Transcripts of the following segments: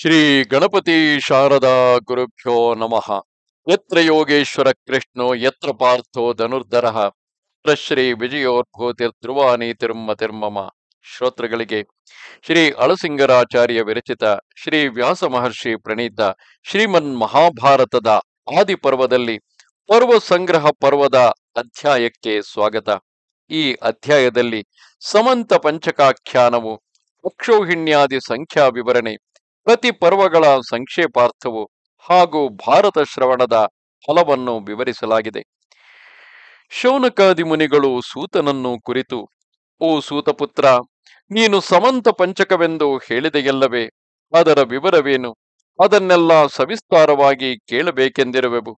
ಶ್ರೀ ಗಣಪತಿ ಶಾರದಾ ಗುರುಭ್ಯೋ ನಮಃ ಯತ್ರ ಯೋಗೇಶ್ವರ ಕೃಷ್ಣೋ ಯತ್ರ ಪಾರ್ಥೋ ಧನುರ್ಧರ ಶ್ರೀ ಶ್ರೀ ಧ್ರುವಾನಿ ತಿರ್ಮ ತಿರ್ಮಮ ಶ್ರೋತೃಗಳಿಗೆ ಶ್ರೀ ಅಳಸಿಂಗರಾಚಾರ್ಯ ವಿರಚಿತ ಶ್ರೀ ವ್ಯಾಸ ಮಹರ್ಷಿ ಪ್ರಣೀತ ಶ್ರೀಮನ್ ಮಹಾಭಾರತದ ಆದಿ ಪರ್ವದಲ್ಲಿ ಪರ್ವ ಸಂಗ್ರಹ ಪರ್ವದ ಅಧ್ಯಾಯಕ್ಕೆ ಸ್ವಾಗತ ಈ ಅಧ್ಯಾಯದಲ್ಲಿ ಸಮಂತ ಪಂಚಕಾಖ್ಯಾನವು ಅಕ್ಷೋಹಿಣ್ಯಾದಿ ಸಂಖ್ಯಾ ವಿವರಣೆ ಪ್ರತಿ ಪರ್ವಗಳ ಸಂಕ್ಷೇಪಾರ್ಥವು ಹಾಗೂ ಭಾರತ ಶ್ರವಣದ ಫಲವನ್ನು ವಿವರಿಸಲಾಗಿದೆ ಶೌನಕಾದಿ ಮುನಿಗಳು ಸೂತನನ್ನು ಕುರಿತು ಓ ಸೂತಪುತ್ರ ನೀನು ಸಮಂತ ಪಂಚಕವೆಂದು ಹೇಳಿದೆಯಲ್ಲವೇ ಅದರ ವಿವರವೇನು ಅದನ್ನೆಲ್ಲ ಸವಿಸ್ತಾರವಾಗಿ ಕೇಳಬೇಕೆಂದಿರುವೆವು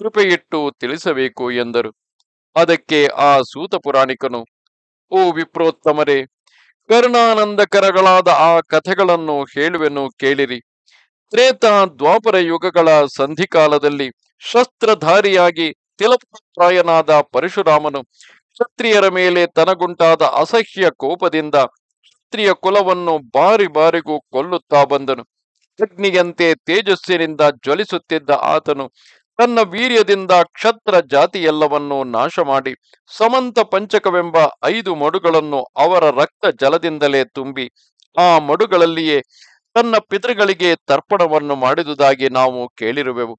ಕೃಪೆಯಿಟ್ಟು ತಿಳಿಸಬೇಕು ಎಂದರು ಅದಕ್ಕೆ ಆ ಸೂತ ಪುರಾಣಿಕನು ಓ ವಿಪ್ರೋತ್ತಮರೇ ಕರುಣಾನಂದಕರಗಳಾದ ಆ ಕಥೆಗಳನ್ನು ಹೇಳುವೆನು ಕೇಳಿರಿ ತ್ರೇತ ದ್ವಾಪರ ಯುಗಗಳ ಸಂಧಿಕಾಲದಲ್ಲಿ ಶಸ್ತ್ರಧಾರಿಯಾಗಿ ತಿಲಪ್ರಾಯನಾದ ಪರಶುರಾಮನು ಕ್ಷತ್ರಿಯರ ಮೇಲೆ ತನಗುಂಟಾದ ಅಸಹ್ಯ ಕೋಪದಿಂದ ಕ್ಷತ್ರಿಯ ಕುಲವನ್ನು ಬಾರಿ ಬಾರಿಗೂ ಕೊಲ್ಲುತ್ತಾ ಬಂದನು ಅಗ್ನಿಯಂತೆ ತೇಜಸ್ಸಿನಿಂದ ಜ್ವಲಿಸುತ್ತಿದ್ದ ಆತನು ತನ್ನ ವೀರ್ಯದಿಂದ ಕ್ಷತ್ರ ಜಾತಿಯೆಲ್ಲವನ್ನೂ ನಾಶ ಮಾಡಿ ಸಮಂತ ಪಂಚಕವೆಂಬ ಐದು ಮಡುಗಳನ್ನು ಅವರ ರಕ್ತ ಜಲದಿಂದಲೇ ತುಂಬಿ ಆ ಮಡುಗಳಲ್ಲಿಯೇ ತನ್ನ ಪಿತೃಗಳಿಗೆ ತರ್ಪಣವನ್ನು ಮಾಡಿದುದಾಗಿ ನಾವು ಕೇಳಿರುವೆವು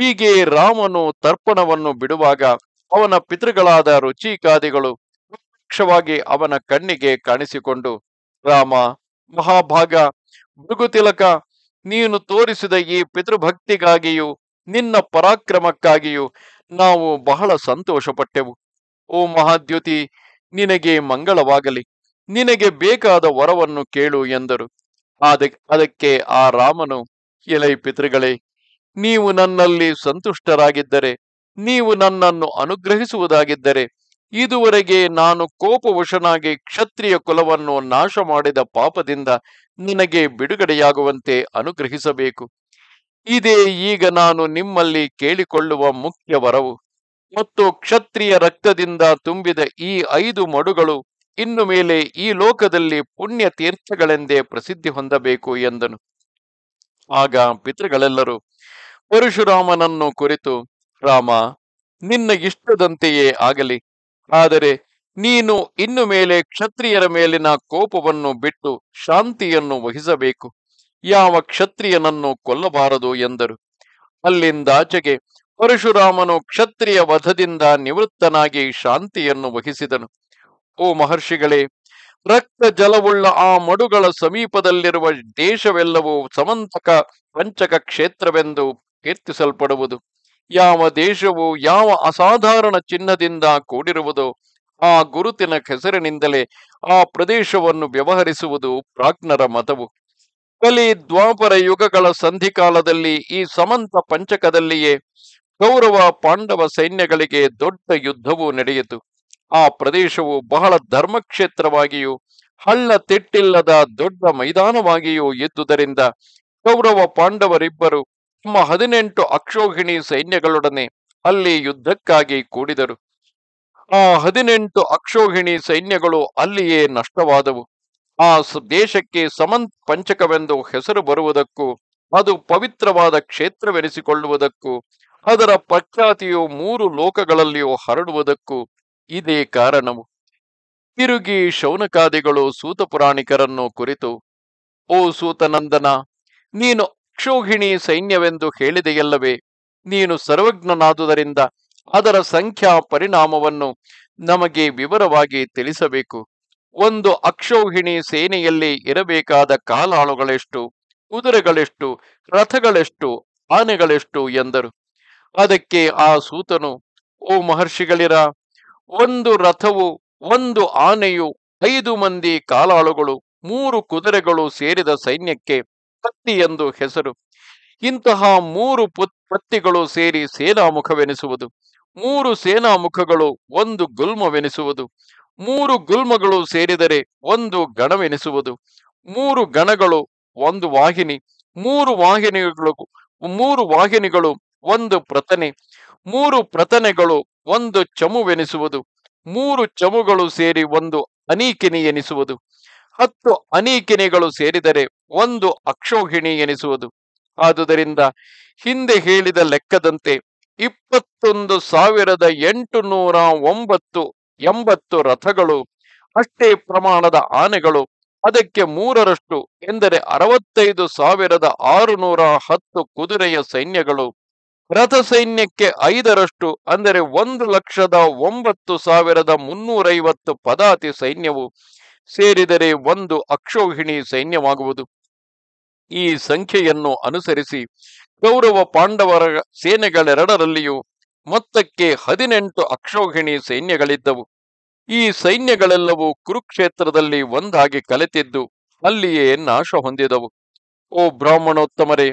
ಹೀಗೆ ರಾಮನು ತರ್ಪಣವನ್ನು ಬಿಡುವಾಗ ಅವನ ಪಿತೃಗಳಾದ ರುಚಿಕಾದಿಗಳು ಪ್ರತ್ಯಕ್ಷವಾಗಿ ಅವನ ಕಣ್ಣಿಗೆ ಕಾಣಿಸಿಕೊಂಡು ರಾಮ ಮಹಾಭಾಗ ಮೃಗುತಿಲಕ ನೀನು ತೋರಿಸಿದ ಈ ಪಿತೃಭಕ್ತಿಗಾಗಿಯೂ ನಿನ್ನ ಪರಾಕ್ರಮಕ್ಕಾಗಿಯೂ ನಾವು ಬಹಳ ಸಂತೋಷಪಟ್ಟೆವು ಓ ಮಹಾದ್ಯುತಿ ನಿನಗೆ ಮಂಗಳವಾಗಲಿ ನಿನಗೆ ಬೇಕಾದ ವರವನ್ನು ಕೇಳು ಎಂದರು ಅದಕ್ಕೆ ಆ ರಾಮನು ಎಲೈ ಪಿತೃಗಳೇ ನೀವು ನನ್ನಲ್ಲಿ ಸಂತುಷ್ಟರಾಗಿದ್ದರೆ ನೀವು ನನ್ನನ್ನು ಅನುಗ್ರಹಿಸುವುದಾಗಿದ್ದರೆ ಇದುವರೆಗೆ ನಾನು ಕೋಪವಶನಾಗಿ ಕ್ಷತ್ರಿಯ ಕುಲವನ್ನು ನಾಶ ಮಾಡಿದ ಪಾಪದಿಂದ ನಿನಗೆ ಬಿಡುಗಡೆಯಾಗುವಂತೆ ಅನುಗ್ರಹಿಸಬೇಕು ಇದೇ ಈಗ ನಾನು ನಿಮ್ಮಲ್ಲಿ ಕೇಳಿಕೊಳ್ಳುವ ಮುಖ್ಯ ವರವು ಮತ್ತು ಕ್ಷತ್ರಿಯ ರಕ್ತದಿಂದ ತುಂಬಿದ ಈ ಐದು ಮಡುಗಳು ಇನ್ನು ಮೇಲೆ ಈ ಲೋಕದಲ್ಲಿ ಪುಣ್ಯ ತೀರ್ಥಗಳೆಂದೇ ಪ್ರಸಿದ್ಧಿ ಹೊಂದಬೇಕು ಎಂದನು ಆಗ ಪಿತೃಗಳೆಲ್ಲರೂ ಪರಶುರಾಮನನ್ನು ಕುರಿತು ರಾಮ ನಿನ್ನ ಇಷ್ಟದಂತೆಯೇ ಆಗಲಿ ಆದರೆ ನೀನು ಇನ್ನು ಮೇಲೆ ಕ್ಷತ್ರಿಯರ ಮೇಲಿನ ಕೋಪವನ್ನು ಬಿಟ್ಟು ಶಾಂತಿಯನ್ನು ವಹಿಸಬೇಕು ಯಾವ ಕ್ಷತ್ರಿಯನನ್ನು ಕೊಲ್ಲಬಾರದು ಎಂದರು ಅಲ್ಲಿಂದಾಚೆಗೆ ಪರಶುರಾಮನು ಕ್ಷತ್ರಿಯ ವಧದಿಂದ ನಿವೃತ್ತನಾಗಿ ಶಾಂತಿಯನ್ನು ವಹಿಸಿದನು ಓ ಮಹರ್ಷಿಗಳೇ ರಕ್ತ ಜಲವುಳ್ಳ ಆ ಮಡುಗಳ ಸಮೀಪದಲ್ಲಿರುವ ದೇಶವೆಲ್ಲವೂ ಸಮಂತಕ ಪಂಚಕ ಕ್ಷೇತ್ರವೆಂದು ಕೀರ್ತಿಸಲ್ಪಡುವುದು ಯಾವ ದೇಶವು ಯಾವ ಅಸಾಧಾರಣ ಚಿಹ್ನದಿಂದ ಕೂಡಿರುವುದೋ ಆ ಗುರುತಿನ ಹೆಸರಿನಿಂದಲೇ ಆ ಪ್ರದೇಶವನ್ನು ವ್ಯವಹರಿಸುವುದು ಪ್ರಾಜ್ಞರ ಮತವು ಕಲಿ ದ್ವಾಪರ ಯುಗಗಳ ಸಂಧಿಕಾಲದಲ್ಲಿ ಈ ಸಮಂತ ಪಂಚಕದಲ್ಲಿಯೇ ಕೌರವ ಪಾಂಡವ ಸೈನ್ಯಗಳಿಗೆ ದೊಡ್ಡ ಯುದ್ಧವು ನಡೆಯಿತು ಆ ಪ್ರದೇಶವು ಬಹಳ ಧರ್ಮಕ್ಷೇತ್ರವಾಗಿಯೂ ಹಳ್ಳ ತಿಟ್ಟಿಲ್ಲದ ದೊಡ್ಡ ಮೈದಾನವಾಗಿಯೂ ಇದ್ದುದರಿಂದ ಕೌರವ ಪಾಂಡವರಿಬ್ಬರು ತಮ್ಮ ಹದಿನೆಂಟು ಅಕ್ಷೋಹಿಣಿ ಸೈನ್ಯಗಳೊಡನೆ ಅಲ್ಲಿ ಯುದ್ಧಕ್ಕಾಗಿ ಕೂಡಿದರು ಆ ಹದಿನೆಂಟು ಅಕ್ಷೋಹಿಣಿ ಸೈನ್ಯಗಳು ಅಲ್ಲಿಯೇ ನಷ್ಟವಾದವು ಆ ದೇಶಕ್ಕೆ ಸಮಂತ್ ಪಂಚಕವೆಂದು ಹೆಸರು ಬರುವುದಕ್ಕೂ ಅದು ಪವಿತ್ರವಾದ ಕ್ಷೇತ್ರವೆನಿಸಿಕೊಳ್ಳುವುದಕ್ಕೂ ಅದರ ಪ್ರಖ್ಯಾತಿಯು ಮೂರು ಲೋಕಗಳಲ್ಲಿಯೂ ಹರಡುವುದಕ್ಕೂ ಇದೇ ಕಾರಣವು ತಿರುಗಿ ಶೌನಕಾದಿಗಳು ಸೂತ ಪುರಾಣಿಕರನ್ನು ಕುರಿತು ಓ ಸೂತನಂದನ ನೀನು ಅಕ್ಷೋಹಿಣಿ ಸೈನ್ಯವೆಂದು ಹೇಳಿದೆಯಲ್ಲವೇ ನೀನು ಸರ್ವಜ್ಞನಾದುದರಿಂದ ಅದರ ಸಂಖ್ಯಾ ಪರಿಣಾಮವನ್ನು ನಮಗೆ ವಿವರವಾಗಿ ತಿಳಿಸಬೇಕು ಒಂದು ಅಕ್ಷೌಹಿಣಿ ಸೇನೆಯಲ್ಲಿ ಇರಬೇಕಾದ ಕಾಲಾಳುಗಳೆಷ್ಟು ಕುದುರೆಗಳೆಷ್ಟು ರಥಗಳೆಷ್ಟು ಆನೆಗಳೆಷ್ಟು ಎಂದರು ಅದಕ್ಕೆ ಆ ಸೂತನು ಓ ಮಹರ್ಷಿಗಳಿರ ಒಂದು ರಥವು ಒಂದು ಆನೆಯು ಐದು ಮಂದಿ ಕಾಲಾಳುಗಳು ಮೂರು ಕುದುರೆಗಳು ಸೇರಿದ ಸೈನ್ಯಕ್ಕೆ ಪತ್ತಿ ಎಂದು ಹೆಸರು ಇಂತಹ ಮೂರು ಪತ್ತಿಗಳು ಸೇರಿ ಸೇನಾಮುಖವೆನಿಸುವುದು ಮೂರು ಸೇನಾಮುಖಗಳು ಒಂದು ಗುಲ್ಮವೆನಿಸುವುದು ಮೂರು ಗುಲ್ಮಗಳು ಸೇರಿದರೆ ಒಂದು ಗಣವೆನಿಸುವುದು ಮೂರು ಗಣಗಳು ಒಂದು ವಾಹಿನಿ ಮೂರು ವಾಹಿನಿಗಳು ಮೂರು ವಾಹಿನಿಗಳು ಒಂದು ಪ್ರತನೆ ಮೂರು ಪ್ರತನೆಗಳು ಒಂದು ಚಮುವೆನಿಸುವುದು ಮೂರು ಚಮುಗಳು ಸೇರಿ ಒಂದು ಅನೀಕಿನಿ ಎನಿಸುವುದು ಹತ್ತು ಅನೀಕಿನಿಗಳು ಸೇರಿದರೆ ಒಂದು ಅಕ್ಷೋಹಿಣಿ ಎನಿಸುವುದು ಆದುದರಿಂದ ಹಿಂದೆ ಹೇಳಿದ ಲೆಕ್ಕದಂತೆ ಇಪ್ಪತ್ತೊಂದು ಸಾವಿರದ ಎಂಟು ನೂರ ಒಂಬತ್ತು ಎಂಬತ್ತು ರಥಗಳು ಅಷ್ಟೇ ಪ್ರಮಾಣದ ಆನೆಗಳು ಅದಕ್ಕೆ ಮೂರರಷ್ಟು ಎಂದರೆ ಅರವತ್ತೈದು ಸಾವಿರದ ಆರುನೂರ ಹತ್ತು ಕುದುರೆಯ ಸೈನ್ಯಗಳು ರಥ ಸೈನ್ಯಕ್ಕೆ ಐದರಷ್ಟು ಅಂದರೆ ಒಂದು ಲಕ್ಷದ ಒಂಬತ್ತು ಸಾವಿರದ ಮುನ್ನೂರೈವತ್ತು ಪದಾತಿ ಸೈನ್ಯವು ಸೇರಿದರೆ ಒಂದು ಅಕ್ಷೋಹಿಣಿ ಸೈನ್ಯವಾಗುವುದು ಈ ಸಂಖ್ಯೆಯನ್ನು ಅನುಸರಿಸಿ ಗೌರವ ಪಾಂಡವರ ಸೇನೆಗಳೆರಡರಲ್ಲಿಯೂ ಮೊತ್ತಕ್ಕೆ ಹದಿನೆಂಟು ಅಕ್ಷೋಹಿಣಿ ಸೈನ್ಯಗಳಿದ್ದವು ಈ ಸೈನ್ಯಗಳೆಲ್ಲವೂ ಕುರುಕ್ಷೇತ್ರದಲ್ಲಿ ಒಂದಾಗಿ ಕಲೆತಿದ್ದು ಅಲ್ಲಿಯೇ ನಾಶ ಹೊಂದಿದವು ಓ ಬ್ರಾಹ್ಮಣೋತ್ತಮರೇ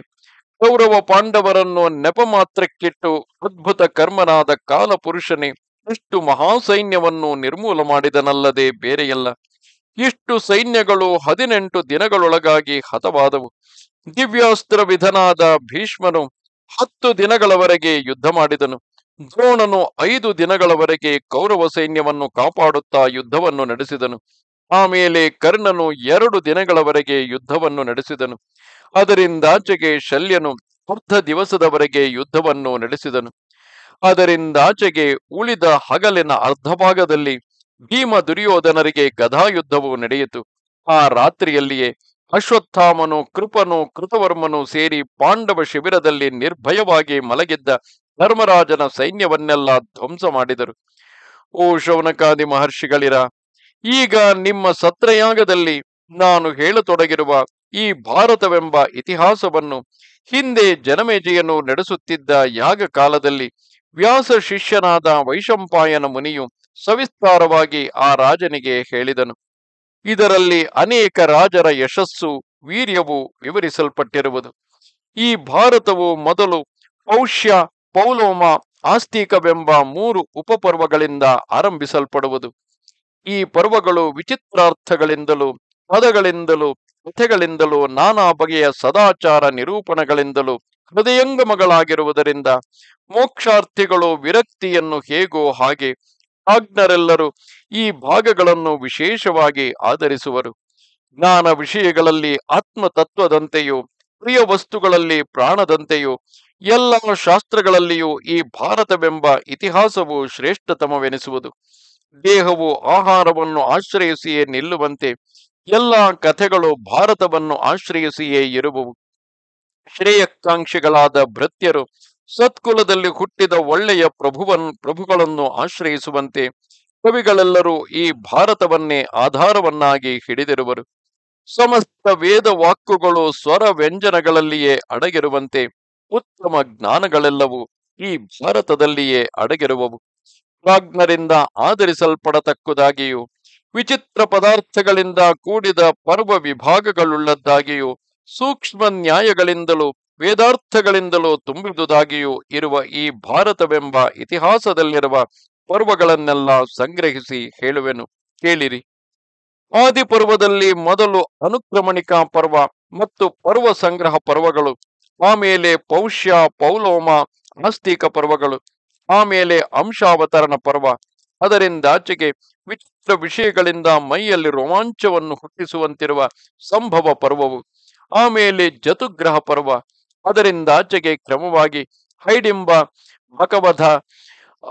ಕೌರವ ಪಾಂಡವರನ್ನು ನೆಪ ಮಾತ್ರಕ್ಕಿಟ್ಟು ಅದ್ಭುತ ಕರ್ಮನಾದ ಕಾಲಪುರುಷನೇ ಇಷ್ಟು ಮಹಾಸೈನ್ಯವನ್ನು ನಿರ್ಮೂಲ ಮಾಡಿದನಲ್ಲದೆ ಬೇರೆಯಲ್ಲ ಇಷ್ಟು ಸೈನ್ಯಗಳು ಹದಿನೆಂಟು ದಿನಗಳೊಳಗಾಗಿ ಹತವಾದವು ದಿವ್ಯಾಸ್ತ್ರ ವಿಧನಾದ ಭೀಷ್ಮನು ಹತ್ತು ದಿನಗಳವರೆಗೆ ಯುದ್ಧ ಮಾಡಿದನು ದ್ರೋಣನು ಐದು ದಿನಗಳವರೆಗೆ ಕೌರವ ಸೈನ್ಯವನ್ನು ಕಾಪಾಡುತ್ತಾ ಯುದ್ಧವನ್ನು ನಡೆಸಿದನು ಆಮೇಲೆ ಕರ್ಣನು ಎರಡು ದಿನಗಳವರೆಗೆ ಯುದ್ಧವನ್ನು ನಡೆಸಿದನು ಅದರಿಂದಾಚೆಗೆ ಶಲ್ಯನು ಅರ್ಧ ದಿವಸದವರೆಗೆ ಯುದ್ಧವನ್ನು ನಡೆಸಿದನು ಅದರಿಂದಾಚೆಗೆ ಉಳಿದ ಹಗಲಿನ ಅರ್ಧ ಭಾಗದಲ್ಲಿ ಭೀಮ ದುರ್ಯೋಧನರಿಗೆ ಗದಾ ಯುದ್ಧವು ನಡೆಯಿತು ಆ ರಾತ್ರಿಯಲ್ಲಿಯೇ ಅಶ್ವತ್ಥಾಮನು ಕೃಪನು ಕೃತವರ್ಮನು ಸೇರಿ ಪಾಂಡವ ಶಿಬಿರದಲ್ಲಿ ನಿರ್ಭಯವಾಗಿ ಮಲಗಿದ್ದ ಧರ್ಮರಾಜನ ಸೈನ್ಯವನ್ನೆಲ್ಲ ಧ್ವಂಸ ಮಾಡಿದರು ಓ ಶೌನಕಾದಿ ಮಹರ್ಷಿಗಳಿರ ಈಗ ನಿಮ್ಮ ಸತ್ರಯಾಗದಲ್ಲಿ ನಾನು ಹೇಳತೊಡಗಿರುವ ಈ ಭಾರತವೆಂಬ ಇತಿಹಾಸವನ್ನು ಹಿಂದೆ ಜನಮೇಜೆಯನ್ನು ನಡೆಸುತ್ತಿದ್ದ ಯಾಗ ಕಾಲದಲ್ಲಿ ವ್ಯಾಸ ಶಿಷ್ಯನಾದ ವೈಶಂಪಾಯನ ಮುನಿಯು ಸವಿಸ್ತಾರವಾಗಿ ಆ ರಾಜನಿಗೆ ಹೇಳಿದನು ಇದರಲ್ಲಿ ಅನೇಕ ರಾಜರ ಯಶಸ್ಸು ವೀರ್ಯವು ವಿವರಿಸಲ್ಪಟ್ಟಿರುವುದು ಈ ಭಾರತವು ಮೊದಲು ಪೌಷ್ಯ ಪೌಲೋಮ ಆಸ್ತಿಕವೆಂಬ ಮೂರು ಉಪಪರ್ವಗಳಿಂದ ಆರಂಭಿಸಲ್ಪಡುವುದು ಈ ಪರ್ವಗಳು ವಿಚಿತ್ರಾರ್ಥಗಳಿಂದಲೂ ಪದಗಳಿಂದಲೂ ಕಥೆಗಳಿಂದಲೂ ನಾನಾ ಬಗೆಯ ಸದಾಚಾರ ನಿರೂಪಣೆಗಳಿಂದಲೂ ಹೃದಯಂಗಮಗಳಾಗಿರುವುದರಿಂದ ಮೋಕ್ಷಾರ್ಥಿಗಳು ವಿರಕ್ತಿಯನ್ನು ಹೇಗೋ ಹಾಗೆ ಆಜ್ಞರೆಲ್ಲರೂ ಈ ಭಾಗಗಳನ್ನು ವಿಶೇಷವಾಗಿ ಆಧರಿಸುವರು ಜ್ಞಾನ ವಿಷಯಗಳಲ್ಲಿ ಆತ್ಮತತ್ವದಂತೆಯೂ ಪ್ರಿಯ ವಸ್ತುಗಳಲ್ಲಿ ಪ್ರಾಣದಂತೆಯೂ ಎಲ್ಲ ಶಾಸ್ತ್ರಗಳಲ್ಲಿಯೂ ಈ ಭಾರತವೆಂಬ ಇತಿಹಾಸವು ಶ್ರೇಷ್ಠತಮವೆನಿಸುವುದು ದೇಹವು ಆಹಾರವನ್ನು ಆಶ್ರಯಿಸಿಯೇ ನಿಲ್ಲುವಂತೆ ಎಲ್ಲ ಕಥೆಗಳು ಭಾರತವನ್ನು ಆಶ್ರಯಿಸಿಯೇ ಇರುವವು ಶ್ರೇಯಕ್ಕಾಂಕ್ಷಿಗಳಾದ ಭೃತ್ಯರು ಸತ್ಕುಲದಲ್ಲಿ ಹುಟ್ಟಿದ ಒಳ್ಳೆಯ ಪ್ರಭುವನ್ ಪ್ರಭುಗಳನ್ನು ಆಶ್ರಯಿಸುವಂತೆ ಕವಿಗಳೆಲ್ಲರೂ ಈ ಭಾರತವನ್ನೇ ಆಧಾರವನ್ನಾಗಿ ಹಿಡಿದಿರುವರು ಸಮಸ್ತ ವೇದ ವಾಕ್ಕುಗಳು ಸ್ವರ ವ್ಯಂಜನಗಳಲ್ಲಿಯೇ ಅಡಗಿರುವಂತೆ ಉತ್ತಮ ಜ್ಞಾನಗಳೆಲ್ಲವೂ ಈ ಭಾರತದಲ್ಲಿಯೇ ಅಡಗಿರುವವು ಪ್ರಾಜ್ಞರಿಂದ ಆಧರಿಸಲ್ಪಡತಕ್ಕುದಾಗಿಯೂ ವಿಚಿತ್ರ ಪದಾರ್ಥಗಳಿಂದ ಕೂಡಿದ ಪರ್ವ ವಿಭಾಗಗಳುಳ್ಳದ್ದಾಗಿಯೂ ಸೂಕ್ಷ್ಮ ನ್ಯಾಯಗಳಿಂದಲೂ ವೇದಾರ್ಥಗಳಿಂದಲೂ ತುಂಬಿದುದಾಗಿಯೂ ಇರುವ ಈ ಭಾರತವೆಂಬ ಇತಿಹಾಸದಲ್ಲಿರುವ ಪರ್ವಗಳನ್ನೆಲ್ಲ ಸಂಗ್ರಹಿಸಿ ಹೇಳುವೆನು ಕೇಳಿರಿ ಆದಿ ಪರ್ವದಲ್ಲಿ ಮೊದಲು ಅನುಕ್ರಮಣಿಕಾ ಪರ್ವ ಮತ್ತು ಪರ್ವ ಸಂಗ್ರಹ ಪರ್ವಗಳು ಆಮೇಲೆ ಪೌಷ್ಯ ಪೌಲೋಮ ಆಸ್ತಿಕ ಪರ್ವಗಳು ಆಮೇಲೆ ಅಂಶಾವತರಣ ಪರ್ವ ಅದರಿಂದಾಚೆಗೆ ವಿಚಿತ್ರ ವಿಷಯಗಳಿಂದ ಮೈಯಲ್ಲಿ ರೋಮಾಂಚವನ್ನು ಹುಟ್ಟಿಸುವಂತಿರುವ ಸಂಭವ ಪರ್ವವು ಆಮೇಲೆ ಜತುಗ್ರಹ ಪರ್ವ ಅದರಿಂದಾಚೆಗೆ ಕ್ರಮವಾಗಿ ಹೈಡಿಂಬ ಭಗವಧ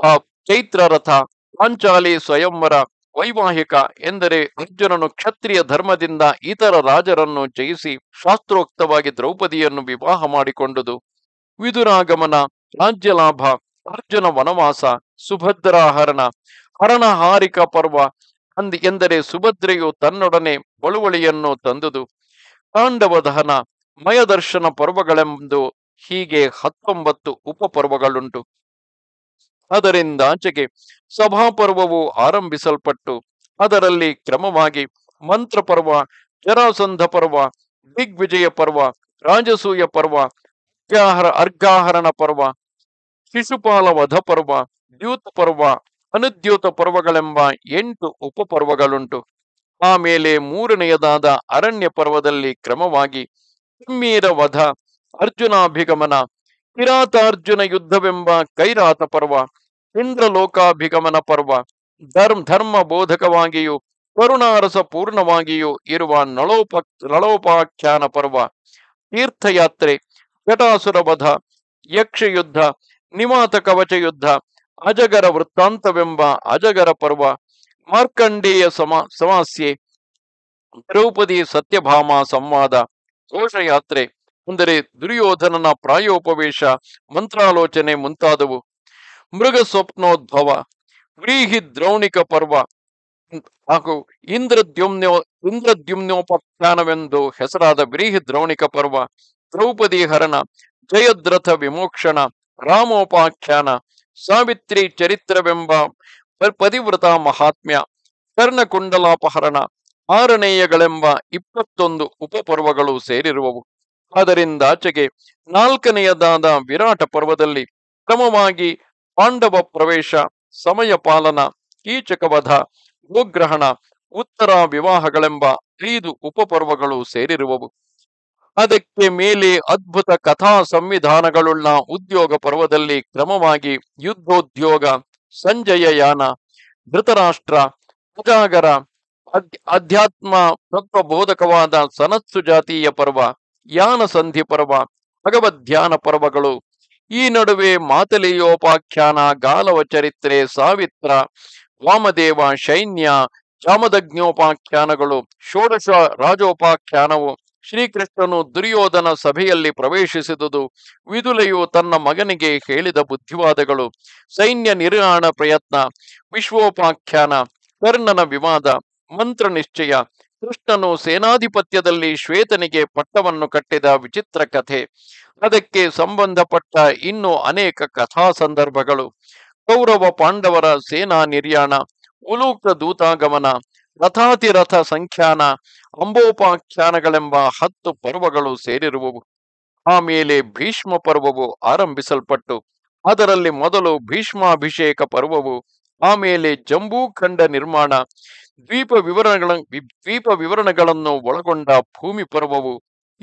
ಚೈತ್ರ ಚೈತ್ರರಥ ಪಾಂಚಾಲಿ ಸ್ವಯಂವರ ವೈವಾಹಿಕ ಎಂದರೆ ಅರ್ಜುನನು ಕ್ಷತ್ರಿಯ ಧರ್ಮದಿಂದ ಇತರ ರಾಜರನ್ನು ಜಯಿಸಿ ಶಾಸ್ತ್ರೋಕ್ತವಾಗಿ ದ್ರೌಪದಿಯನ್ನು ವಿವಾಹ ಮಾಡಿಕೊಂಡುದು ವಿದುರಾಗಮನ ರಾಜ್ಯ ಲಾಭ ಅರ್ಜುನ ವನವಾಸ ಸುಭದ್ರಾಹರಣ ಹರಣಹಾರಿಕ ಪರ್ವ ಅಂದ ಎಂದರೆ ಸುಭದ್ರೆಯು ತನ್ನೊಡನೆ ಬಳುವಳಿಯನ್ನು ತಂದುದು ತಾಂಡವ ದಹನ ಮಯದರ್ಶನ ಪರ್ವಗಳೆಂದು ಹೀಗೆ ಹತ್ತೊಂಬತ್ತು ಪರ್ವಗಳುಂಟು ಅದರಿಂದಾಚೆಗೆ ಸಭಾಪರ್ವವು ಆರಂಭಿಸಲ್ಪಟ್ಟು ಅದರಲ್ಲಿ ಕ್ರಮವಾಗಿ ಮಂತ್ರಪರ್ವ ಜರಾಸಂಧ ಪರ್ವ ದಿಗ್ವಿಜಯ ಪರ್ವ ರಾಜಸೂಯ ಪರ್ವ ಅರ್ಘಾಹರಣ ಪರ್ವ ಶಿಶುಪಾಲ ವಧ ಪರ್ವ ದ್ಯೂತ ಪರ್ವ ಅನುದ್ಯೂತ ಪರ್ವಗಳೆಂಬ ಎಂಟು ಉಪಪರ್ವಗಳುಂಟು ಆಮೇಲೆ ಮೂರನೆಯದಾದ ಅರಣ್ಯ ಪರ್ವದಲ್ಲಿ ಕ್ರಮವಾಗಿ ತಿಮ್ಮೀರ ವಧ ಅರ್ಜುನಾಭಿಗಮನ ಕಿರಾತಾರ್ಜುನ ಯುದ್ಧವೆಂಬ ಕೈರಾತ ಪರ್ವ ಇಂದ್ರಲೋಕಾಭಿಗಮನ ಪರ್ವ ಧರ್ಮ ಧರ್ಮ ಬೋಧಕವಾಗಿಯೂ ಕರುಣಾರಸ ಪೂರ್ಣವಾಗಿಯೂ ಇರುವ ನಳೋಪ ನಳೋಪಾಖ್ಯಾನ ಪರ್ವ ತೀರ್ಥಯಾತ್ರೆ ಯಕ್ಷ ಯುದ್ಧ ನಿಮಾತ ಕವಚ ಯುದ್ಧ ಅಜಗರ ವೃತ್ತಾಂತವೆಂಬ ಅಜಗರ ಪರ್ವ ಮಾರ್ಕಂಡೇಯ ಸಮ ಸಮಸ್ಯೆ ದ್ರೌಪದಿ ಸತ್ಯಭಾಮ ಸಂವಾದ ಘೋಷಯಾತ್ರೆ ಅಂದರೆ ದುರ್ಯೋಧನನ ಪ್ರಾಯೋಪವೇಶ ಮಂತ್ರಾಲೋಚನೆ ಮುಂತಾದವು ಮೃಗ ಸ್ವಪ್ನೋದ್ಭವ ವ್ರೀಹಿ ದ್ರೌಣಿಕ ಪರ್ವ ಹಾಗೂ ಇಂದ್ರದ್ಯುಮ್ನೋ ಇಂದ್ರದ್ಯುಮ್ನೋಪಾಖ್ಯಾನವೆಂದು ಹೆಸರಾದ ವ್ರೀಹಿ ದ್ರೌಣಿಕ ಪರ್ವ ದ್ರೌಪದಿ ಹರಣ ಜಯದ್ರಥ ವಿಮೋಕ್ಷಣ ರಾಮೋಪಾಖ್ಯಾನ ಸಾವಿತ್ರಿ ಚರಿತ್ರವೆಂಬ ಪದಿವ್ರತ ಮಹಾತ್ಮ್ಯ ಕರ್ಣಕುಂಡಲಾಪಹರಣ ಆರನೇಯಗಳೆಂಬ ಇಪ್ಪತ್ತೊಂದು ಉಪಪರ್ವಗಳು ಸೇರಿರುವವು ಅದರಿಂದಾಚೆಗೆ ನಾಲ್ಕನೆಯದಾದ ವಿರಾಟ ಪರ್ವದಲ್ಲಿ ಕ್ರಮವಾಗಿ ಪಾಂಡವ ಪ್ರವೇಶ ಸಮಯ ಪಾಲನ ಕೀಚಕವಧ ಗೋಗ್ರಹಣ ಉತ್ತರ ವಿವಾಹಗಳೆಂಬ ಐದು ಉಪಪರ್ವಗಳು ಸೇರಿರುವವು ಅದಕ್ಕೆ ಮೇಲೆ ಅದ್ಭುತ ಕಥಾ ಸಂವಿಧಾನಗಳುಳ್ಳ ಉದ್ಯೋಗ ಪರ್ವದಲ್ಲಿ ಕ್ರಮವಾಗಿ ಯುದ್ಧೋದ್ಯೋಗ ಸಂಜಯ ಯಾನ ಧೃತರಾಷ್ಟ್ರ ಅಜಾಗರ ಅಧ್ಯಾತ್ಮ ತತ್ವಬೋಧಕವಾದ ಸನತ್ಸು ಜಾತಿಯ ಪರ್ವ ಯಾನ ಸಂಧಿ ಪರ್ವ ಧ್ಯಾನ ಪರ್ವಗಳು ಈ ನಡುವೆ ಮಾತಲೆಯೋಪಾಖ್ಯಾನ ಗಾಲವ ಚರಿತ್ರೆ ಸಾವಿತ್ರ ವಾಮದೇವ ಶೈನ್ಯ ಜಾಮದಜ್ಞೋಪಾಖ್ಯಾನಗಳು ಷೋಡಶ ರಾಜೋಪಾಖ್ಯಾನವು ಶ್ರೀಕೃಷ್ಣನು ದುರ್ಯೋಧನ ಸಭೆಯಲ್ಲಿ ಪ್ರವೇಶಿಸಿದುದು ವಿದುಲೆಯು ತನ್ನ ಮಗನಿಗೆ ಹೇಳಿದ ಬುದ್ಧಿವಾದಗಳು ಸೈನ್ಯ ನಿರ್ವಹಣ ಪ್ರಯತ್ನ ವಿಶ್ವೋಪಾಖ್ಯಾನ ಕರ್ಣನ ವಿವಾದ ಮಂತ್ರ ನಿಶ್ಚಯ ಕೃಷ್ಣನು ಸೇನಾಧಿಪತ್ಯದಲ್ಲಿ ಶ್ವೇತನಿಗೆ ಪಟ್ಟವನ್ನು ಕಟ್ಟಿದ ವಿಚಿತ್ರ ಕಥೆ ಅದಕ್ಕೆ ಸಂಬಂಧಪಟ್ಟ ಇನ್ನು ಅನೇಕ ಕಥಾ ಸಂದರ್ಭಗಳು ಕೌರವ ಪಾಂಡವರ ಸೇನಾ ನಿರ್ಯಾಣ ಉಲೂಕ್ತ ದೂತಾಗಮನ ರಥಾತಿರಥ ಸಂಖ್ಯಾನ ಅಂಬೋಪಾಖ್ಯಾನಗಳೆಂಬ ಹತ್ತು ಪರ್ವಗಳು ಸೇರಿರುವವು ಆಮೇಲೆ ಭೀಷ್ಮ ಪರ್ವವು ಆರಂಭಿಸಲ್ಪಟ್ಟು ಅದರಲ್ಲಿ ಮೊದಲು ಭೀಷ್ಮಾಭಿಷೇಕ ಪರ್ವವು ಆಮೇಲೆ ಜಂಬೂಖಂಡ ನಿರ್ಮಾಣ ದ್ವೀಪ ವಿವರಣಗಳ ದ್ವೀಪ ವಿವರಣಗಳನ್ನು ಒಳಗೊಂಡ ಭೂಮಿ ಪರ್ವವು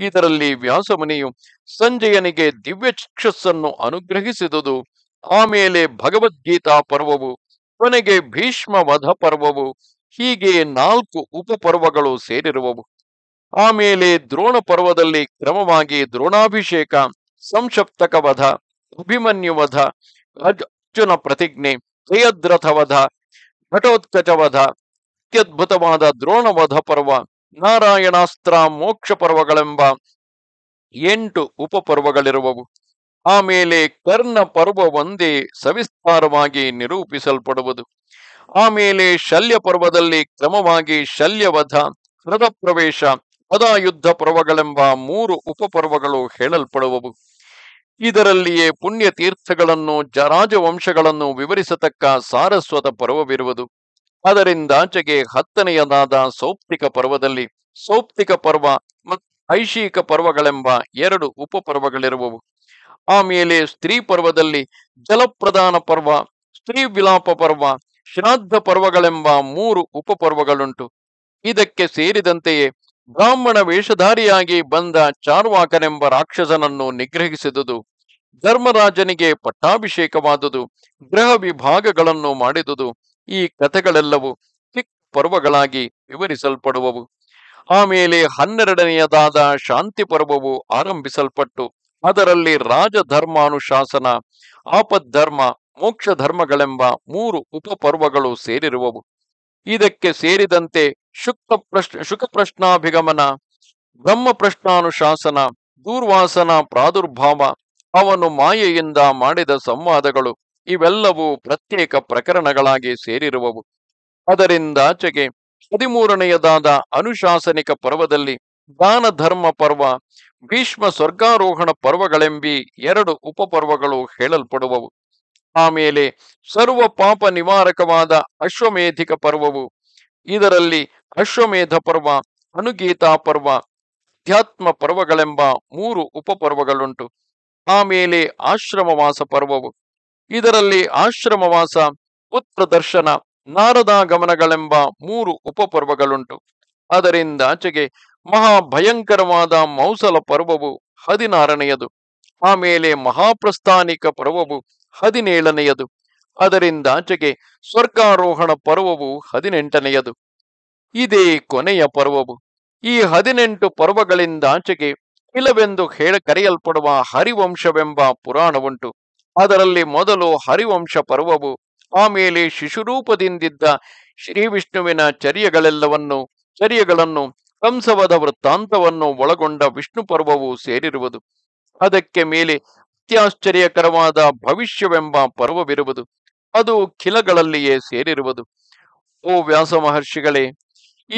ಇದರಲ್ಲಿ ವ್ಯಾಸಮುನಿಯು ಸಂಜಯನಿಗೆ ದಿವ್ಯ ಚಕ್ಷಸ್ಸನ್ನು ಅನುಗ್ರಹಿಸಿದುದು ಆಮೇಲೆ ಭಗವದ್ಗೀತಾ ಪರ್ವವು ಕೊನೆಗೆ ಭೀಷ್ಮ ವಧ ಪರ್ವವು ಹೀಗೆ ನಾಲ್ಕು ಉಪಪರ್ವಗಳು ಸೇರಿರುವವು ಆಮೇಲೆ ದ್ರೋಣ ಪರ್ವದಲ್ಲಿ ಕ್ರಮವಾಗಿ ದ್ರೋಣಾಭಿಷೇಕ ಸಂಶಪ್ತಕ ವಧ ಅಭಿಮನ್ಯು ವಧ ಅರ್ಜುನ ಪ್ರತಿಜ್ಞೆ ಜಯದ್ರಥ ವಧ ಘಟೋತ್ಕಚ ವಧ ಅತ್ಯದ್ಭುತವಾದ ದ್ರೋಣ ವಧ ಪರ್ವ ನಾರಾಯಣಾಸ್ತ್ರ ಮೋಕ್ಷ ಪರ್ವಗಳೆಂಬ ಎಂಟು ಉಪಪರ್ವಗಳಿರುವವು ಆಮೇಲೆ ಕರ್ಣ ಪರ್ವ ಒಂದೇ ಸವಿಸ್ತಾರವಾಗಿ ನಿರೂಪಿಸಲ್ಪಡುವುದು ಆಮೇಲೆ ಶಲ್ಯ ಪರ್ವದಲ್ಲಿ ಕ್ರಮವಾಗಿ ಶಲ್ಯವಧ ಹೃದ ಪ್ರವೇಶ ಯುದ್ಧ ಪರ್ವಗಳೆಂಬ ಮೂರು ಉಪಪರ್ವಗಳು ಹೇಳಲ್ಪಡುವವು ಇದರಲ್ಲಿಯೇ ಪುಣ್ಯ ತೀರ್ಥಗಳನ್ನು ಜರಾಜ ವಿವರಿಸತಕ್ಕ ಸಾರಸ್ವತ ಪರ್ವವಿರುವುದು ಅದರಿಂದಾಚೆಗೆ ಹತ್ತನೆಯದಾದ ಸೌಪ್ತಿಕ ಪರ್ವದಲ್ಲಿ ಸೌಪ್ತಿಕ ಪರ್ವ ಮತ್ತು ಐಶಿಕ ಪರ್ವಗಳೆಂಬ ಎರಡು ಉಪಪರ್ವಗಳಿರುವವು ಆಮೇಲೆ ಸ್ತ್ರೀ ಪರ್ವದಲ್ಲಿ ಜಲಪ್ರಧಾನ ಪರ್ವ ಸ್ತ್ರೀ ವಿಲಾಪ ಪರ್ವ ಶ್ರಾದ್ದ ಪರ್ವಗಳೆಂಬ ಮೂರು ಉಪಪರ್ವಗಳುಂಟು ಇದಕ್ಕೆ ಸೇರಿದಂತೆಯೇ ಬ್ರಾಹ್ಮಣ ವೇಷಧಾರಿಯಾಗಿ ಬಂದ ಚಾರ್ವಾಕನೆಂಬ ರಾಕ್ಷಸನನ್ನು ನಿಗ್ರಹಿಸಿದುದು ಧರ್ಮರಾಜನಿಗೆ ಪಟ್ಟಾಭಿಷೇಕವಾದುದು ಗೃಹ ವಿಭಾಗಗಳನ್ನು ಮಾಡಿದುದು ಈ ಕಥೆಗಳೆಲ್ಲವೂ ಸಿಖ್ ಪರ್ವಗಳಾಗಿ ವಿವರಿಸಲ್ಪಡುವವು ಆಮೇಲೆ ಹನ್ನೆರಡನೆಯದಾದ ಶಾಂತಿ ಪರ್ವವು ಆರಂಭಿಸಲ್ಪಟ್ಟು ಅದರಲ್ಲಿ ರಾಜಧರ್ಮಾನುಶಾಸನ ಆಪದ್ಧರ್ಮ ಮೋಕ್ಷ ಧರ್ಮಗಳೆಂಬ ಮೂರು ಉಪಪರ್ವಗಳು ಸೇರಿರುವವು ಇದಕ್ಕೆ ಸೇರಿದಂತೆ ಶುಕ್ತ ಪ್ರಶ್ ಶುಕ ಪ್ರಶ್ನಾಭಿಗಮನ ಬ್ರಹ್ಮ ಪ್ರಶ್ನಾನುಶಾಸನ ದೂರ್ವಾಸನ ಪ್ರಾದುರ್ಭಾವ ಅವನು ಮಾಯೆಯಿಂದ ಮಾಡಿದ ಸಂವಾದಗಳು ಇವೆಲ್ಲವೂ ಪ್ರತ್ಯೇಕ ಪ್ರಕರಣಗಳಾಗಿ ಸೇರಿರುವವು ಅದರಿಂದಾಚೆಗೆ ಹದಿಮೂರನೆಯದಾದ ಅನುಶಾಸನಿಕ ಪರ್ವದಲ್ಲಿ ದಾನ ಧರ್ಮ ಪರ್ವ ಭೀಷ್ಮ ಸ್ವರ್ಗಾರೋಹಣ ಪರ್ವಗಳೆಂಬಿ ಎರಡು ಉಪಪರ್ವಗಳು ಹೇಳಲ್ಪಡುವವು ಆಮೇಲೆ ಸರ್ವ ಪಾಪ ನಿವಾರಕವಾದ ಅಶ್ವಮೇಧಿಕ ಪರ್ವವು ಇದರಲ್ಲಿ ಅಶ್ವಮೇಧ ಪರ್ವ ಅನುಗೀತಾ ಪರ್ವ ಅಧ್ಯಾತ್ಮ ಪರ್ವಗಳೆಂಬ ಮೂರು ಉಪಪರ್ವಗಳುಂಟು ಆಮೇಲೆ ಆಶ್ರಮವಾಸ ಪರ್ವವು ಇದರಲ್ಲಿ ಆಶ್ರಮವಾಸ ಪುತ್ರ ದರ್ಶನ ಗಮನಗಳೆಂಬ ಮೂರು ಉಪಪರ್ವಗಳುಂಟು ಅದರಿಂದ ಆಚೆಗೆ ಮಹಾಭಯಂಕರವಾದ ಮೌಸಲ ಪರ್ವವು ಹದಿನಾರನೆಯದು ಆಮೇಲೆ ಮಹಾಪ್ರಸ್ಥಾನಿಕ ಪರ್ವವು ಹದಿನೇಳನೆಯದು ಅದರಿಂದ ಆಚೆಗೆ ಸ್ವರ್ಗಾರೋಹಣ ಪರ್ವವು ಹದಿನೆಂಟನೆಯದು ಇದೇ ಕೊನೆಯ ಪರ್ವವು ಈ ಹದಿನೆಂಟು ಪರ್ವಗಳಿಂದ ಆಚೆಗೆ ಇಲವೆಂದು ಹೇಳ ಕರೆಯಲ್ಪಡುವ ಹರಿವಂಶವೆಂಬ ಪುರಾಣವುಂಟು ಅದರಲ್ಲಿ ಮೊದಲು ಹರಿವಂಶ ಪರ್ವವು ಆಮೇಲೆ ಶಿಶುರೂಪದಿಂದಿದ್ದ ಶ್ರೀ ವಿಷ್ಣುವಿನ ಚರ್ಯಗಳೆಲ್ಲವನ್ನು ಚರ್ಯಗಳನ್ನು ಕಂಸವದ ವೃತ್ತಾಂತವನ್ನು ಒಳಗೊಂಡ ವಿಷ್ಣು ಪರ್ವವು ಸೇರಿರುವುದು ಅದಕ್ಕೆ ಮೇಲೆ ಅತ್ಯಾಶ್ಚರ್ಯಕರವಾದ ಭವಿಷ್ಯವೆಂಬ ಪರ್ವವಿರುವುದು ಅದು ಖಿಲಗಳಲ್ಲಿಯೇ ಸೇರಿರುವುದು ಓ ವ್ಯಾಸ ಮಹರ್ಷಿಗಳೇ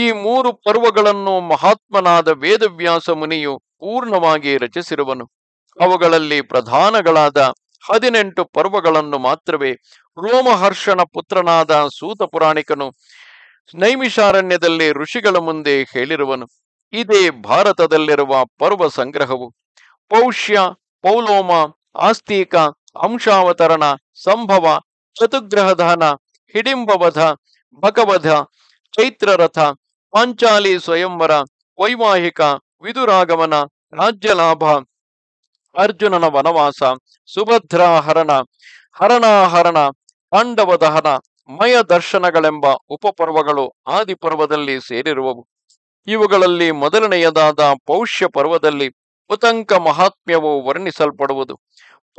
ಈ ಮೂರು ಪರ್ವಗಳನ್ನು ಮಹಾತ್ಮನಾದ ವೇದವ್ಯಾಸ ಮುನಿಯು ಪೂರ್ಣವಾಗಿ ರಚಿಸಿರುವನು ಅವುಗಳಲ್ಲಿ ಪ್ರಧಾನಗಳಾದ ಹದಿನೆಂಟು ಪರ್ವಗಳನ್ನು ಮಾತ್ರವೇ ರೋಮಹರ್ಷನ ಪುತ್ರನಾದ ಸೂತ ಪುರಾಣಿಕನು ನೈಮಿಷಾರಣ್ಯದಲ್ಲಿ ಋಷಿಗಳ ಮುಂದೆ ಹೇಳಿರುವನು ಇದೇ ಭಾರತದಲ್ಲಿರುವ ಪರ್ವ ಸಂಗ್ರಹವು ಪೌಷ್ಯ ಪೌಲೋಮ ಆಸ್ತಿಕ ಅಂಶಾವತರಣ ಸಂಭವ ಚತುಗ್ರಹದಾನ ಹಿಡಿಂಬವಧ ಭಗವಧ ಚೈತ್ರರಥ ಪಾಂಚಾಲಿ ಸ್ವಯಂವರ ವೈವಾಹಿಕ ವಿದುರಾಗಮನ ರಾಜ್ಯಲಾಭ ಅರ್ಜುನನ ವನವಾಸ ಸುಭದ್ರಾಹರಣ ಹರಣಾಹರಣ ಪಾಂಡವ ದಹನ ಮಯ ದರ್ಶನಗಳೆಂಬ ಉಪಪರ್ವಗಳು ಆದಿ ಪರ್ವದಲ್ಲಿ ಸೇರಿರುವವು ಇವುಗಳಲ್ಲಿ ಮೊದಲನೆಯದಾದ ಪೌಷ್ಯ ಪರ್ವದಲ್ಲಿ ಉತಂಕ ಮಹಾತ್ಮ್ಯವು ವರ್ಣಿಸಲ್ಪಡುವುದು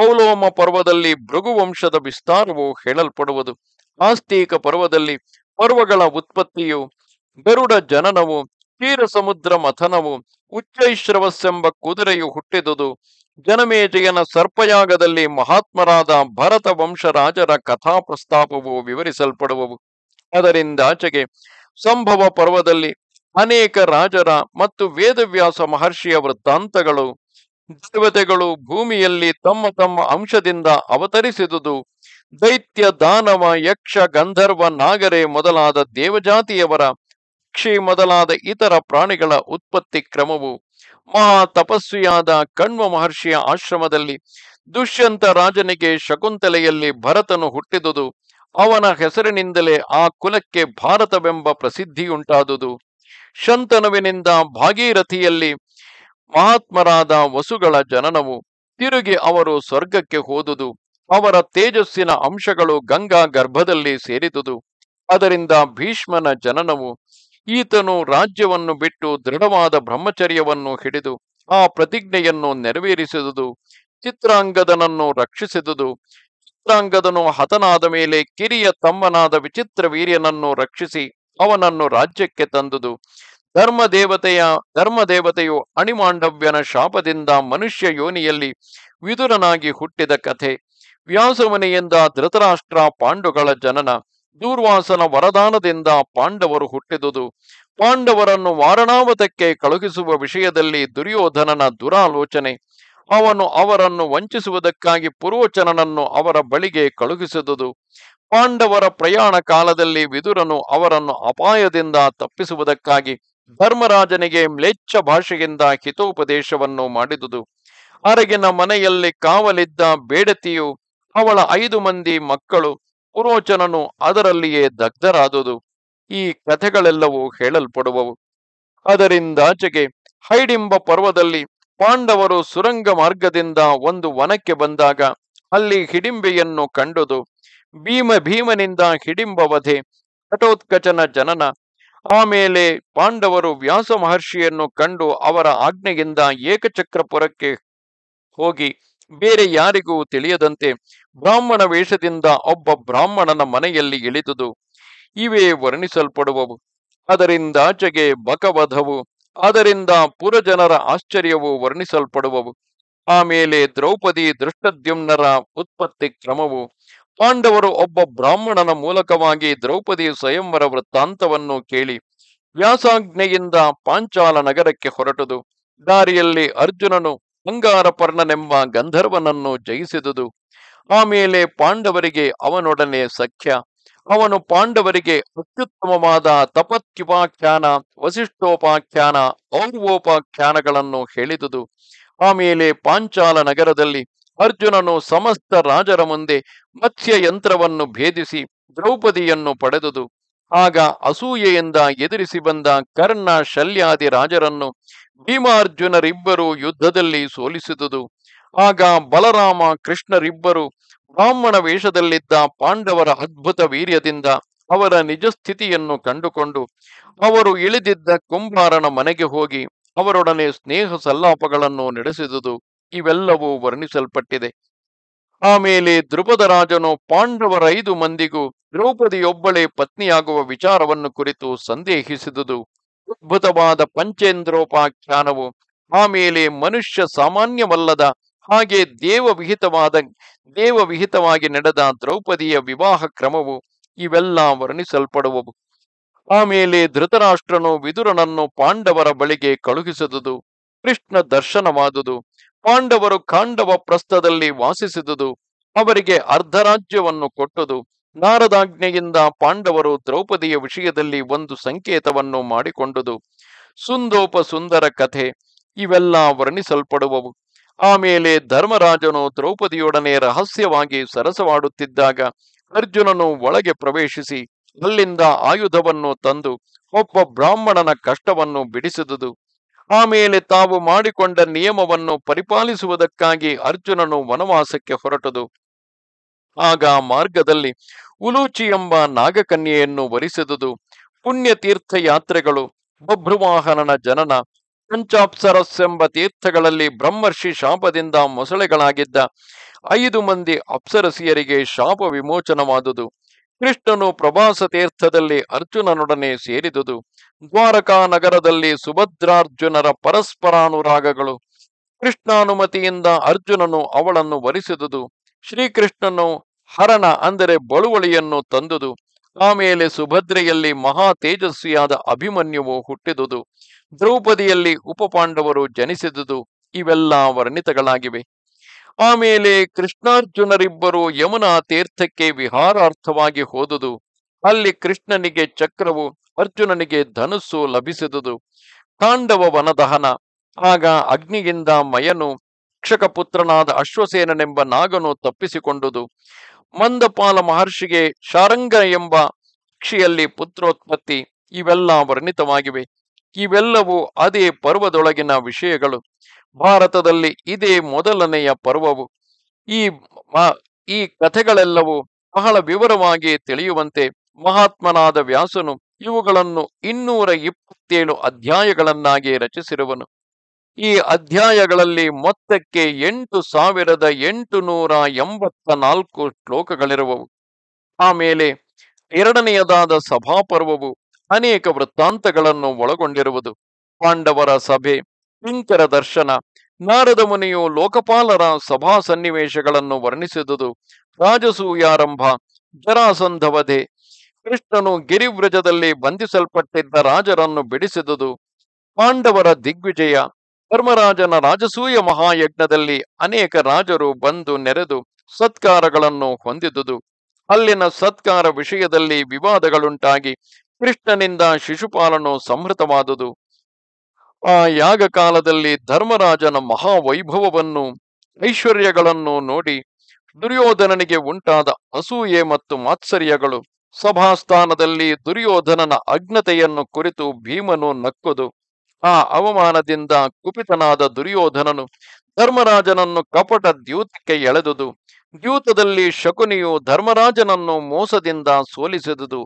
ಪೌಲೋಮ ಪರ್ವದಲ್ಲಿ ಭೃಗುವಂಶದ ವಿಸ್ತಾರವು ಹೇಳಲ್ಪಡುವುದು ಆಸ್ತಿಕ ಪರ್ವದಲ್ಲಿ ಪರ್ವಗಳ ಉತ್ಪತ್ತಿಯು ಗರುಡ ಜನನವು ಕ್ಷೀರ ಸಮುದ್ರ ಮಥನವು ಉಚ್ಚೈಶ್ರವಸ್ಸೆಂಬ ಕುದುರೆಯು ಹುಟ್ಟಿದುದು ಜನಮೇಜಯನ ಸರ್ಪಯಾಗದಲ್ಲಿ ಮಹಾತ್ಮರಾದ ಭರತ ವಂಶರಾಜರ ಕಥಾ ಪ್ರಸ್ತಾಪವು ವಿವರಿಸಲ್ಪಡುವವು ಅದರಿಂದಾಚೆಗೆ ಸಂಭವ ಪರ್ವದಲ್ಲಿ ಅನೇಕ ರಾಜರ ಮತ್ತು ವೇದವ್ಯಾಸ ಮಹರ್ಷಿಯ ವೃತ್ತಾಂತಗಳು ದೇವತೆಗಳು ಭೂಮಿಯಲ್ಲಿ ತಮ್ಮ ತಮ್ಮ ಅಂಶದಿಂದ ಅವತರಿಸಿದುದು ದೈತ್ಯ ದಾನವ ಯಕ್ಷ ಗಂಧರ್ವ ನಾಗರೆ ಮೊದಲಾದ ದೇವಜಾತಿಯವರ ಪಕ್ಷಿ ಮೊದಲಾದ ಇತರ ಪ್ರಾಣಿಗಳ ಉತ್ಪತ್ತಿ ಕ್ರಮವು ಮಹಾ ತಪಸ್ವಿಯಾದ ಕಣ್ವ ಮಹರ್ಷಿಯ ಆಶ್ರಮದಲ್ಲಿ ದುಷ್ಯಂತ ರಾಜನಿಗೆ ಶಕುಂತಲೆಯಲ್ಲಿ ಭರತನು ಹುಟ್ಟಿದುದು ಅವನ ಹೆಸರಿನಿಂದಲೇ ಆ ಕುಲಕ್ಕೆ ಭಾರತವೆಂಬ ಪ್ರಸಿದ್ಧಿಯುಂಟಾದುದು ಶಂತನುವಿನಿಂದ ಭಾಗೀರಥಿಯಲ್ಲಿ ಮಹಾತ್ಮರಾದ ವಸುಗಳ ಜನನವು ತಿರುಗಿ ಅವರು ಸ್ವರ್ಗಕ್ಕೆ ಹೋದುದು ಅವರ ತೇಜಸ್ಸಿನ ಅಂಶಗಳು ಗಂಗಾ ಗರ್ಭದಲ್ಲಿ ಸೇರಿದುದು ಅದರಿಂದ ಭೀಷ್ಮನ ಜನನವು ಈತನು ರಾಜ್ಯವನ್ನು ಬಿಟ್ಟು ದೃಢವಾದ ಬ್ರಹ್ಮಚರ್ಯವನ್ನು ಹಿಡಿದು ಆ ಪ್ರತಿಜ್ಞೆಯನ್ನು ನೆರವೇರಿಸಿದುದು ಚಿತ್ರಾಂಗದನನ್ನು ರಕ್ಷಿಸಿದುದು ಚಿತ್ರಾಂಗದನು ಹತನಾದ ಮೇಲೆ ಕಿರಿಯ ತಮ್ಮನಾದ ವಿಚಿತ್ರ ವೀರ್ಯನನ್ನು ರಕ್ಷಿಸಿ ಅವನನ್ನು ರಾಜ್ಯಕ್ಕೆ ತಂದುದು ಧರ್ಮದೇವತೆಯ ಧರ್ಮದೇವತೆಯು ಅಣಿಮಾಂಡವ್ಯನ ಶಾಪದಿಂದ ಮನುಷ್ಯ ಯೋನಿಯಲ್ಲಿ ವಿದುರನಾಗಿ ಹುಟ್ಟಿದ ಕಥೆ ವ್ಯಾಸಮನೆಯಿಂದ ಧೃತರಾಷ್ಟ್ರ ಪಾಂಡುಗಳ ಜನನ ದೂರ್ವಾಸನ ವರದಾನದಿಂದ ಪಾಂಡವರು ಹುಟ್ಟಿದುದು ಪಾಂಡವರನ್ನು ವಾರಣಾವತಕ್ಕೆ ಕಳುಹಿಸುವ ವಿಷಯದಲ್ಲಿ ದುರ್ಯೋಧನನ ದುರಾಲೋಚನೆ ಅವನು ಅವರನ್ನು ವಂಚಿಸುವುದಕ್ಕಾಗಿ ಪುರೋಚನನನ್ನು ಅವರ ಬಳಿಗೆ ಕಳುಹಿಸಿದುದು ಪಾಂಡವರ ಪ್ರಯಾಣ ಕಾಲದಲ್ಲಿ ವಿದುರನು ಅವರನ್ನು ಅಪಾಯದಿಂದ ತಪ್ಪಿಸುವುದಕ್ಕಾಗಿ ಧರ್ಮರಾಜನಿಗೆ ಮ್ಲೇಚ್ಚ ಭಾಷೆಯಿಂದ ಹಿತೋಪದೇಶವನ್ನು ಮಾಡಿದುದು ಅರಗಿನ ಮನೆಯಲ್ಲಿ ಕಾವಲಿದ್ದ ಬೇಡತಿಯು ಅವಳ ಐದು ಮಂದಿ ಮಕ್ಕಳು ಪುರೋಚನನು ಅದರಲ್ಲಿಯೇ ದಗ್ಧರಾದುದು ಈ ಕಥೆಗಳೆಲ್ಲವೂ ಹೇಳಲ್ಪಡುವವು ಅದರಿಂದಾಚೆಗೆ ಹೈಡಿಂಬ ಪರ್ವದಲ್ಲಿ ಪಾಂಡವರು ಸುರಂಗ ಮಾರ್ಗದಿಂದ ಒಂದು ವನಕ್ಕೆ ಬಂದಾಗ ಅಲ್ಲಿ ಹಿಡಿಂಬೆಯನ್ನು ಕಂಡುದು ಭೀಮ ಭೀಮನಿಂದ ಹಿಡಿಂಬವಧೆ ಕಟೋತ್ಕಚನ ಜನನ ಆಮೇಲೆ ಪಾಂಡವರು ವ್ಯಾಸ ಮಹರ್ಷಿಯನ್ನು ಕಂಡು ಅವರ ಆಜ್ಞೆಯಿಂದ ಏಕಚಕ್ರಪುರಕ್ಕೆ ಹೋಗಿ ಬೇರೆ ಯಾರಿಗೂ ತಿಳಿಯದಂತೆ ಬ್ರಾಹ್ಮಣ ವೇಷದಿಂದ ಒಬ್ಬ ಬ್ರಾಹ್ಮಣನ ಮನೆಯಲ್ಲಿ ಇಳಿದುದು ಇವೇ ವರ್ಣಿಸಲ್ಪಡುವವು ಅದರಿಂದ ಬಕವಧವು ಅದರಿಂದ ಪುರಜನರ ಆಶ್ಚರ್ಯವು ವರ್ಣಿಸಲ್ಪಡುವವು ಆಮೇಲೆ ದ್ರೌಪದಿ ದೃಷ್ಟದ್ಯುಮ್ನರ ಉತ್ಪತ್ತಿ ಕ್ರಮವು ಪಾಂಡವರು ಒಬ್ಬ ಬ್ರಾಹ್ಮಣನ ಮೂಲಕವಾಗಿ ದ್ರೌಪದಿ ಸ್ವಯಂವರ ವೃತ್ತಾಂತವನ್ನು ಕೇಳಿ ವ್ಯಾಸಾಜ್ಞೆಯಿಂದ ಪಾಂಚಾಲ ನಗರಕ್ಕೆ ಹೊರಟುದು ದಾರಿಯಲ್ಲಿ ಅರ್ಜುನನು ಅಂಗಾರಪರ್ಣನೆಂಬ ಗಂಧರ್ವನನ್ನು ಜಯಿಸಿದುದು ಆಮೇಲೆ ಪಾಂಡವರಿಗೆ ಅವನೊಡನೆ ಸಖ್ಯ ಅವನು ಪಾಂಡವರಿಗೆ ಅತ್ಯುತ್ತಮವಾದ ತಪತ್ಯುಪಾಖ್ಯಾನ ವಸಿಷ್ಠೋಪಾಖ್ಯಾನ ಔರ್ವೋಪಾಖ್ಯಾನಗಳನ್ನು ಹೇಳಿದುದು ಆಮೇಲೆ ಪಾಂಚಾಲ ನಗರದಲ್ಲಿ ಅರ್ಜುನನು ಸಮಸ್ತ ರಾಜರ ಮುಂದೆ ಮತ್ಸ್ಯ ಯಂತ್ರವನ್ನು ಭೇದಿಸಿ ದ್ರೌಪದಿಯನ್ನು ಪಡೆದುದು ಆಗ ಅಸೂಯೆಯಿಂದ ಎದುರಿಸಿ ಬಂದ ಕರ್ಣ ಶಲ್ಯಾದಿ ರಾಜರನ್ನು ಭೀಮಾರ್ಜುನರಿಬ್ಬರು ಯುದ್ಧದಲ್ಲಿ ಸೋಲಿಸಿದುದು ಆಗ ಬಲರಾಮ ಕೃಷ್ಣರಿಬ್ಬರು ಬ್ರಾಹ್ಮಣ ವೇಷದಲ್ಲಿದ್ದ ಪಾಂಡವರ ಅದ್ಭುತ ವೀರ್ಯದಿಂದ ಅವರ ನಿಜ ಸ್ಥಿತಿಯನ್ನು ಕಂಡುಕೊಂಡು ಅವರು ಇಳಿದಿದ್ದ ಕುಂಬಾರನ ಮನೆಗೆ ಹೋಗಿ ಅವರೊಡನೆ ಸ್ನೇಹ ಸಲ್ಲಾಪಗಳನ್ನು ನಡೆಸಿದುದು ಇವೆಲ್ಲವೂ ವರ್ಣಿಸಲ್ಪಟ್ಟಿದೆ ಆಮೇಲೆ ರಾಜನು ಪಾಂಡವರ ಐದು ಮಂದಿಗೂ ದ್ರೌಪದಿಯೊಬ್ಬಳೆ ಪತ್ನಿಯಾಗುವ ವಿಚಾರವನ್ನು ಕುರಿತು ಸಂದೇಹಿಸಿದುದು ಅದ್ಭುತವಾದ ಪಂಚೇಂದ್ರೋಪಾಖ್ಯಾನವು ಆಮೇಲೆ ಮನುಷ್ಯ ಸಾಮಾನ್ಯವಲ್ಲದ ಹಾಗೆ ದೇವವಿಹಿತವಾದ ದೇವವಿಹಿತವಾಗಿ ನಡೆದ ದ್ರೌಪದಿಯ ವಿವಾಹ ಕ್ರಮವು ಇವೆಲ್ಲ ವರ್ಣಿಸಲ್ಪಡುವವು ಆಮೇಲೆ ಧೃತರಾಷ್ಟ್ರನು ವಿದುರನನ್ನು ಪಾಂಡವರ ಬಳಿಗೆ ಕಳುಹಿಸಿದುದು ಕೃಷ್ಣ ದರ್ಶನವಾದುದು ಪಾಂಡವರು ಕಾಂಡವ ಪ್ರಸ್ಥದಲ್ಲಿ ವಾಸಿಸಿದುದು ಅವರಿಗೆ ಅರ್ಧರಾಜ್ಯವನ್ನು ಕೊಟ್ಟುದು ನಾರದಾಜ್ಞೆಯಿಂದ ಪಾಂಡವರು ದ್ರೌಪದಿಯ ವಿಷಯದಲ್ಲಿ ಒಂದು ಸಂಕೇತವನ್ನು ಮಾಡಿಕೊಂಡುದು ಸುಂದೋಪ ಸುಂದರ ಕಥೆ ಇವೆಲ್ಲ ವರ್ಣಿಸಲ್ಪಡುವವು ಆಮೇಲೆ ಧರ್ಮರಾಜನು ದ್ರೌಪದಿಯೊಡನೆ ರಹಸ್ಯವಾಗಿ ಸರಸವಾಡುತ್ತಿದ್ದಾಗ ಅರ್ಜುನನು ಒಳಗೆ ಪ್ರವೇಶಿಸಿ ಅಲ್ಲಿಂದ ಆಯುಧವನ್ನು ತಂದು ಒಬ್ಬ ಬ್ರಾಹ್ಮಣನ ಕಷ್ಟವನ್ನು ಬಿಡಿಸಿದುದು ಆಮೇಲೆ ತಾವು ಮಾಡಿಕೊಂಡ ನಿಯಮವನ್ನು ಪರಿಪಾಲಿಸುವುದಕ್ಕಾಗಿ ಅರ್ಜುನನು ವನವಾಸಕ್ಕೆ ಹೊರಟುದು ಆಗ ಮಾರ್ಗದಲ್ಲಿ ಉಲೂಚಿ ಎಂಬ ನಾಗಕನ್ಯೆಯನ್ನು ವರಿಸಿದುದು ಪುಣ್ಯತೀರ್ಥ ಯಾತ್ರೆಗಳು ಬಭ್ರುವಾಹನನ ಜನನ ಪಂಚಾಪ್ಸರಸ್ ಎಂಬ ತೀರ್ಥಗಳಲ್ಲಿ ಬ್ರಹ್ಮರ್ಷಿ ಶಾಪದಿಂದ ಮೊಸಳೆಗಳಾಗಿದ್ದ ಐದು ಮಂದಿ ಅಪ್ಸರಸಿಯರಿಗೆ ಶಾಪ ವಿಮೋಚನವಾದುದು ಕೃಷ್ಣನು ಪ್ರಭಾಸ ತೀರ್ಥದಲ್ಲಿ ಅರ್ಜುನನೊಡನೆ ಸೇರಿದುದು ದ್ವಾರಕಾ ನಗರದಲ್ಲಿ ಸುಭದ್ರಾರ್ಜುನರ ಪರಸ್ಪರಾನುರಾಗಗಳು ಕೃಷ್ಣಾನುಮತಿಯಿಂದ ಅರ್ಜುನನು ಅವಳನ್ನು ವರಿಸಿದುದು ಶ್ರೀಕೃಷ್ಣನು ಹರಣ ಅಂದರೆ ಬಳುವಳಿಯನ್ನು ತಂದುದು ಆಮೇಲೆ ಸುಭದ್ರೆಯಲ್ಲಿ ಮಹಾ ತೇಜಸ್ವಿಯಾದ ಅಭಿಮನ್ಯುವು ಹುಟ್ಟಿದುದು ದ್ರೌಪದಿಯಲ್ಲಿ ಉಪಪಾಂಡವರು ಜನಿಸಿದುದು ಇವೆಲ್ಲ ವರ್ಣಿತಗಳಾಗಿವೆ ಆಮೇಲೆ ಕೃಷ್ಣಾರ್ಜುನರಿಬ್ಬರು ಯಮುನಾ ತೀರ್ಥಕ್ಕೆ ವಿಹಾರಾರ್ಥವಾಗಿ ಹೋದುದು ಅಲ್ಲಿ ಕೃಷ್ಣನಿಗೆ ಚಕ್ರವು ಅರ್ಜುನನಿಗೆ ಧನುಸ್ಸು ಲಭಿಸಿದುದು ತಾಂಡವ ವನದಹನ ಆಗ ಅಗ್ನಿಯಿಂದ ಮಯನು ತಕ್ಷಕ ಪುತ್ರನಾದ ಅಶ್ವಸೇನನೆಂಬ ನಾಗನು ತಪ್ಪಿಸಿಕೊಂಡುದು ಮಂದಪಾಲ ಮಹರ್ಷಿಗೆ ಶಾರಂಗ ಎಂಬ ಪಕ್ಷಿಯಲ್ಲಿ ಪುತ್ರೋತ್ಪತ್ತಿ ಇವೆಲ್ಲ ವರ್ಣಿತವಾಗಿವೆ ಇವೆಲ್ಲವೂ ಅದೇ ಪರ್ವದೊಳಗಿನ ವಿಷಯಗಳು ಭಾರತದಲ್ಲಿ ಇದೇ ಮೊದಲನೆಯ ಪರ್ವವು ಈ ಈ ಕಥೆಗಳೆಲ್ಲವೂ ಬಹಳ ವಿವರವಾಗಿ ತಿಳಿಯುವಂತೆ ಮಹಾತ್ಮನಾದ ವ್ಯಾಸನು ಇವುಗಳನ್ನು ಇನ್ನೂರ ಇಪ್ಪತ್ತೇಳು ಅಧ್ಯಾಯಗಳನ್ನಾಗಿ ರಚಿಸಿರುವನು ಈ ಅಧ್ಯಾಯಗಳಲ್ಲಿ ಮೊತ್ತಕ್ಕೆ ಎಂಟು ಸಾವಿರದ ಎಂಟು ನೂರ ಎಂಬತ್ತ ನಾಲ್ಕು ಶ್ಲೋಕಗಳಿರುವವು ಆಮೇಲೆ ಎರಡನೆಯದಾದ ಸಭಾಪರ್ವವು ಅನೇಕ ವೃತ್ತಾಂತಗಳನ್ನು ಒಳಗೊಂಡಿರುವುದು ಪಾಂಡವರ ಸಭೆ ಕಿಂಕರ ದರ್ಶನ ನಾರದ ಮುನಿಯು ಲೋಕಪಾಲರ ಸಭಾ ಸನ್ನಿವೇಶಗಳನ್ನು ವರ್ಣಿಸಿದುದು ರಾಜಸೂಯಾರಂಭ ಜರಾಸಂಧವಧೆ ಕೃಷ್ಣನು ಗಿರಿವ್ರಜದಲ್ಲಿ ಬಂಧಿಸಲ್ಪಟ್ಟಿದ್ದ ರಾಜರನ್ನು ಬಿಡಿಸಿದುದು ಪಾಂಡವರ ದಿಗ್ವಿಜಯ ಧರ್ಮರಾಜನ ರಾಜಸೂಯ ಮಹಾಯಜ್ಞದಲ್ಲಿ ಅನೇಕ ರಾಜರು ಬಂದು ನೆರೆದು ಸತ್ಕಾರಗಳನ್ನು ಹೊಂದಿದುದು ಅಲ್ಲಿನ ಸತ್ಕಾರ ವಿಷಯದಲ್ಲಿ ವಿವಾದಗಳುಂಟಾಗಿ ಕೃಷ್ಣನಿಂದ ಶಿಶುಪಾಲನು ಸಮೃತವಾದುದು ಆ ಯಾಗ ಕಾಲದಲ್ಲಿ ಧರ್ಮರಾಜನ ಮಹಾವೈಭವವನ್ನು ಐಶ್ವರ್ಯಗಳನ್ನು ನೋಡಿ ದುರ್ಯೋಧನನಿಗೆ ಉಂಟಾದ ಅಸೂಯೆ ಮತ್ತು ಮಾತ್ಸರ್ಯಗಳು ಸಭಾಸ್ಥಾನದಲ್ಲಿ ದುರ್ಯೋಧನನ ಅಜ್ಞತೆಯನ್ನು ಕುರಿತು ಭೀಮನು ನಕ್ಕುದು ಆ ಅವಮಾನದಿಂದ ಕುಪಿತನಾದ ದುರ್ಯೋಧನನು ಧರ್ಮರಾಜನನ್ನು ಕಪಟ ದ್ಯೂತಕ್ಕೆ ಎಳೆದುದು ದ್ಯೂತದಲ್ಲಿ ಶಕುನಿಯು ಧರ್ಮರಾಜನನ್ನು ಮೋಸದಿಂದ ಸೋಲಿಸಿದುದು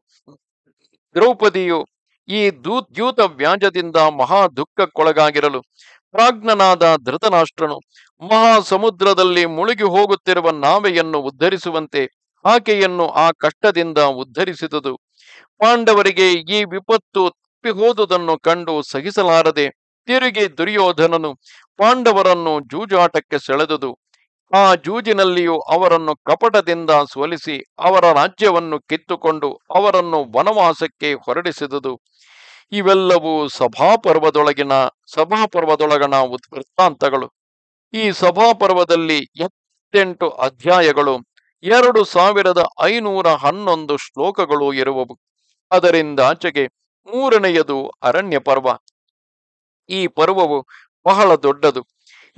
ದ್ರೌಪದಿಯು ಈ ದೂ ದ್ಯೂತ ವ್ಯಾಜದಿಂದ ಮಹಾ ದುಃಖಕ್ಕೊಳಗಾಗಿರಲು ಪ್ರಾಜ್ಞನಾದ ಧೃತನಾಷ್ಟ್ರನು ಮಹಾ ಸಮುದ್ರದಲ್ಲಿ ಮುಳುಗಿ ಹೋಗುತ್ತಿರುವ ನಾವೆಯನ್ನು ಉದ್ಧರಿಸುವಂತೆ ಆಕೆಯನ್ನು ಆ ಕಷ್ಟದಿಂದ ಉದ್ಧರಿಸಿದುದು ಪಾಂಡವರಿಗೆ ಈ ವಿಪತ್ತು ಹೋದುದನ್ನು ಕಂಡು ಸಹಿಸಲಾರದೆ ತಿರುಗಿ ದುರ್ಯೋಧನನು ಪಾಂಡವರನ್ನು ಜೂಜಾಟಕ್ಕೆ ಸೆಳೆದುದು ಆ ಜೂಜಿನಲ್ಲಿಯೂ ಅವರನ್ನು ಕಪಟದಿಂದ ಸೋಲಿಸಿ ಅವರ ರಾಜ್ಯವನ್ನು ಕಿತ್ತುಕೊಂಡು ಅವರನ್ನು ವನವಾಸಕ್ಕೆ ಹೊರಡಿಸಿದುದು ಇವೆಲ್ಲವೂ ಸಭಾಪರ್ವದೊಳಗಿನ ಸಭಾಪರ್ವದೊಳಗಣ ವೃತ್ತಾಂತಗಳು ಈ ಸಭಾಪರ್ವದಲ್ಲಿ ಎಂಟು ಅಧ್ಯಾಯಗಳು ಎರಡು ಸಾವಿರದ ಐನೂರ ಹನ್ನೊಂದು ಶ್ಲೋಕಗಳು ಇರುವವು ಅದರಿಂದಾಚೆಗೆ ಮೂರನೆಯದು ಅರಣ್ಯ ಪರ್ವ ಈ ಪರ್ವವು ಬಹಳ ದೊಡ್ಡದು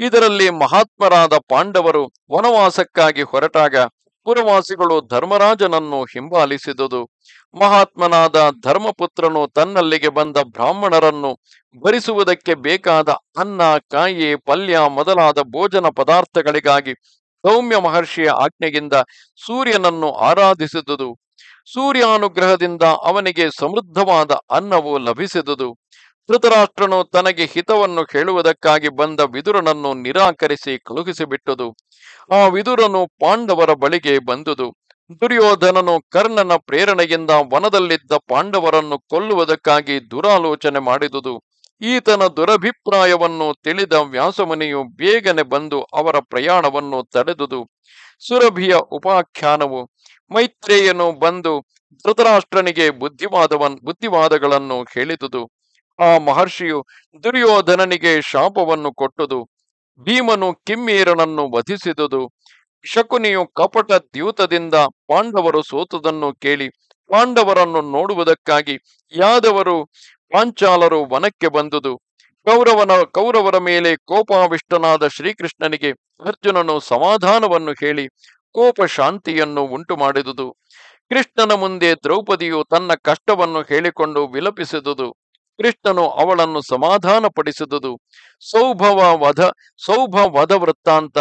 ಇದರಲ್ಲಿ ಮಹಾತ್ಮರಾದ ಪಾಂಡವರು ವನವಾಸಕ್ಕಾಗಿ ಹೊರಟಾಗ ಪುರವಾಸಿಗಳು ಧರ್ಮರಾಜನನ್ನು ಹಿಂಬಾಲಿಸಿದುದು ಮಹಾತ್ಮನಾದ ಧರ್ಮಪುತ್ರನು ತನ್ನಲ್ಲಿಗೆ ಬಂದ ಬ್ರಾಹ್ಮಣರನ್ನು ಭರಿಸುವುದಕ್ಕೆ ಬೇಕಾದ ಅನ್ನ ಕಾಯಿ ಪಲ್ಯ ಮೊದಲಾದ ಭೋಜನ ಪದಾರ್ಥಗಳಿಗಾಗಿ ಸೌಮ್ಯ ಮಹರ್ಷಿಯ ಆಜ್ಞೆಯಿಂದ ಸೂರ್ಯನನ್ನು ಆರಾಧಿಸಿದುದು ಸೂರ್ಯಾನುಗ್ರಹದಿಂದ ಅವನಿಗೆ ಸಮೃದ್ಧವಾದ ಅನ್ನವು ಲಭಿಸಿದುದು ಧೃತರಾಷ್ಟ್ರನು ತನಗೆ ಹಿತವನ್ನು ಹೇಳುವುದಕ್ಕಾಗಿ ಬಂದ ವಿದುರನನ್ನು ನಿರಾಕರಿಸಿ ಕಳುಹಿಸಿಬಿಟ್ಟುದು ಆ ವಿದುರನು ಪಾಂಡವರ ಬಳಿಗೆ ಬಂದುದು ದುರ್ಯೋಧನನು ಕರ್ಣನ ಪ್ರೇರಣೆಯಿಂದ ವನದಲ್ಲಿದ್ದ ಪಾಂಡವರನ್ನು ಕೊಲ್ಲುವುದಕ್ಕಾಗಿ ದುರಾಲೋಚನೆ ಮಾಡಿದುದು ಈತನ ದುರಭಿಪ್ರಾಯವನ್ನು ತಿಳಿದ ವ್ಯಾಸಮುನಿಯು ಬೇಗನೆ ಬಂದು ಅವರ ಪ್ರಯಾಣವನ್ನು ತಡೆದುದು ಸುರಭಿಯ ಉಪಾಖ್ಯಾನವು ಮೈತ್ರೇಯನು ಬಂದು ಧೃತರಾಷ್ಟ್ರನಿಗೆ ಬುದ್ಧಿವಾದವನ್ ಬುದ್ಧಿವಾದಗಳನ್ನು ಹೇಳಿದುದು ಆ ಮಹರ್ಷಿಯು ದುರ್ಯೋಧನನಿಗೆ ಶಾಪವನ್ನು ಕೊಟ್ಟುದು ಭೀಮನು ಕಿಮ್ಮೀರನನ್ನು ವಧಿಸಿದುದು ಶಕುನಿಯು ಕಪಟ ದ್ಯೂತದಿಂದ ಪಾಂಡವರು ಸೋತುದನ್ನು ಕೇಳಿ ಪಾಂಡವರನ್ನು ನೋಡುವುದಕ್ಕಾಗಿ ಯಾದವರು ಪಾಂಚಾಲರು ವನಕ್ಕೆ ಬಂದುದು ಕೌರವನ ಕೌರವರ ಮೇಲೆ ಕೋಪಾವಿಷ್ಟನಾದ ಶ್ರೀಕೃಷ್ಣನಿಗೆ ಅರ್ಜುನನು ಸಮಾಧಾನವನ್ನು ಹೇಳಿ ಕೋಪ ಶಾಂತಿಯನ್ನು ಉಂಟು ಮಾಡಿದುದು ಕೃಷ್ಣನ ಮುಂದೆ ದ್ರೌಪದಿಯು ತನ್ನ ಕಷ್ಟವನ್ನು ಹೇಳಿಕೊಂಡು ವಿಲಪಿಸಿದುದು ಕೃಷ್ಣನು ಅವಳನ್ನು ಸಮಾಧಾನಪಡಿಸಿದುದು ಸೌಭವ ವಧ ವಧ ವೃತ್ತಾಂತ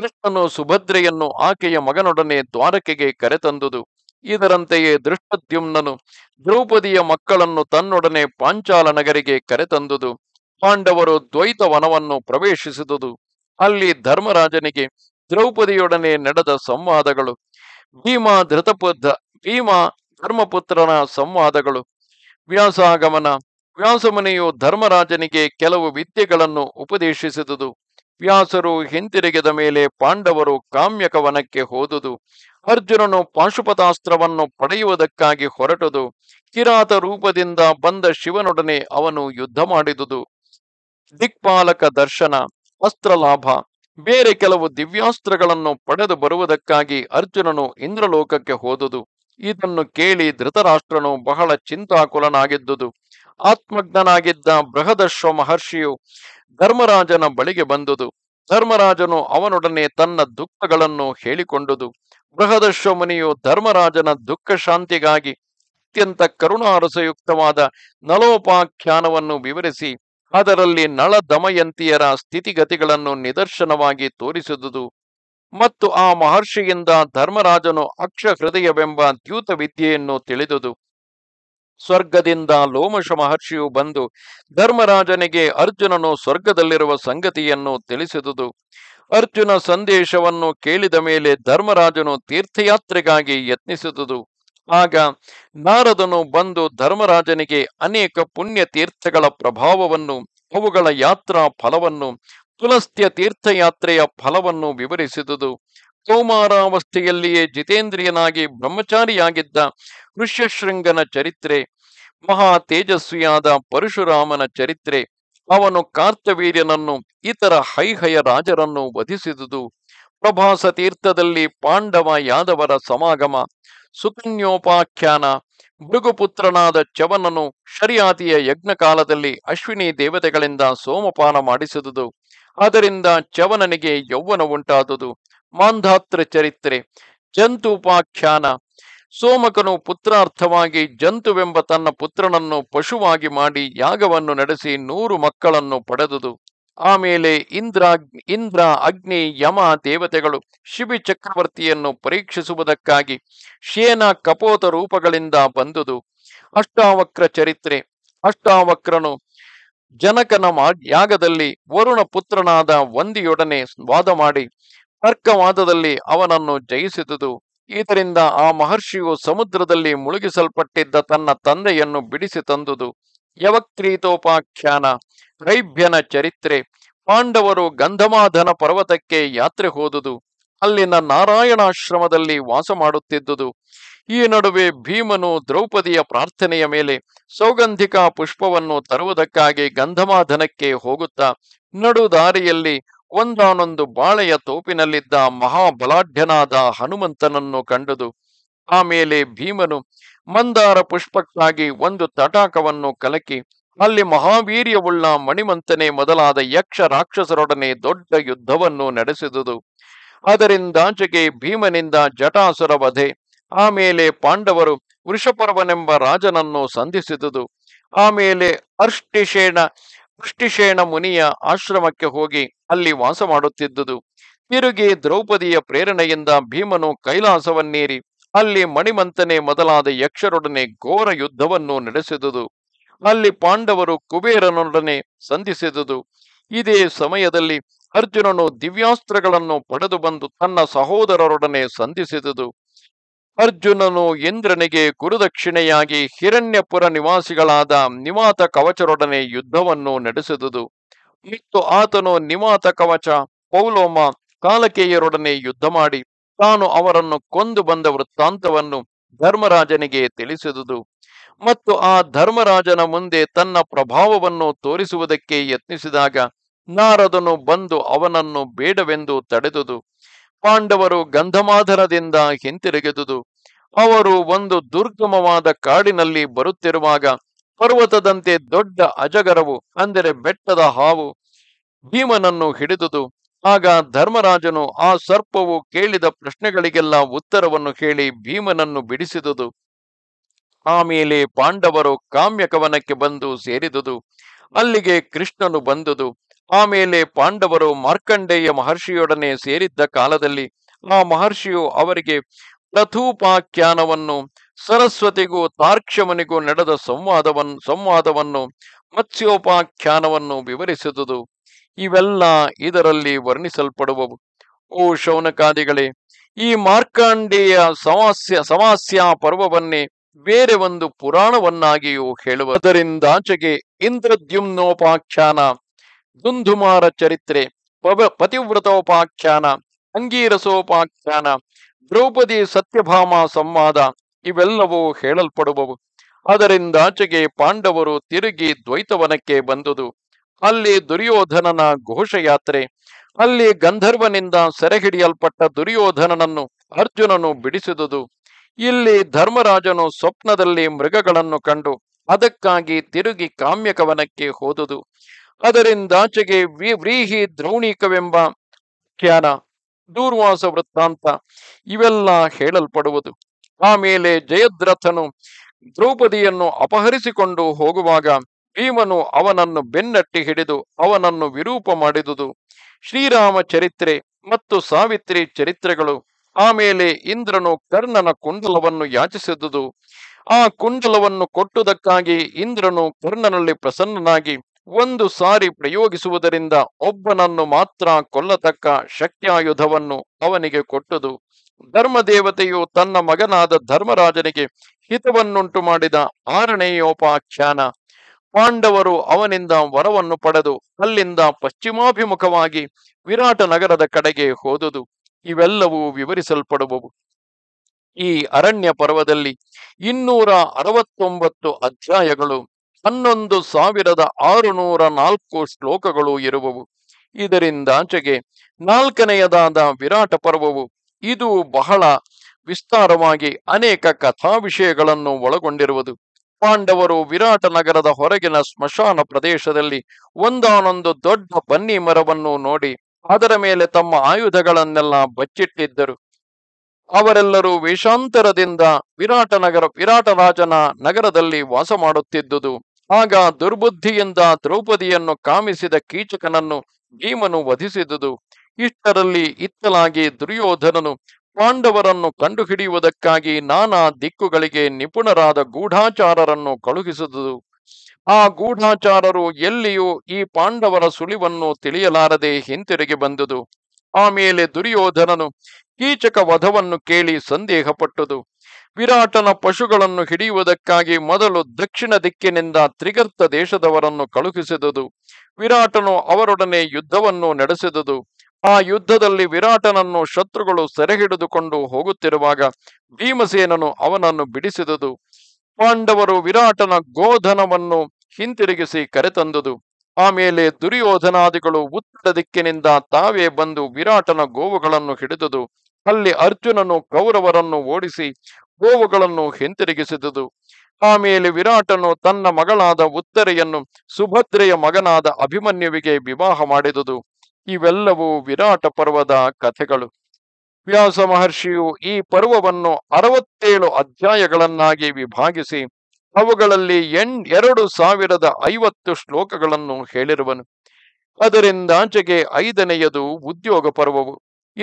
ಕೃಷ್ಣನು ಸುಭದ್ರೆಯನ್ನು ಆಕೆಯ ಮಗನೊಡನೆ ದ್ವಾರಕೆಗೆ ಕರೆತಂದುದು ಇದರಂತೆಯೇ ದೃಷ್ಟದ್ಯುಮ್ನನು ದ್ರೌಪದಿಯ ಮಕ್ಕಳನ್ನು ತನ್ನೊಡನೆ ಪಾಂಚಾಲ ನಗರಿಗೆ ಕರೆತಂದುದು ಪಾಂಡವರು ದ್ವೈತ ವನವನ್ನು ಪ್ರವೇಶಿಸಿದುದು ಅಲ್ಲಿ ಧರ್ಮರಾಜನಿಗೆ ದ್ರೌಪದಿಯೊಡನೆ ನಡೆದ ಸಂವಾದಗಳು ಭೀಮಾ ಧೃತಪುದ್ಧ ಭೀಮಾ ಧರ್ಮಪುತ್ರನ ಸಂವಾದಗಳು ವ್ಯಾಸಾಗಮನ ವ್ಯಾಸಮುನೆಯು ಧರ್ಮರಾಜನಿಗೆ ಕೆಲವು ವಿದ್ಯೆಗಳನ್ನು ಉಪದೇಶಿಸಿದುದು ವ್ಯಾಸರು ಹಿಂತಿರುಗಿದ ಮೇಲೆ ಪಾಂಡವರು ಕಾಮ್ಯಕವನಕ್ಕೆ ಹೋದುದು ಅರ್ಜುನನು ಪಾಶುಪತಾಸ್ತ್ರವನ್ನು ಪಡೆಯುವುದಕ್ಕಾಗಿ ಹೊರಟುದು ಕಿರಾತ ರೂಪದಿಂದ ಬಂದ ಶಿವನೊಡನೆ ಅವನು ಯುದ್ಧ ಮಾಡಿದುದು ದಿಕ್ಪಾಲಕ ದರ್ಶನ ಅಸ್ತ್ರಲಾಭ ಬೇರೆ ಕೆಲವು ದಿವ್ಯಾಸ್ತ್ರಗಳನ್ನು ಪಡೆದು ಬರುವುದಕ್ಕಾಗಿ ಅರ್ಜುನನು ಇಂದ್ರಲೋಕಕ್ಕೆ ಹೋದುದು ಇದನ್ನು ಕೇಳಿ ಧೃತರಾಷ್ಟ್ರನು ಬಹಳ ಚಿಂತಾಕುಲನಾಗಿದ್ದುದು ಆತ್ಮಜ್ಞನಾಗಿದ್ದ ಬೃಹದಶ್ವ ಮಹರ್ಷಿಯು ಧರ್ಮರಾಜನ ಬಳಿಗೆ ಬಂದುದು ಧರ್ಮರಾಜನು ಅವನೊಡನೆ ತನ್ನ ದುಃಖಗಳನ್ನು ಹೇಳಿಕೊಂಡುದು ಬೃಹದಶ್ವ ಮುನಿಯು ಧರ್ಮರಾಜನ ದುಃಖ ಶಾಂತಿಗಾಗಿ ಅತ್ಯಂತ ಕರುಣಾರಸಯುಕ್ತವಾದ ನಲೋಪಾಖ್ಯಾನವನ್ನು ವಿವರಿಸಿ ಅದರಲ್ಲಿ ನಳ ದಮಯಂತಿಯರ ಸ್ಥಿತಿಗತಿಗಳನ್ನು ನಿದರ್ಶನವಾಗಿ ತೋರಿಸಿದುದು ಮತ್ತು ಆ ಮಹರ್ಷಿಯಿಂದ ಧರ್ಮರಾಜನು ಅಕ್ಷ ಹೃದಯವೆಂಬ ದ್ಯೂತ ವಿದ್ಯೆಯನ್ನು ತಿಳಿದುದು ಸ್ವರ್ಗದಿಂದ ಲೋಮಶ ಮಹರ್ಷಿಯು ಬಂದು ಧರ್ಮರಾಜನಿಗೆ ಅರ್ಜುನನು ಸ್ವರ್ಗದಲ್ಲಿರುವ ಸಂಗತಿಯನ್ನು ತಿಳಿಸಿದುದು ಅರ್ಜುನ ಸಂದೇಶವನ್ನು ಕೇಳಿದ ಮೇಲೆ ಧರ್ಮರಾಜನು ತೀರ್ಥಯಾತ್ರೆಗಾಗಿ ಯತ್ನಿಸಿದುದು ಆಗ ನಾರದನು ಬಂದು ಧರ್ಮರಾಜನಿಗೆ ಅನೇಕ ಪುಣ್ಯ ತೀರ್ಥಗಳ ಪ್ರಭಾವವನ್ನು ಅವುಗಳ ಯಾತ್ರಾ ಫಲವನ್ನು ತುಲಸ್ತ್ಯ ತೀರ್ಥಯಾತ್ರೆಯ ಫಲವನ್ನು ವಿವರಿಸಿದುದು ಕೌಮಾರಾವಸ್ಥೆಯಲ್ಲಿಯೇ ಜಿತೇಂದ್ರಿಯನಾಗಿ ಬ್ರಹ್ಮಚಾರಿಯಾಗಿದ್ದ ಋಷ್ಯಶೃಂಗನ ಚರಿತ್ರೆ ಮಹಾ ತೇಜಸ್ವಿಯಾದ ಪರಶುರಾಮನ ಚರಿತ್ರೆ ಅವನು ಕಾರ್ತವೀರ್ಯನನ್ನು ಇತರ ಹೈಹಯ ರಾಜರನ್ನು ವಧಿಸಿದುದು ಪ್ರಭಾಸ ತೀರ್ಥದಲ್ಲಿ ಪಾಂಡವ ಯಾದವರ ಸಮಾಗಮ ಸುಕನ್ಯೋಪಾಖ್ಯಾನ ಮೃಗುಪುತ್ರನಾದ ಚವನನು ಶರಿಯಾತಿಯ ಯಜ್ಞಕಾಲದಲ್ಲಿ ಅಶ್ವಿನಿ ದೇವತೆಗಳಿಂದ ಸೋಮಪಾನ ಮಾಡಿಸಿದುದು ಅದರಿಂದ ಚವನನಿಗೆ ಯೌವನ ಉಂಟಾದುದು ಮಾಂಧಾತ್ರ ಚರಿತ್ರೆ ಜಂತುಪಾಖ್ಯಾನ ಸೋಮಕನು ಪುತ್ರಾರ್ಥವಾಗಿ ಜಂತುವೆಂಬ ತನ್ನ ಪುತ್ರನನ್ನು ಪಶುವಾಗಿ ಮಾಡಿ ಯಾಗವನ್ನು ನಡೆಸಿ ನೂರು ಮಕ್ಕಳನ್ನು ಪಡೆದುದು ಆಮೇಲೆ ಇಂದ್ರ ಇಂದ್ರ ಅಗ್ನಿ ಯಮ ದೇವತೆಗಳು ಶಿಬಿ ಚಕ್ರವರ್ತಿಯನ್ನು ಪರೀಕ್ಷಿಸುವುದಕ್ಕಾಗಿ ಶೇನ ಕಪೋತ ರೂಪಗಳಿಂದ ಬಂದುದು ಅಷ್ಟಾವಕ್ರ ಚರಿತ್ರೆ ಅಷ್ಟಾವಕ್ರನು ಜನಕನ ಯಾಗದಲ್ಲಿ ವರುಣ ಪುತ್ರನಾದ ವಂದಿಯೊಡನೆ ವಾದ ಮಾಡಿ ತರ್ಕವಾದದಲ್ಲಿ ಅವನನ್ನು ಜಯಿಸಿದುದು ಇದರಿಂದ ಆ ಮಹರ್ಷಿಯು ಸಮುದ್ರದಲ್ಲಿ ಮುಳುಗಿಸಲ್ಪಟ್ಟಿದ್ದ ತನ್ನ ತಂದೆಯನ್ನು ಬಿಡಿಸಿ ತಂದುದು ಯವಕ್ರೀತೋಪಾಖ್ಯಾನ ದ್ರೈಭ್ಯನ ಚರಿತ್ರೆ ಪಾಂಡವರು ಗಂಧಮಾಧನ ಪರ್ವತಕ್ಕೆ ಯಾತ್ರೆ ಹೋದುದು ಅಲ್ಲಿನ ನಾರಾಯಣಾಶ್ರಮದಲ್ಲಿ ವಾಸ ಮಾಡುತ್ತಿದ್ದುದು ಈ ನಡುವೆ ಭೀಮನು ದ್ರೌಪದಿಯ ಪ್ರಾರ್ಥನೆಯ ಮೇಲೆ ಸೌಗಂಧಿಕ ಪುಷ್ಪವನ್ನು ತರುವುದಕ್ಕಾಗಿ ಗಂಧಮಾಧನಕ್ಕೆ ಹೋಗುತ್ತಾ ನಡು ದಾರಿಯಲ್ಲಿ ಒಂದಾನೊಂದು ಬಾಳೆಯ ತೋಪಿನಲ್ಲಿದ್ದ ಮಹಾಬಲಾಢ್ಯನಾದ ಹನುಮಂತನನ್ನು ಕಂಡುದು ಆಮೇಲೆ ಭೀಮನು ಮಂದಾರ ಪುಷ್ಪಕ್ಕಾಗಿ ಒಂದು ತಟಾಕವನ್ನು ಕಲಕಿ ಅಲ್ಲಿ ಮಹಾವೀರ್ಯವುಳ್ಳ ಮಣಿಮಂತನೆ ಮೊದಲಾದ ಯಕ್ಷ ರಾಕ್ಷಸರೊಡನೆ ದೊಡ್ಡ ಯುದ್ಧವನ್ನು ನಡೆಸಿದುದು ಅದರಿಂದಾಚೆಗೆ ಭೀಮನಿಂದ ಜಟಾಸುರ ವಧೆ ಆಮೇಲೆ ಪಾಂಡವರು ವೃಷಪರ್ವನೆಂಬ ರಾಜನನ್ನು ಸಂಧಿಸಿದುದು ಆಮೇಲೆ ಅಷ್ಟಿಶೇಣ ಅಷ್ಟಿಶೇಣ ಮುನಿಯ ಆಶ್ರಮಕ್ಕೆ ಹೋಗಿ ಅಲ್ಲಿ ವಾಸ ಮಾಡುತ್ತಿದ್ದುದು ತಿರುಗಿ ದ್ರೌಪದಿಯ ಪ್ರೇರಣೆಯಿಂದ ಭೀಮನು ಕೈಲಾಸವನ್ನೇರಿ ಅಲ್ಲಿ ಮಣಿಮಂತನೆ ಮೊದಲಾದ ಯಕ್ಷರೊಡನೆ ಘೋರ ಯುದ್ಧವನ್ನು ನಡೆಸಿದುದು ಅಲ್ಲಿ ಪಾಂಡವರು ಕುಬೇರನೊಡನೆ ಸಂಧಿಸಿದುದು ಇದೇ ಸಮಯದಲ್ಲಿ ಅರ್ಜುನನು ದಿವ್ಯಾಸ್ತ್ರಗಳನ್ನು ಪಡೆದು ಬಂದು ತನ್ನ ಸಹೋದರರೊಡನೆ ಸಂಧಿಸಿದುದು ಅರ್ಜುನನು ಇಂದ್ರನಿಗೆ ಗುರುದಕ್ಷಿಣೆಯಾಗಿ ಹಿರಣ್ಯಪುರ ನಿವಾಸಿಗಳಾದ ನಿವಾತ ಕವಚರೊಡನೆ ಯುದ್ಧವನ್ನು ನಡೆಸಿದುದು ಮತ್ತು ಆತನು ನಿವಾತ ಕವಚ ಪೌಲೋಮ ಕಾಲಕೇಯರೊಡನೆ ಯುದ್ಧ ಮಾಡಿ ತಾನು ಅವರನ್ನು ಕೊಂದು ಬಂದ ವೃತ್ತಾಂತವನ್ನು ಧರ್ಮರಾಜನಿಗೆ ತಿಳಿಸಿದುದು ಮತ್ತು ಆ ಧರ್ಮರಾಜನ ಮುಂದೆ ತನ್ನ ಪ್ರಭಾವವನ್ನು ತೋರಿಸುವುದಕ್ಕೆ ಯತ್ನಿಸಿದಾಗ ನಾರದನು ಬಂದು ಅವನನ್ನು ಬೇಡವೆಂದು ತಡೆದುದು ಪಾಂಡವರು ಗಂಧಮಾಧರದಿಂದ ಹಿಂತಿರುಗಿದುದು ಅವರು ಒಂದು ದುರ್ಗಮವಾದ ಕಾಡಿನಲ್ಲಿ ಬರುತ್ತಿರುವಾಗ ಪರ್ವತದಂತೆ ದೊಡ್ಡ ಅಜಗರವು ಅಂದರೆ ಬೆಟ್ಟದ ಹಾವು ಭೀಮನನ್ನು ಹಿಡಿದುದು ಆಗ ಧರ್ಮರಾಜನು ಆ ಸರ್ಪವು ಕೇಳಿದ ಪ್ರಶ್ನೆಗಳಿಗೆಲ್ಲ ಉತ್ತರವನ್ನು ಹೇಳಿ ಭೀಮನನ್ನು ಬಿಡಿಸಿದುದು ಆಮೇಲೆ ಪಾಂಡವರು ಕಾಮ್ಯಕವನಕ್ಕೆ ಬಂದು ಸೇರಿದುದು ಅಲ್ಲಿಗೆ ಕೃಷ್ಣನು ಬಂದುದು ಆಮೇಲೆ ಪಾಂಡವರು ಮಾರ್ಕಂಡೇಯ ಮಹರ್ಷಿಯೊಡನೆ ಸೇರಿದ್ದ ಕಾಲದಲ್ಲಿ ಆ ಮಹರ್ಷಿಯು ಅವರಿಗೆ ಪ್ರಥೂಪಾಖ್ಯಾನವನ್ನು ಸರಸ್ವತಿಗೂ ತಾರ್ಕ್ಷಮನಿಗೂ ನಡೆದ ಸಂವಾದವನ್ನು ಸಂವಾದವನ್ನು ಮತ್ಸ್ಯೋಪಾಖ್ಯಾನವನ್ನು ವಿವರಿಸಿದುದು ಇವೆಲ್ಲ ಇದರಲ್ಲಿ ವರ್ಣಿಸಲ್ಪಡುವವು ಓ ಶೌನಕಾದಿಗಳೇ ಈ ಮಾರ್ಕಂಡೇಯ ಸಮಾಸ್ಯ ಸಮಾಸ್ಯ ಪರ್ವವನ್ನೇ ಬೇರೆ ಒಂದು ಪುರಾಣವನ್ನಾಗಿಯೂ ಅದರಿಂದಾಚೆಗೆ ಇಂದ್ರದ್ಯುಮ್ನೋಪಾಖ್ಯಾನ ದುಂಧುಮಾರ ಚರಿತ್ರೆ ಪವ ಪತಿವ್ರತೋಪಾಖ್ಯಾನ ಅಂಗೀರಸೋಪಾಖ್ಯಾನ ದ್ರೌಪದಿ ಸತ್ಯಭಾಮ ಸಂವಾದ ಇವೆಲ್ಲವೂ ಹೇಳಲ್ಪಡುವವು ಅದರಿಂದಾಚೆಗೆ ಪಾಂಡವರು ತಿರುಗಿ ದ್ವೈತವನಕ್ಕೆ ಬಂದುದು ಅಲ್ಲಿ ದುರ್ಯೋಧನನ ಘೋಷಯಾತ್ರೆ ಅಲ್ಲಿ ಗಂಧರ್ವನಿಂದ ಸೆರೆಹಿಡಿಯಲ್ಪಟ್ಟ ದುರ್ಯೋಧನನನ್ನು ಅರ್ಜುನನು ಬಿಡಿಸಿದುದು ಇಲ್ಲಿ ಧರ್ಮರಾಜನು ಸ್ವಪ್ನದಲ್ಲಿ ಮೃಗಗಳನ್ನು ಕಂಡು ಅದಕ್ಕಾಗಿ ತಿರುಗಿ ಕಾಮ್ಯಕವನಕ್ಕೆ ಹೋದುದು ಅದರಿಂದಾಚೆಗೆ ವ್ರೀಹಿ ದ್ರೌಣಿಕವೆಂಬ ಖ್ಯಾನ ದೂರ್ವಾಸ ವೃತ್ತಾಂತ ಇವೆಲ್ಲ ಹೇಳಲ್ಪಡುವುದು ಆಮೇಲೆ ಜಯದ್ರಥನು ದ್ರೌಪದಿಯನ್ನು ಅಪಹರಿಸಿಕೊಂಡು ಹೋಗುವಾಗ ಭೀಮನು ಅವನನ್ನು ಬೆನ್ನಟ್ಟಿ ಹಿಡಿದು ಅವನನ್ನು ವಿರೂಪ ಮಾಡಿದುದು ಶ್ರೀರಾಮ ಚರಿತ್ರೆ ಮತ್ತು ಸಾವಿತ್ರಿ ಚರಿತ್ರೆಗಳು ಆಮೇಲೆ ಇಂದ್ರನು ಕರ್ಣನ ಕುಂಡಲವನ್ನು ಯಾಚಿಸಿದುದು ಆ ಕುಂಡಲವನ್ನು ಕೊಟ್ಟುದಕ್ಕಾಗಿ ಇಂದ್ರನು ಕರ್ಣನಲ್ಲಿ ಪ್ರಸನ್ನನಾಗಿ ಒಂದು ಸಾರಿ ಪ್ರಯೋಗಿಸುವುದರಿಂದ ಒಬ್ಬನನ್ನು ಮಾತ್ರ ಕೊಲ್ಲತಕ್ಕ ಶಕ್ತಿಯುಧವನ್ನು ಅವನಿಗೆ ಕೊಟ್ಟುದು ಧರ್ಮದೇವತೆಯು ತನ್ನ ಮಗನಾದ ಧರ್ಮರಾಜನಿಗೆ ಹಿತವನ್ನುಂಟು ಮಾಡಿದ ಆರನೇಯೋಪಾಖ್ಯಾನ ಪಾಂಡವರು ಅವನಿಂದ ವರವನ್ನು ಪಡೆದು ಅಲ್ಲಿಂದ ಪಶ್ಚಿಮಾಭಿಮುಖವಾಗಿ ವಿರಾಟ ನಗರದ ಕಡೆಗೆ ಹೋದುದು ಇವೆಲ್ಲವೂ ವಿವರಿಸಲ್ಪಡುವವು ಈ ಅರಣ್ಯ ಪರ್ವದಲ್ಲಿ ಇನ್ನೂರ ಅರವತ್ತೊಂಬತ್ತು ಅಧ್ಯಾಯಗಳು ಹನ್ನೊಂದು ಸಾವಿರದ ಆರುನೂರ ನಾಲ್ಕು ಶ್ಲೋಕಗಳು ಇರುವವು ಇದರಿಂದಾಚೆಗೆ ನಾಲ್ಕನೆಯದಾದ ವಿರಾಟ ಪರ್ವವು ಇದು ಬಹಳ ವಿಸ್ತಾರವಾಗಿ ಅನೇಕ ಕಥಾ ವಿಷಯಗಳನ್ನು ಒಳಗೊಂಡಿರುವುದು ಪಾಂಡವರು ವಿರಾಟ ನಗರದ ಹೊರಗಿನ ಸ್ಮಶಾನ ಪ್ರದೇಶದಲ್ಲಿ ಒಂದಾನೊಂದು ದೊಡ್ಡ ಬನ್ನಿ ಮರವನ್ನು ನೋಡಿ ಅದರ ಮೇಲೆ ತಮ್ಮ ಆಯುಧಗಳನ್ನೆಲ್ಲ ಬಚ್ಚಿಟ್ಟಿದ್ದರು ಅವರೆಲ್ಲರೂ ವೇಷಾಂತರದಿಂದ ವಿರಾಟ ನಗರ ವಿರಾಟರಾಜನ ನಗರದಲ್ಲಿ ವಾಸ ಮಾಡುತ್ತಿದ್ದುದು ಆಗ ದುರ್ಬುದ್ಧಿಯಿಂದ ದ್ರೌಪದಿಯನ್ನು ಕಾಮಿಸಿದ ಕೀಚಕನನ್ನು ಭೀಮನು ವಧಿಸಿದುದು ಇಷ್ಟರಲ್ಲಿ ಇತ್ತಲಾಗಿ ದುರ್ಯೋಧನನು ಪಾಂಡವರನ್ನು ಕಂಡುಹಿಡಿಯುವುದಕ್ಕಾಗಿ ನಾನಾ ದಿಕ್ಕುಗಳಿಗೆ ನಿಪುಣರಾದ ಗೂಢಾಚಾರರನ್ನು ಕಳುಹಿಸಿದುದು ಆ ಗೂಢಾಚಾರರು ಎಲ್ಲಿಯೂ ಈ ಪಾಂಡವರ ಸುಳಿವನ್ನು ತಿಳಿಯಲಾರದೆ ಹಿಂತಿರುಗಿ ಬಂದುದು ಆಮೇಲೆ ದುರ್ಯೋಧನನು ಕೀಚಕ ವಧವನ್ನು ಕೇಳಿ ಸಂದೇಹಪಟ್ಟುದು ವಿರಾಟನ ಪಶುಗಳನ್ನು ಹಿಡಿಯುವುದಕ್ಕಾಗಿ ಮೊದಲು ದಕ್ಷಿಣ ದಿಕ್ಕಿನಿಂದ ತ್ರಿಗರ್ತ ದೇಶದವರನ್ನು ಕಳುಹಿಸಿದುದು ವಿರಾಟನು ಅವರೊಡನೆ ಯುದ್ಧವನ್ನು ನಡೆಸಿದುದು ಆ ಯುದ್ಧದಲ್ಲಿ ವಿರಾಟನನ್ನು ಶತ್ರುಗಳು ಸೆರೆ ಹಿಡಿದುಕೊಂಡು ಹೋಗುತ್ತಿರುವಾಗ ಭೀಮಸೇನನು ಅವನನ್ನು ಬಿಡಿಸಿದುದು ಪಾಂಡವರು ವಿರಾಟನ ಗೋಧನವನ್ನು ಹಿಂತಿರುಗಿಸಿ ಕರೆತಂದುದು ಆಮೇಲೆ ದುರ್ಯೋಧನಾದಿಗಳು ಉತ್ತರ ದಿಕ್ಕಿನಿಂದ ತಾವೇ ಬಂದು ವಿರಾಟನ ಗೋವುಗಳನ್ನು ಹಿಡಿದುದು ಅಲ್ಲಿ ಅರ್ಜುನನು ಕೌರವರನ್ನು ಓಡಿಸಿ ಗೋವುಗಳನ್ನು ಹಿಂತಿರುಗಿಸಿದುದು ಆಮೇಲೆ ವಿರಾಟನು ತನ್ನ ಮಗಳಾದ ಉತ್ತರೆಯನ್ನು ಸುಭದ್ರೆಯ ಮಗನಾದ ಅಭಿಮನ್ಯುವಿಗೆ ವಿವಾಹ ಮಾಡಿದುದು ಇವೆಲ್ಲವೂ ವಿರಾಟ ಪರ್ವದ ಕಥೆಗಳು ವ್ಯಾಸ ಮಹರ್ಷಿಯು ಈ ಪರ್ವವನ್ನು ಅರವತ್ತೇಳು ಅಧ್ಯಾಯಗಳನ್ನಾಗಿ ವಿಭಾಗಿಸಿ ಅವುಗಳಲ್ಲಿ ಎಣ್ ಎರಡು ಸಾವಿರದ ಐವತ್ತು ಶ್ಲೋಕಗಳನ್ನು ಹೇಳಿರುವನು ಅದರಿಂದಾಚೆಗೆ ಐದನೆಯದು ಉದ್ಯೋಗ ಪರ್ವವು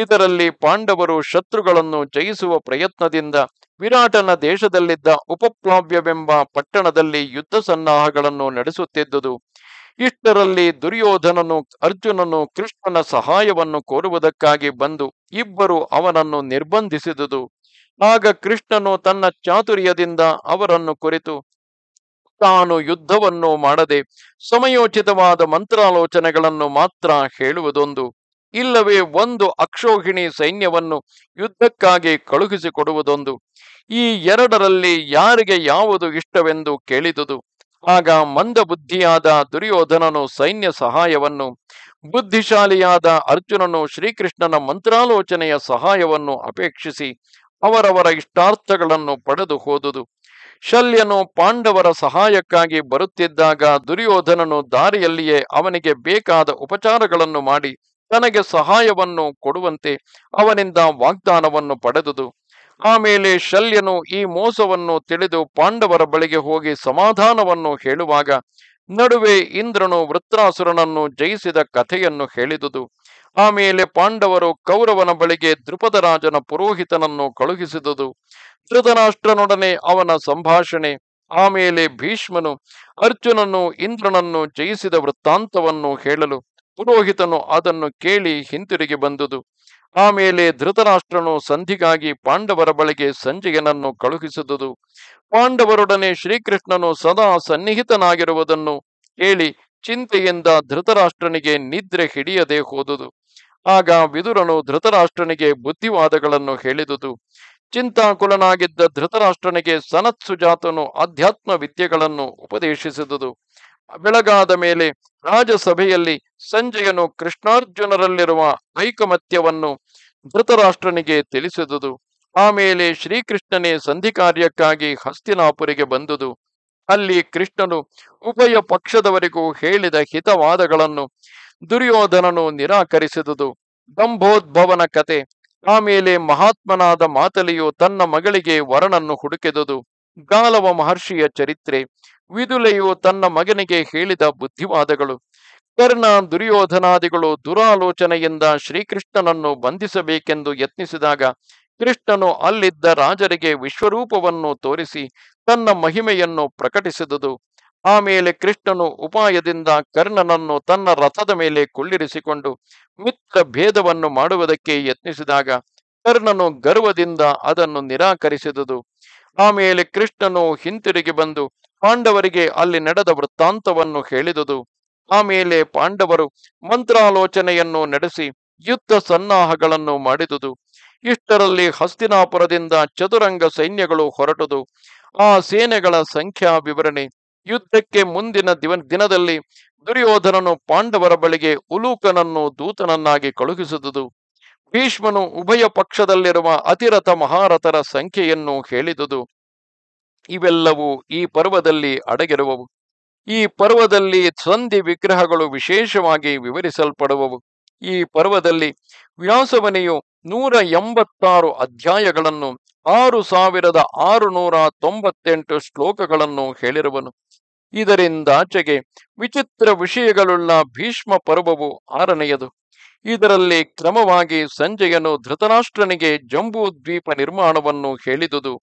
ಇದರಲ್ಲಿ ಪಾಂಡವರು ಶತ್ರುಗಳನ್ನು ಜಯಿಸುವ ಪ್ರಯತ್ನದಿಂದ ವಿರಾಟನ ದೇಶದಲ್ಲಿದ್ದ ಉಪಪ್ಲಾವ್ಯವೆಂಬ ಪಟ್ಟಣದಲ್ಲಿ ಯುದ್ಧ ಸನ್ನಾಹಗಳನ್ನು ನಡೆಸುತ್ತಿದ್ದುದು ಇಷ್ಟರಲ್ಲಿ ದುರ್ಯೋಧನನು ಅರ್ಜುನನು ಕೃಷ್ಣನ ಸಹಾಯವನ್ನು ಕೋರುವುದಕ್ಕಾಗಿ ಬಂದು ಇಬ್ಬರು ಅವನನ್ನು ನಿರ್ಬಂಧಿಸಿದುದು ಆಗ ಕೃಷ್ಣನು ತನ್ನ ಚಾತುರ್ಯದಿಂದ ಅವರನ್ನು ಕುರಿತು ತಾನು ಯುದ್ಧವನ್ನು ಮಾಡದೆ ಸಮಯೋಚಿತವಾದ ಮಂತ್ರಾಲೋಚನೆಗಳನ್ನು ಮಾತ್ರ ಹೇಳುವುದೊಂದು ಇಲ್ಲವೇ ಒಂದು ಅಕ್ಷೋಹಿಣಿ ಸೈನ್ಯವನ್ನು ಯುದ್ಧಕ್ಕಾಗಿ ಕಳುಹಿಸಿಕೊಡುವುದೊಂದು ಈ ಎರಡರಲ್ಲಿ ಯಾರಿಗೆ ಯಾವುದು ಇಷ್ಟವೆಂದು ಕೇಳಿದುದು ಆಗ ಮಂದ ಬುದ್ಧಿಯಾದ ದುರ್ಯೋಧನನು ಸೈನ್ಯ ಸಹಾಯವನ್ನು ಬುದ್ಧಿಶಾಲಿಯಾದ ಅರ್ಜುನನು ಶ್ರೀಕೃಷ್ಣನ ಮಂತ್ರಾಲೋಚನೆಯ ಸಹಾಯವನ್ನು ಅಪೇಕ್ಷಿಸಿ ಅವರವರ ಇಷ್ಟಾರ್ಥಗಳನ್ನು ಪಡೆದು ಹೋದುದು ಶಲ್ಯನು ಪಾಂಡವರ ಸಹಾಯಕ್ಕಾಗಿ ಬರುತ್ತಿದ್ದಾಗ ದುರ್ಯೋಧನನು ದಾರಿಯಲ್ಲಿಯೇ ಅವನಿಗೆ ಬೇಕಾದ ಉಪಚಾರಗಳನ್ನು ಮಾಡಿ ತನಗೆ ಸಹಾಯವನ್ನು ಕೊಡುವಂತೆ ಅವನಿಂದ ವಾಗ್ದಾನವನ್ನು ಪಡೆದುದು ಆಮೇಲೆ ಶಲ್ಯನು ಈ ಮೋಸವನ್ನು ತಿಳಿದು ಪಾಂಡವರ ಬಳಿಗೆ ಹೋಗಿ ಸಮಾಧಾನವನ್ನು ಹೇಳುವಾಗ ನಡುವೆ ಇಂದ್ರನು ವೃತ್ರಾಸುರನನ್ನು ಜಯಿಸಿದ ಕಥೆಯನ್ನು ಹೇಳಿದುದು ಆಮೇಲೆ ಪಾಂಡವರು ಕೌರವನ ಬಳಿಗೆ ರಾಜನ ಪುರೋಹಿತನನ್ನು ಕಳುಹಿಸಿದುದು ಧೃತರಾಷ್ಟ್ರನೊಡನೆ ಅವನ ಸಂಭಾಷಣೆ ಆಮೇಲೆ ಭೀಷ್ಮನು ಅರ್ಜುನನು ಇಂದ್ರನನ್ನು ಜಯಿಸಿದ ವೃತ್ತಾಂತವನ್ನು ಹೇಳಲು ಪುರೋಹಿತನು ಅದನ್ನು ಕೇಳಿ ಹಿಂತಿರುಗಿ ಬಂದುದು ಆಮೇಲೆ ಧೃತರಾಷ್ಟ್ರನು ಸಂಧಿಗಾಗಿ ಪಾಂಡವರ ಬಳಿಗೆ ಸಂಜಯನನ್ನು ಕಳುಹಿಸಿದುದು ಪಾಂಡವರೊಡನೆ ಶ್ರೀಕೃಷ್ಣನು ಸದಾ ಸನ್ನಿಹಿತನಾಗಿರುವುದನ್ನು ಹೇಳಿ ಚಿಂತೆಯಿಂದ ಧೃತರಾಷ್ಟ್ರನಿಗೆ ನಿದ್ರೆ ಹಿಡಿಯದೆ ಹೋದುದು ಆಗ ವಿದುರನು ಧೃತರಾಷ್ಟ್ರನಿಗೆ ಬುದ್ಧಿವಾದಗಳನ್ನು ಹೇಳಿದುದು ಚಿಂತಾಕುಲನಾಗಿದ್ದ ಧೃತರಾಷ್ಟ್ರನಿಗೆ ಸನತ್ಸುಜಾತನು ಅಧ್ಯಾತ್ಮ ವಿದ್ಯೆಗಳನ್ನು ಉಪದೇಶಿಸಿದುದು ಬೆಳಗಾದ ಮೇಲೆ ರಾಜಸಭೆಯಲ್ಲಿ ಸಂಜಯನು ಕೃಷ್ಣಾರ್ಜುನರಲ್ಲಿರುವ ಐಕಮತ್ಯವನ್ನು ಧೃತರಾಷ್ಟ್ರನಿಗೆ ತಿಳಿಸಿದುದು ಆಮೇಲೆ ಶ್ರೀಕೃಷ್ಣನೇ ಸಂಧಿ ಕಾರ್ಯಕ್ಕಾಗಿ ಹಸ್ತಿನಾಪುರಿಗೆ ಬಂದುದು ಅಲ್ಲಿ ಕೃಷ್ಣನು ಉಭಯ ಪಕ್ಷದವರೆಗೂ ಹೇಳಿದ ಹಿತವಾದಗಳನ್ನು ದುರ್ಯೋಧನನು ನಿರಾಕರಿಸಿದುದು ದಂಭೋದ್ಭವನ ಕತೆ ಆಮೇಲೆ ಮಹಾತ್ಮನಾದ ಮಾತಲಿಯು ತನ್ನ ಮಗಳಿಗೆ ವರನನ್ನು ಹುಡುಕಿದುದು ಗಾಲವ ಮಹರ್ಷಿಯ ಚರಿತ್ರೆ ವಿದುಲೆಯು ತನ್ನ ಮಗನಿಗೆ ಹೇಳಿದ ಬುದ್ಧಿವಾದಗಳು ಕರ್ಣ ದುರ್ಯೋಧನಾದಿಗಳು ದುರಾಲೋಚನೆಯಿಂದ ಶ್ರೀಕೃಷ್ಣನನ್ನು ಬಂಧಿಸಬೇಕೆಂದು ಯತ್ನಿಸಿದಾಗ ಕೃಷ್ಣನು ಅಲ್ಲಿದ್ದ ರಾಜರಿಗೆ ವಿಶ್ವರೂಪವನ್ನು ತೋರಿಸಿ ತನ್ನ ಮಹಿಮೆಯನ್ನು ಪ್ರಕಟಿಸಿದುದು ಆಮೇಲೆ ಕೃಷ್ಣನು ಉಪಾಯದಿಂದ ಕರ್ಣನನ್ನು ತನ್ನ ರಥದ ಮೇಲೆ ಕುಳ್ಳಿರಿಸಿಕೊಂಡು ಮಿತ್ರ ಭೇದವನ್ನು ಮಾಡುವುದಕ್ಕೆ ಯತ್ನಿಸಿದಾಗ ಕರ್ಣನು ಗರ್ವದಿಂದ ಅದನ್ನು ನಿರಾಕರಿಸಿದುದು ಆಮೇಲೆ ಕೃಷ್ಣನು ಹಿಂತಿರುಗಿ ಬಂದು ಪಾಂಡವರಿಗೆ ಅಲ್ಲಿ ನಡೆದ ವೃತ್ತಾಂತವನ್ನು ಹೇಳಿದುದು ಆಮೇಲೆ ಪಾಂಡವರು ಮಂತ್ರಾಲೋಚನೆಯನ್ನು ನಡೆಸಿ ಯುದ್ಧ ಸನ್ನಾಹಗಳನ್ನು ಮಾಡಿದುದು ಇಷ್ಟರಲ್ಲಿ ಹಸ್ತಿನಾಪುರದಿಂದ ಚದುರಂಗ ಸೈನ್ಯಗಳು ಹೊರಟುದು ಆ ಸೇನೆಗಳ ಸಂಖ್ಯಾ ವಿವರಣೆ ಯುದ್ಧಕ್ಕೆ ಮುಂದಿನ ದಿವ ದಿನದಲ್ಲಿ ದುರ್ಯೋಧನನು ಪಾಂಡವರ ಬಳಿಗೆ ಉಲೂಕನನ್ನು ದೂತನನ್ನಾಗಿ ಕಳುಹಿಸಿದುದು ಭೀಷ್ಮನು ಉಭಯ ಪಕ್ಷದಲ್ಲಿರುವ ಅತಿರಥ ಮಹಾರಥರ ಸಂಖ್ಯೆಯನ್ನು ಹೇಳಿದುದು ಇವೆಲ್ಲವೂ ಈ ಪರ್ವದಲ್ಲಿ ಅಡಗಿರುವವು ಈ ಪರ್ವದಲ್ಲಿ ಸಂಧಿ ವಿಗ್ರಹಗಳು ವಿಶೇಷವಾಗಿ ವಿವರಿಸಲ್ಪಡುವವು ಈ ಪರ್ವದಲ್ಲಿ ವ್ಯಾಸವನೆಯು ನೂರ ಎಂಬತ್ತಾರು ಅಧ್ಯಾಯಗಳನ್ನು ಆರು ಸಾವಿರದ ಆರುನೂರ ತೊಂಬತ್ತೆಂಟು ಶ್ಲೋಕಗಳನ್ನು ಹೇಳಿರುವನು ಇದರಿಂದಾಚೆಗೆ ವಿಚಿತ್ರ ವಿಷಯಗಳುಳ್ಳ ಭೀಷ್ಮ ಪರ್ವವು ಆರನೆಯದು ಇದರಲ್ಲಿ ಕ್ರಮವಾಗಿ ಸಂಜೆಯನು ಧೃತರಾಷ್ಟ್ರನಿಗೆ ಜಂಬೂ ದ್ವೀಪ ನಿರ್ಮಾಣವನ್ನು ಹೇಳಿದುದು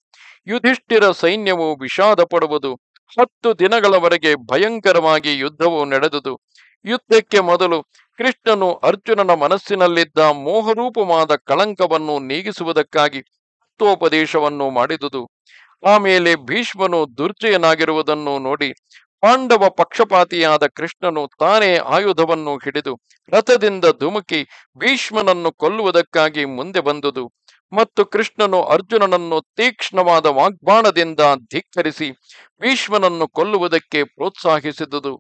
ಯುಧಿಷ್ಠಿರ ಸೈನ್ಯವು ವಿಷಾದ ಪಡುವುದು ಹತ್ತು ದಿನಗಳವರೆಗೆ ಭಯಂಕರವಾಗಿ ಯುದ್ಧವು ನಡೆದುದು ಯುದ್ಧಕ್ಕೆ ಮೊದಲು ಕೃಷ್ಣನು ಅರ್ಜುನನ ಮನಸ್ಸಿನಲ್ಲಿದ್ದ ಮೋಹರೂಪವಾದ ಕಳಂಕವನ್ನು ನೀಗಿಸುವುದಕ್ಕಾಗಿ ಹತ್ತೋಪದೇಶವನ್ನು ಮಾಡಿದುದು ಆಮೇಲೆ ಭೀಷ್ಮನು ದುರ್ಜಯನಾಗಿರುವುದನ್ನು ನೋಡಿ ಪಾಂಡವ ಪಕ್ಷಪಾತಿಯಾದ ಕೃಷ್ಣನು ತಾನೇ ಆಯುಧವನ್ನು ಹಿಡಿದು ರಥದಿಂದ ಧುಮುಕಿ ಭೀಷ್ಮನನ್ನು ಕೊಲ್ಲುವುದಕ್ಕಾಗಿ ಮುಂದೆ ಬಂದುದು ಮತ್ತು ಕೃಷ್ಣನು ಅರ್ಜುನನನ್ನು ತೀಕ್ಷ್ಣವಾದ ವಾಗ್ಬಾಣದಿಂದ ಧಿಕ್ಕರಿಸಿ ಭೀಷ್ಮನನ್ನು ಕೊಲ್ಲುವುದಕ್ಕೆ ಪ್ರೋತ್ಸಾಹಿಸಿದುದು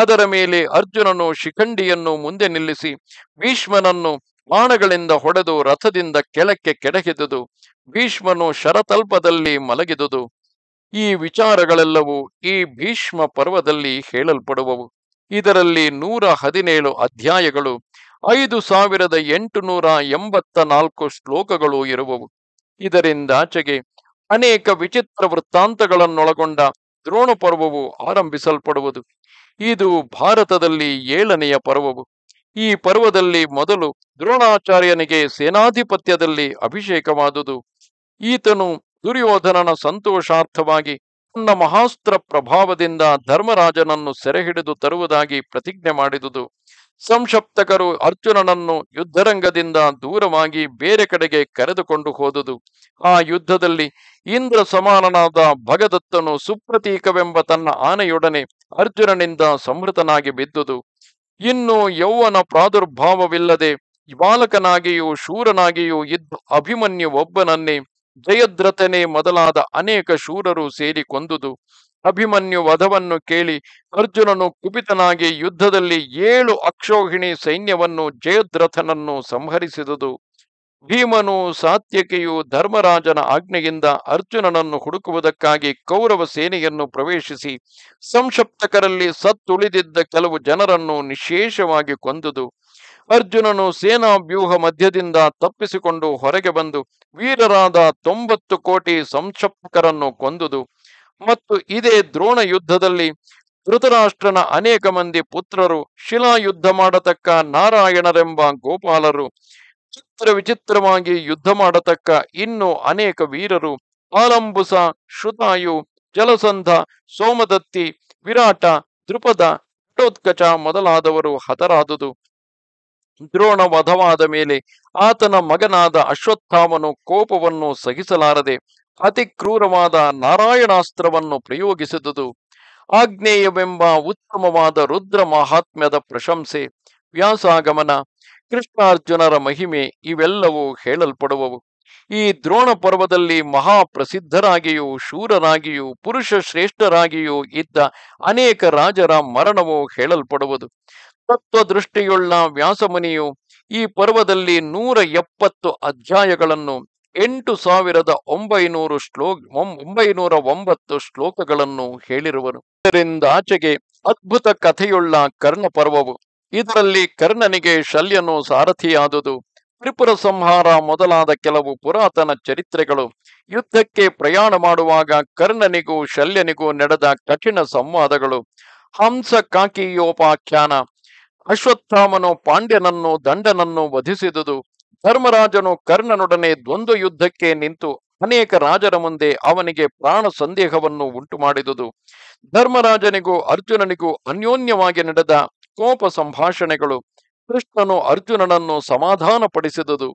ಅದರ ಮೇಲೆ ಅರ್ಜುನನು ಶಿಖಂಡಿಯನ್ನು ಮುಂದೆ ನಿಲ್ಲಿಸಿ ಭೀಷ್ಮನನ್ನು ಬಾಣಗಳಿಂದ ಹೊಡೆದು ರಥದಿಂದ ಕೆಳಕ್ಕೆ ಕೆಡಹಿದುದು ಭೀಷ್ಮನು ಶರತಲ್ಪದಲ್ಲಿ ಮಲಗಿದುದು ಈ ವಿಚಾರಗಳೆಲ್ಲವೂ ಈ ಭೀಷ್ಮ ಪರ್ವದಲ್ಲಿ ಹೇಳಲ್ಪಡುವವು ಇದರಲ್ಲಿ ನೂರ ಹದಿನೇಳು ಅಧ್ಯಾಯಗಳು ಐದು ಸಾವಿರದ ಎಂಟುನೂರ ಎಂಬತ್ತ ನಾಲ್ಕು ಶ್ಲೋಕಗಳು ಇರುವವು ಇದರಿಂದಾಚೆಗೆ ಅನೇಕ ವಿಚಿತ್ರ ವೃತ್ತಾಂತಗಳನ್ನೊಳಗೊಂಡ ದ್ರೋಣ ಪರ್ವವು ಆರಂಭಿಸಲ್ಪಡುವುದು ಇದು ಭಾರತದಲ್ಲಿ ಏಳನೆಯ ಪರ್ವವು ಈ ಪರ್ವದಲ್ಲಿ ಮೊದಲು ದ್ರೋಣಾಚಾರ್ಯನಿಗೆ ಸೇನಾಧಿಪತ್ಯದಲ್ಲಿ ಅಭಿಷೇಕವಾದುದು ಈತನು ದುರ್ಯೋಧನನ ಸಂತೋಷಾರ್ಥವಾಗಿ ತನ್ನ ಮಹಾಸ್ತ್ರ ಪ್ರಭಾವದಿಂದ ಧರ್ಮರಾಜನನ್ನು ಸೆರೆಹಿಡಿದು ತರುವುದಾಗಿ ಪ್ರತಿಜ್ಞೆ ಮಾಡಿದುದು ಸಂಶಪ್ತಕರು ಅರ್ಜುನನನ್ನು ಯುದ್ಧರಂಗದಿಂದ ದೂರವಾಗಿ ಬೇರೆ ಕಡೆಗೆ ಕರೆದುಕೊಂಡು ಹೋದುದು ಆ ಯುದ್ಧದಲ್ಲಿ ಇಂದ್ರ ಸಮಾನನಾದ ಭಗದತ್ತನು ಸುಪ್ರತೀಕವೆಂಬ ತನ್ನ ಆನೆಯೊಡನೆ ಅರ್ಜುನನಿಂದ ಸಮೃತನಾಗಿ ಬಿದ್ದುದು ಇನ್ನು ಯೌವನ ಪ್ರಾದುರ್ಭಾವವಿಲ್ಲದೆ ಬಾಲಕನಾಗಿಯೂ ಶೂರನಾಗಿಯೂ ಇದ್ದ ಅಭಿಮನ್ಯು ಒಬ್ಬನನ್ನೇ ಜಯದ್ರತನೆ ಮೊದಲಾದ ಅನೇಕ ಶೂರರು ಸೇರಿ ಅಭಿಮನ್ಯು ವಧವನ್ನು ಕೇಳಿ ಅರ್ಜುನನು ಕುಪಿತನಾಗಿ ಯುದ್ಧದಲ್ಲಿ ಏಳು ಅಕ್ಷೋಹಿಣಿ ಸೈನ್ಯವನ್ನು ಜಯದ್ರಥನನ್ನು ಸಂಹರಿಸಿದುದು ಭೀಮನು ಸಾತ್ಯಕೆಯು ಧರ್ಮರಾಜನ ಆಜ್ಞೆಯಿಂದ ಅರ್ಜುನನನ್ನು ಹುಡುಕುವುದಕ್ಕಾಗಿ ಕೌರವ ಸೇನೆಯನ್ನು ಪ್ರವೇಶಿಸಿ ಸಂಕ್ಷಪ್ತಕರಲ್ಲಿ ಸತ್ತುಳಿದಿದ್ದ ಕೆಲವು ಜನರನ್ನು ನಿಶೇಷವಾಗಿ ಕೊಂದುದು ಅರ್ಜುನನು ಸೇನಾ ವ್ಯೂಹ ಮಧ್ಯದಿಂದ ತಪ್ಪಿಸಿಕೊಂಡು ಹೊರಗೆ ಬಂದು ವೀರರಾದ ತೊಂಬತ್ತು ಕೋಟಿ ಸಂಶಪ್ತಕರನ್ನು ಕೊಂದುದು ಮತ್ತು ಇದೇ ದ್ರೋಣ ಯುದ್ಧದಲ್ಲಿ ಧೃತರಾಷ್ಟ್ರನ ಅನೇಕ ಮಂದಿ ಪುತ್ರರು ಶಿಲಾ ಯುದ್ಧ ಮಾಡತಕ್ಕ ನಾರಾಯಣರೆಂಬ ಗೋಪಾಲರು ಚಿತ್ರ ವಿಚಿತ್ರವಾಗಿ ಯುದ್ಧ ಮಾಡತಕ್ಕ ಇನ್ನು ಅನೇಕ ವೀರರು ಆಲಂಬುಸ ಶ್ರುತಾಯು ಜಲಸಂಧ ಸೋಮದತ್ತಿ ವಿರಾಟ ದೃಪದ ಘಟೋತ್ಕಚ ಮೊದಲಾದವರು ಹತರಾದುದು ದ್ರೋಣ ವಧವಾದ ಮೇಲೆ ಆತನ ಮಗನಾದ ಅಶ್ವತ್ಥಾಮನು ಕೋಪವನ್ನು ಸಹಿಸಲಾರದೆ ಅತಿ ಕ್ರೂರವಾದ ನಾರಾಯಣಾಸ್ತ್ರವನ್ನು ಪ್ರಯೋಗಿಸಿದುದು ಆಗ್ನೇಯವೆಂಬ ಉತ್ತಮವಾದ ರುದ್ರ ಮಹಾತ್ಮ್ಯದ ಪ್ರಶಂಸೆ ವ್ಯಾಸಾಗಮನ ಕೃಷ್ಣಾರ್ಜುನರ ಮಹಿಮೆ ಇವೆಲ್ಲವೂ ಹೇಳಲ್ಪಡುವವು ಈ ದ್ರೋಣ ಪರ್ವದಲ್ಲಿ ಮಹಾಪ್ರಸಿದ್ಧರಾಗಿಯೂ ಶೂರರಾಗಿಯೂ ಪುರುಷ ಶ್ರೇಷ್ಠರಾಗಿಯೂ ಇದ್ದ ಅನೇಕ ರಾಜರ ಮರಣವು ಹೇಳಲ್ಪಡುವುದು ತತ್ವದೃಷ್ಟಿಯುಳ್ಳ ವ್ಯಾಸಮುನಿಯು ಈ ಪರ್ವದಲ್ಲಿ ನೂರ ಎಪ್ಪತ್ತು ಅಧ್ಯಾಯಗಳನ್ನು ಎಂಟು ಸಾವಿರದ ಒಂಬೈನೂರು ಶ್ಲೋಕ ಒಂಬೈನೂರ ಒಂಬತ್ತು ಶ್ಲೋಕಗಳನ್ನು ಹೇಳಿರುವರು ಇದರಿಂದ ಆಚೆಗೆ ಅದ್ಭುತ ಕಥೆಯುಳ್ಳ ಕರ್ಣ ಪರ್ವವು ಇದರಲ್ಲಿ ಕರ್ಣನಿಗೆ ಶಲ್ಯನು ಸಾರಥಿಯಾದುದು ತ್ರಿಪುರ ಸಂಹಾರ ಮೊದಲಾದ ಕೆಲವು ಪುರಾತನ ಚರಿತ್ರೆಗಳು ಯುದ್ಧಕ್ಕೆ ಪ್ರಯಾಣ ಮಾಡುವಾಗ ಕರ್ಣನಿಗೂ ಶಲ್ಯನಿಗೂ ನಡೆದ ಕಠಿಣ ಸಂವಾದಗಳು ಹಂಸ ಕಾಕಿಯೋಪಾಖ್ಯಾನ ಅಶ್ವತ್ಥಾಮನು ಪಾಂಡ್ಯನನ್ನು ದಂಡನನ್ನು ವಧಿಸಿದುದು ಧರ್ಮರಾಜನು ಕರ್ಣನೊಡನೆ ದ್ವಂದ್ವ ಯುದ್ಧಕ್ಕೆ ನಿಂತು ಅನೇಕ ರಾಜರ ಮುಂದೆ ಅವನಿಗೆ ಪ್ರಾಣ ಸಂದೇಹವನ್ನು ಉಂಟು ಮಾಡಿದುದು ಧರ್ಮರಾಜನಿಗೂ ಅರ್ಜುನನಿಗೂ ಅನ್ಯೋನ್ಯವಾಗಿ ನಡೆದ ಕೋಪ ಸಂಭಾಷಣೆಗಳು ಕೃಷ್ಣನು ಅರ್ಜುನನನ್ನು ಸಮಾಧಾನ ಪಡಿಸಿದುದು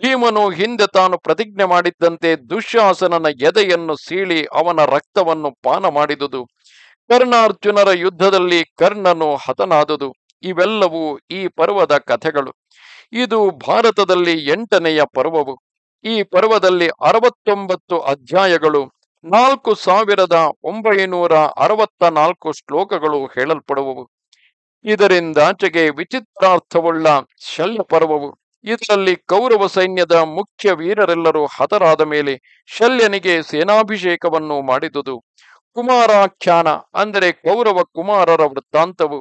ಭೀಮನು ಹಿಂದೆ ತಾನು ಪ್ರತಿಜ್ಞೆ ಮಾಡಿದ್ದಂತೆ ದುಶ್ಯಾಸನನ ಎದೆಯನ್ನು ಸೀಳಿ ಅವನ ರಕ್ತವನ್ನು ಪಾನ ಮಾಡಿದುದು ಕರ್ಣಾರ್ಜುನರ ಯುದ್ಧದಲ್ಲಿ ಕರ್ಣನು ಹತನಾದುದು ಇವೆಲ್ಲವೂ ಈ ಪರ್ವದ ಕಥೆಗಳು ಇದು ಭಾರತದಲ್ಲಿ ಎಂಟನೆಯ ಪರ್ವವು ಈ ಪರ್ವದಲ್ಲಿ ಅರವತ್ತೊಂಬತ್ತು ಅಧ್ಯಾಯಗಳು ನಾಲ್ಕು ಸಾವಿರದ ಒಂಬೈನೂರ ಅರವತ್ತ ನಾಲ್ಕು ಶ್ಲೋಕಗಳು ಹೇಳಲ್ಪಡುವವು ಇದರಿಂದಾಚೆಗೆ ವಿಚಿತ್ರಾರ್ಥವುಳ್ಳ ಶಲ್ಯ ಪರ್ವವು ಇದರಲ್ಲಿ ಕೌರವ ಸೈನ್ಯದ ಮುಖ್ಯ ವೀರರೆಲ್ಲರೂ ಹತರಾದ ಮೇಲೆ ಶಲ್ಯನಿಗೆ ಸೇನಾಭಿಷೇಕವನ್ನು ಮಾಡಿದುದು ಕುಮಾರಾಖ್ಯಾನ ಅಂದರೆ ಕೌರವ ಕುಮಾರರ ವೃತ್ತಾಂತವು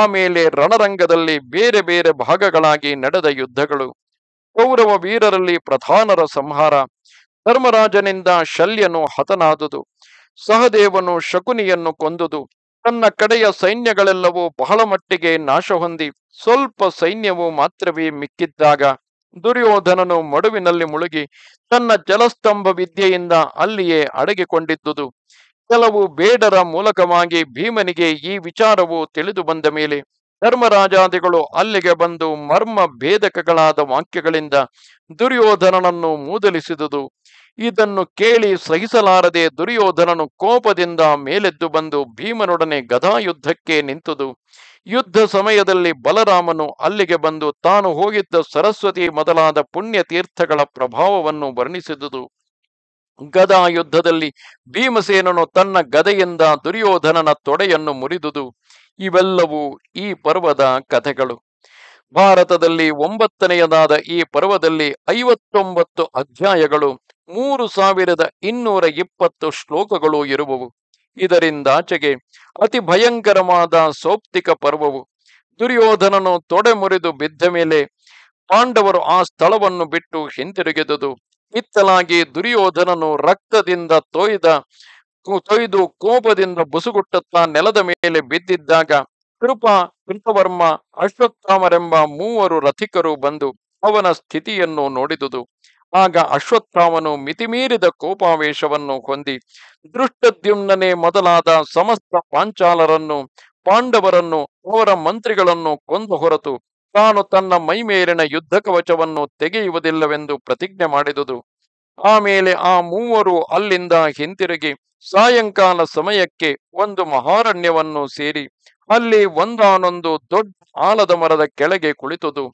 ಆಮೇಲೆ ರಣರಂಗದಲ್ಲಿ ಬೇರೆ ಬೇರೆ ಭಾಗಗಳಾಗಿ ನಡೆದ ಯುದ್ಧಗಳು ಕೌರವ ವೀರರಲ್ಲಿ ಪ್ರಧಾನರ ಸಂಹಾರ ಧರ್ಮರಾಜನಿಂದ ಶಲ್ಯನು ಹತನಾದುದು ಸಹದೇವನು ಶಕುನಿಯನ್ನು ಕೊಂದುದು ತನ್ನ ಕಡೆಯ ಸೈನ್ಯಗಳೆಲ್ಲವೂ ಬಹಳ ಮಟ್ಟಿಗೆ ನಾಶ ಹೊಂದಿ ಸ್ವಲ್ಪ ಸೈನ್ಯವು ಮಾತ್ರವೇ ಮಿಕ್ಕಿದ್ದಾಗ ದುರ್ಯೋಧನನು ಮಡುವಿನಲ್ಲಿ ಮುಳುಗಿ ತನ್ನ ಜಲಸ್ತಂಭ ವಿದ್ಯೆಯಿಂದ ಅಲ್ಲಿಯೇ ಅಡಗಿಕೊಂಡಿದ್ದುದು ಕೆಲವು ಬೇಡರ ಮೂಲಕವಾಗಿ ಭೀಮನಿಗೆ ಈ ವಿಚಾರವು ತಿಳಿದು ಬಂದ ಮೇಲೆ ಧರ್ಮರಾಜಾದಿಗಳು ಅಲ್ಲಿಗೆ ಬಂದು ಮರ್ಮ ಭೇದಕಗಳಾದ ವಾಕ್ಯಗಳಿಂದ ದುರ್ಯೋಧನನನ್ನು ಮೂದಲಿಸಿದುದು ಇದನ್ನು ಕೇಳಿ ಸಹಿಸಲಾರದೆ ದುರ್ಯೋಧನನು ಕೋಪದಿಂದ ಮೇಲೆದ್ದು ಬಂದು ಭೀಮನೊಡನೆ ಗದಾಯುದ್ಧಕ್ಕೆ ನಿಂತುದು ಯುದ್ಧ ಸಮಯದಲ್ಲಿ ಬಲರಾಮನು ಅಲ್ಲಿಗೆ ಬಂದು ತಾನು ಹೋಗಿದ್ದ ಸರಸ್ವತಿ ಮೊದಲಾದ ಪುಣ್ಯ ತೀರ್ಥಗಳ ಪ್ರಭಾವವನ್ನು ವರ್ಣಿಸಿದುದು ಗದಾ ಯುದ್ಧದಲ್ಲಿ ಭೀಮಸೇನನು ತನ್ನ ಗದೆಯಿಂದ ದುರ್ಯೋಧನನ ತೊಡೆಯನ್ನು ಮುರಿದುದು ಇವೆಲ್ಲವೂ ಈ ಪರ್ವದ ಕಥೆಗಳು ಭಾರತದಲ್ಲಿ ಒಂಬತ್ತನೆಯದಾದ ಈ ಪರ್ವದಲ್ಲಿ ಐವತ್ತೊಂಬತ್ತು ಅಧ್ಯಾಯಗಳು ಮೂರು ಸಾವಿರದ ಇನ್ನೂರ ಇಪ್ಪತ್ತು ಶ್ಲೋಕಗಳು ಇರುವವು ಇದರಿಂದಾಚೆಗೆ ಅತಿ ಭಯಂಕರವಾದ ಸೌಪ್ತಿಕ ಪರ್ವವು ದುರ್ಯೋಧನನು ತೊಡೆ ಮುರಿದು ಬಿದ್ದ ಮೇಲೆ ಪಾಂಡವರು ಆ ಸ್ಥಳವನ್ನು ಬಿಟ್ಟು ಹಿಂತಿರುಗಿದುದು ಇತ್ತಲಾಗಿ ದುರ್ಯೋಧನನು ರಕ್ತದಿಂದ ತೊಯ್ದ ತೊಯ್ದು ಕೋಪದಿಂದ ಬುಸುಗುಟ್ಟುತ್ತಾ ನೆಲದ ಮೇಲೆ ಬಿದ್ದಿದ್ದಾಗ ಕೃಪ ಕೃತವರ್ಮ ಅಶ್ವತ್ಥಾಮರೆಂಬ ಮೂವರು ರಥಿಕರು ಬಂದು ಅವನ ಸ್ಥಿತಿಯನ್ನು ನೋಡಿದುದು ಆಗ ಅಶ್ವತ್ಥಾಮನು ಮಿತಿಮೀರಿದ ಕೋಪಾವೇಶವನ್ನು ಹೊಂದಿ ದೃಷ್ಟದ್ಯುಣ್ಣನೆ ಮೊದಲಾದ ಸಮಸ್ತ ಪಾಂಚಾಲರನ್ನು ಪಾಂಡವರನ್ನು ಅವರ ಮಂತ್ರಿಗಳನ್ನು ಕೊಂದು ಹೊರತು ತಾನು ತನ್ನ ಮೈಮೇಲಿನ ಮೇಲಿನ ಯುದ್ಧ ಕವಚವನ್ನು ತೆಗೆಯುವುದಿಲ್ಲವೆಂದು ಪ್ರತಿಜ್ಞೆ ಮಾಡಿದುದು ಆಮೇಲೆ ಆ ಮೂವರು ಅಲ್ಲಿಂದ ಹಿಂತಿರುಗಿ ಸಾಯಂಕಾಲ ಸಮಯಕ್ಕೆ ಒಂದು ಮಹಾರಣ್ಯವನ್ನು ಸೇರಿ ಅಲ್ಲಿ ಒಂದಾನೊಂದು ದೊಡ್ಡ ಆಲದ ಮರದ ಕೆಳಗೆ ಕುಳಿತುದು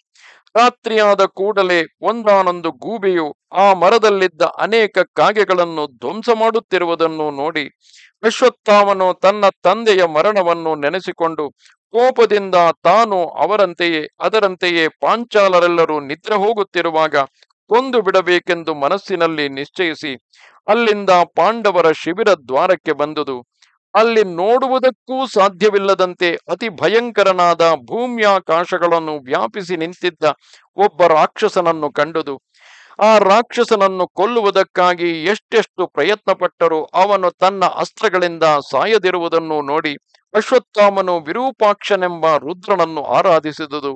ರಾತ್ರಿಯಾದ ಕೂಡಲೇ ಒಂದಾನೊಂದು ಗೂಬೆಯು ಆ ಮರದಲ್ಲಿದ್ದ ಅನೇಕ ಕಾಗೆಗಳನ್ನು ಧ್ವಂಸ ಮಾಡುತ್ತಿರುವುದನ್ನು ನೋಡಿ ಅಶ್ವತ್ಥಾಮನು ತನ್ನ ತಂದೆಯ ಮರಣವನ್ನು ನೆನೆಸಿಕೊಂಡು ಕೋಪದಿಂದ ತಾನು ಅವರಂತೆಯೇ ಅದರಂತೆಯೇ ಪಾಂಚಾಲರೆಲ್ಲರೂ ನಿದ್ರೆ ಹೋಗುತ್ತಿರುವಾಗ ಕೊಂದು ಬಿಡಬೇಕೆಂದು ಮನಸ್ಸಿನಲ್ಲಿ ನಿಶ್ಚಯಿಸಿ ಅಲ್ಲಿಂದ ಪಾಂಡವರ ಶಿಬಿರ ದ್ವಾರಕ್ಕೆ ಬಂದುದು ಅಲ್ಲಿ ನೋಡುವುದಕ್ಕೂ ಸಾಧ್ಯವಿಲ್ಲದಂತೆ ಅತಿ ಭಯಂಕರನಾದ ಭೂಮ್ಯಾಕಾಶಗಳನ್ನು ವ್ಯಾಪಿಸಿ ನಿಂತಿದ್ದ ಒಬ್ಬ ರಾಕ್ಷಸನನ್ನು ಕಂಡುದು ಆ ರಾಕ್ಷಸನನ್ನು ಕೊಲ್ಲುವುದಕ್ಕಾಗಿ ಎಷ್ಟೆಷ್ಟು ಪ್ರಯತ್ನ ಪಟ್ಟರೂ ಅವನು ತನ್ನ ಅಸ್ತ್ರಗಳಿಂದ ಸಾಯದಿರುವುದನ್ನು ನೋಡಿ ಅಶ್ವತ್ಥಾಮನು ವಿರೂಪಾಕ್ಷನೆಂಬ ರುದ್ರನನ್ನು ಆರಾಧಿಸಿದುದು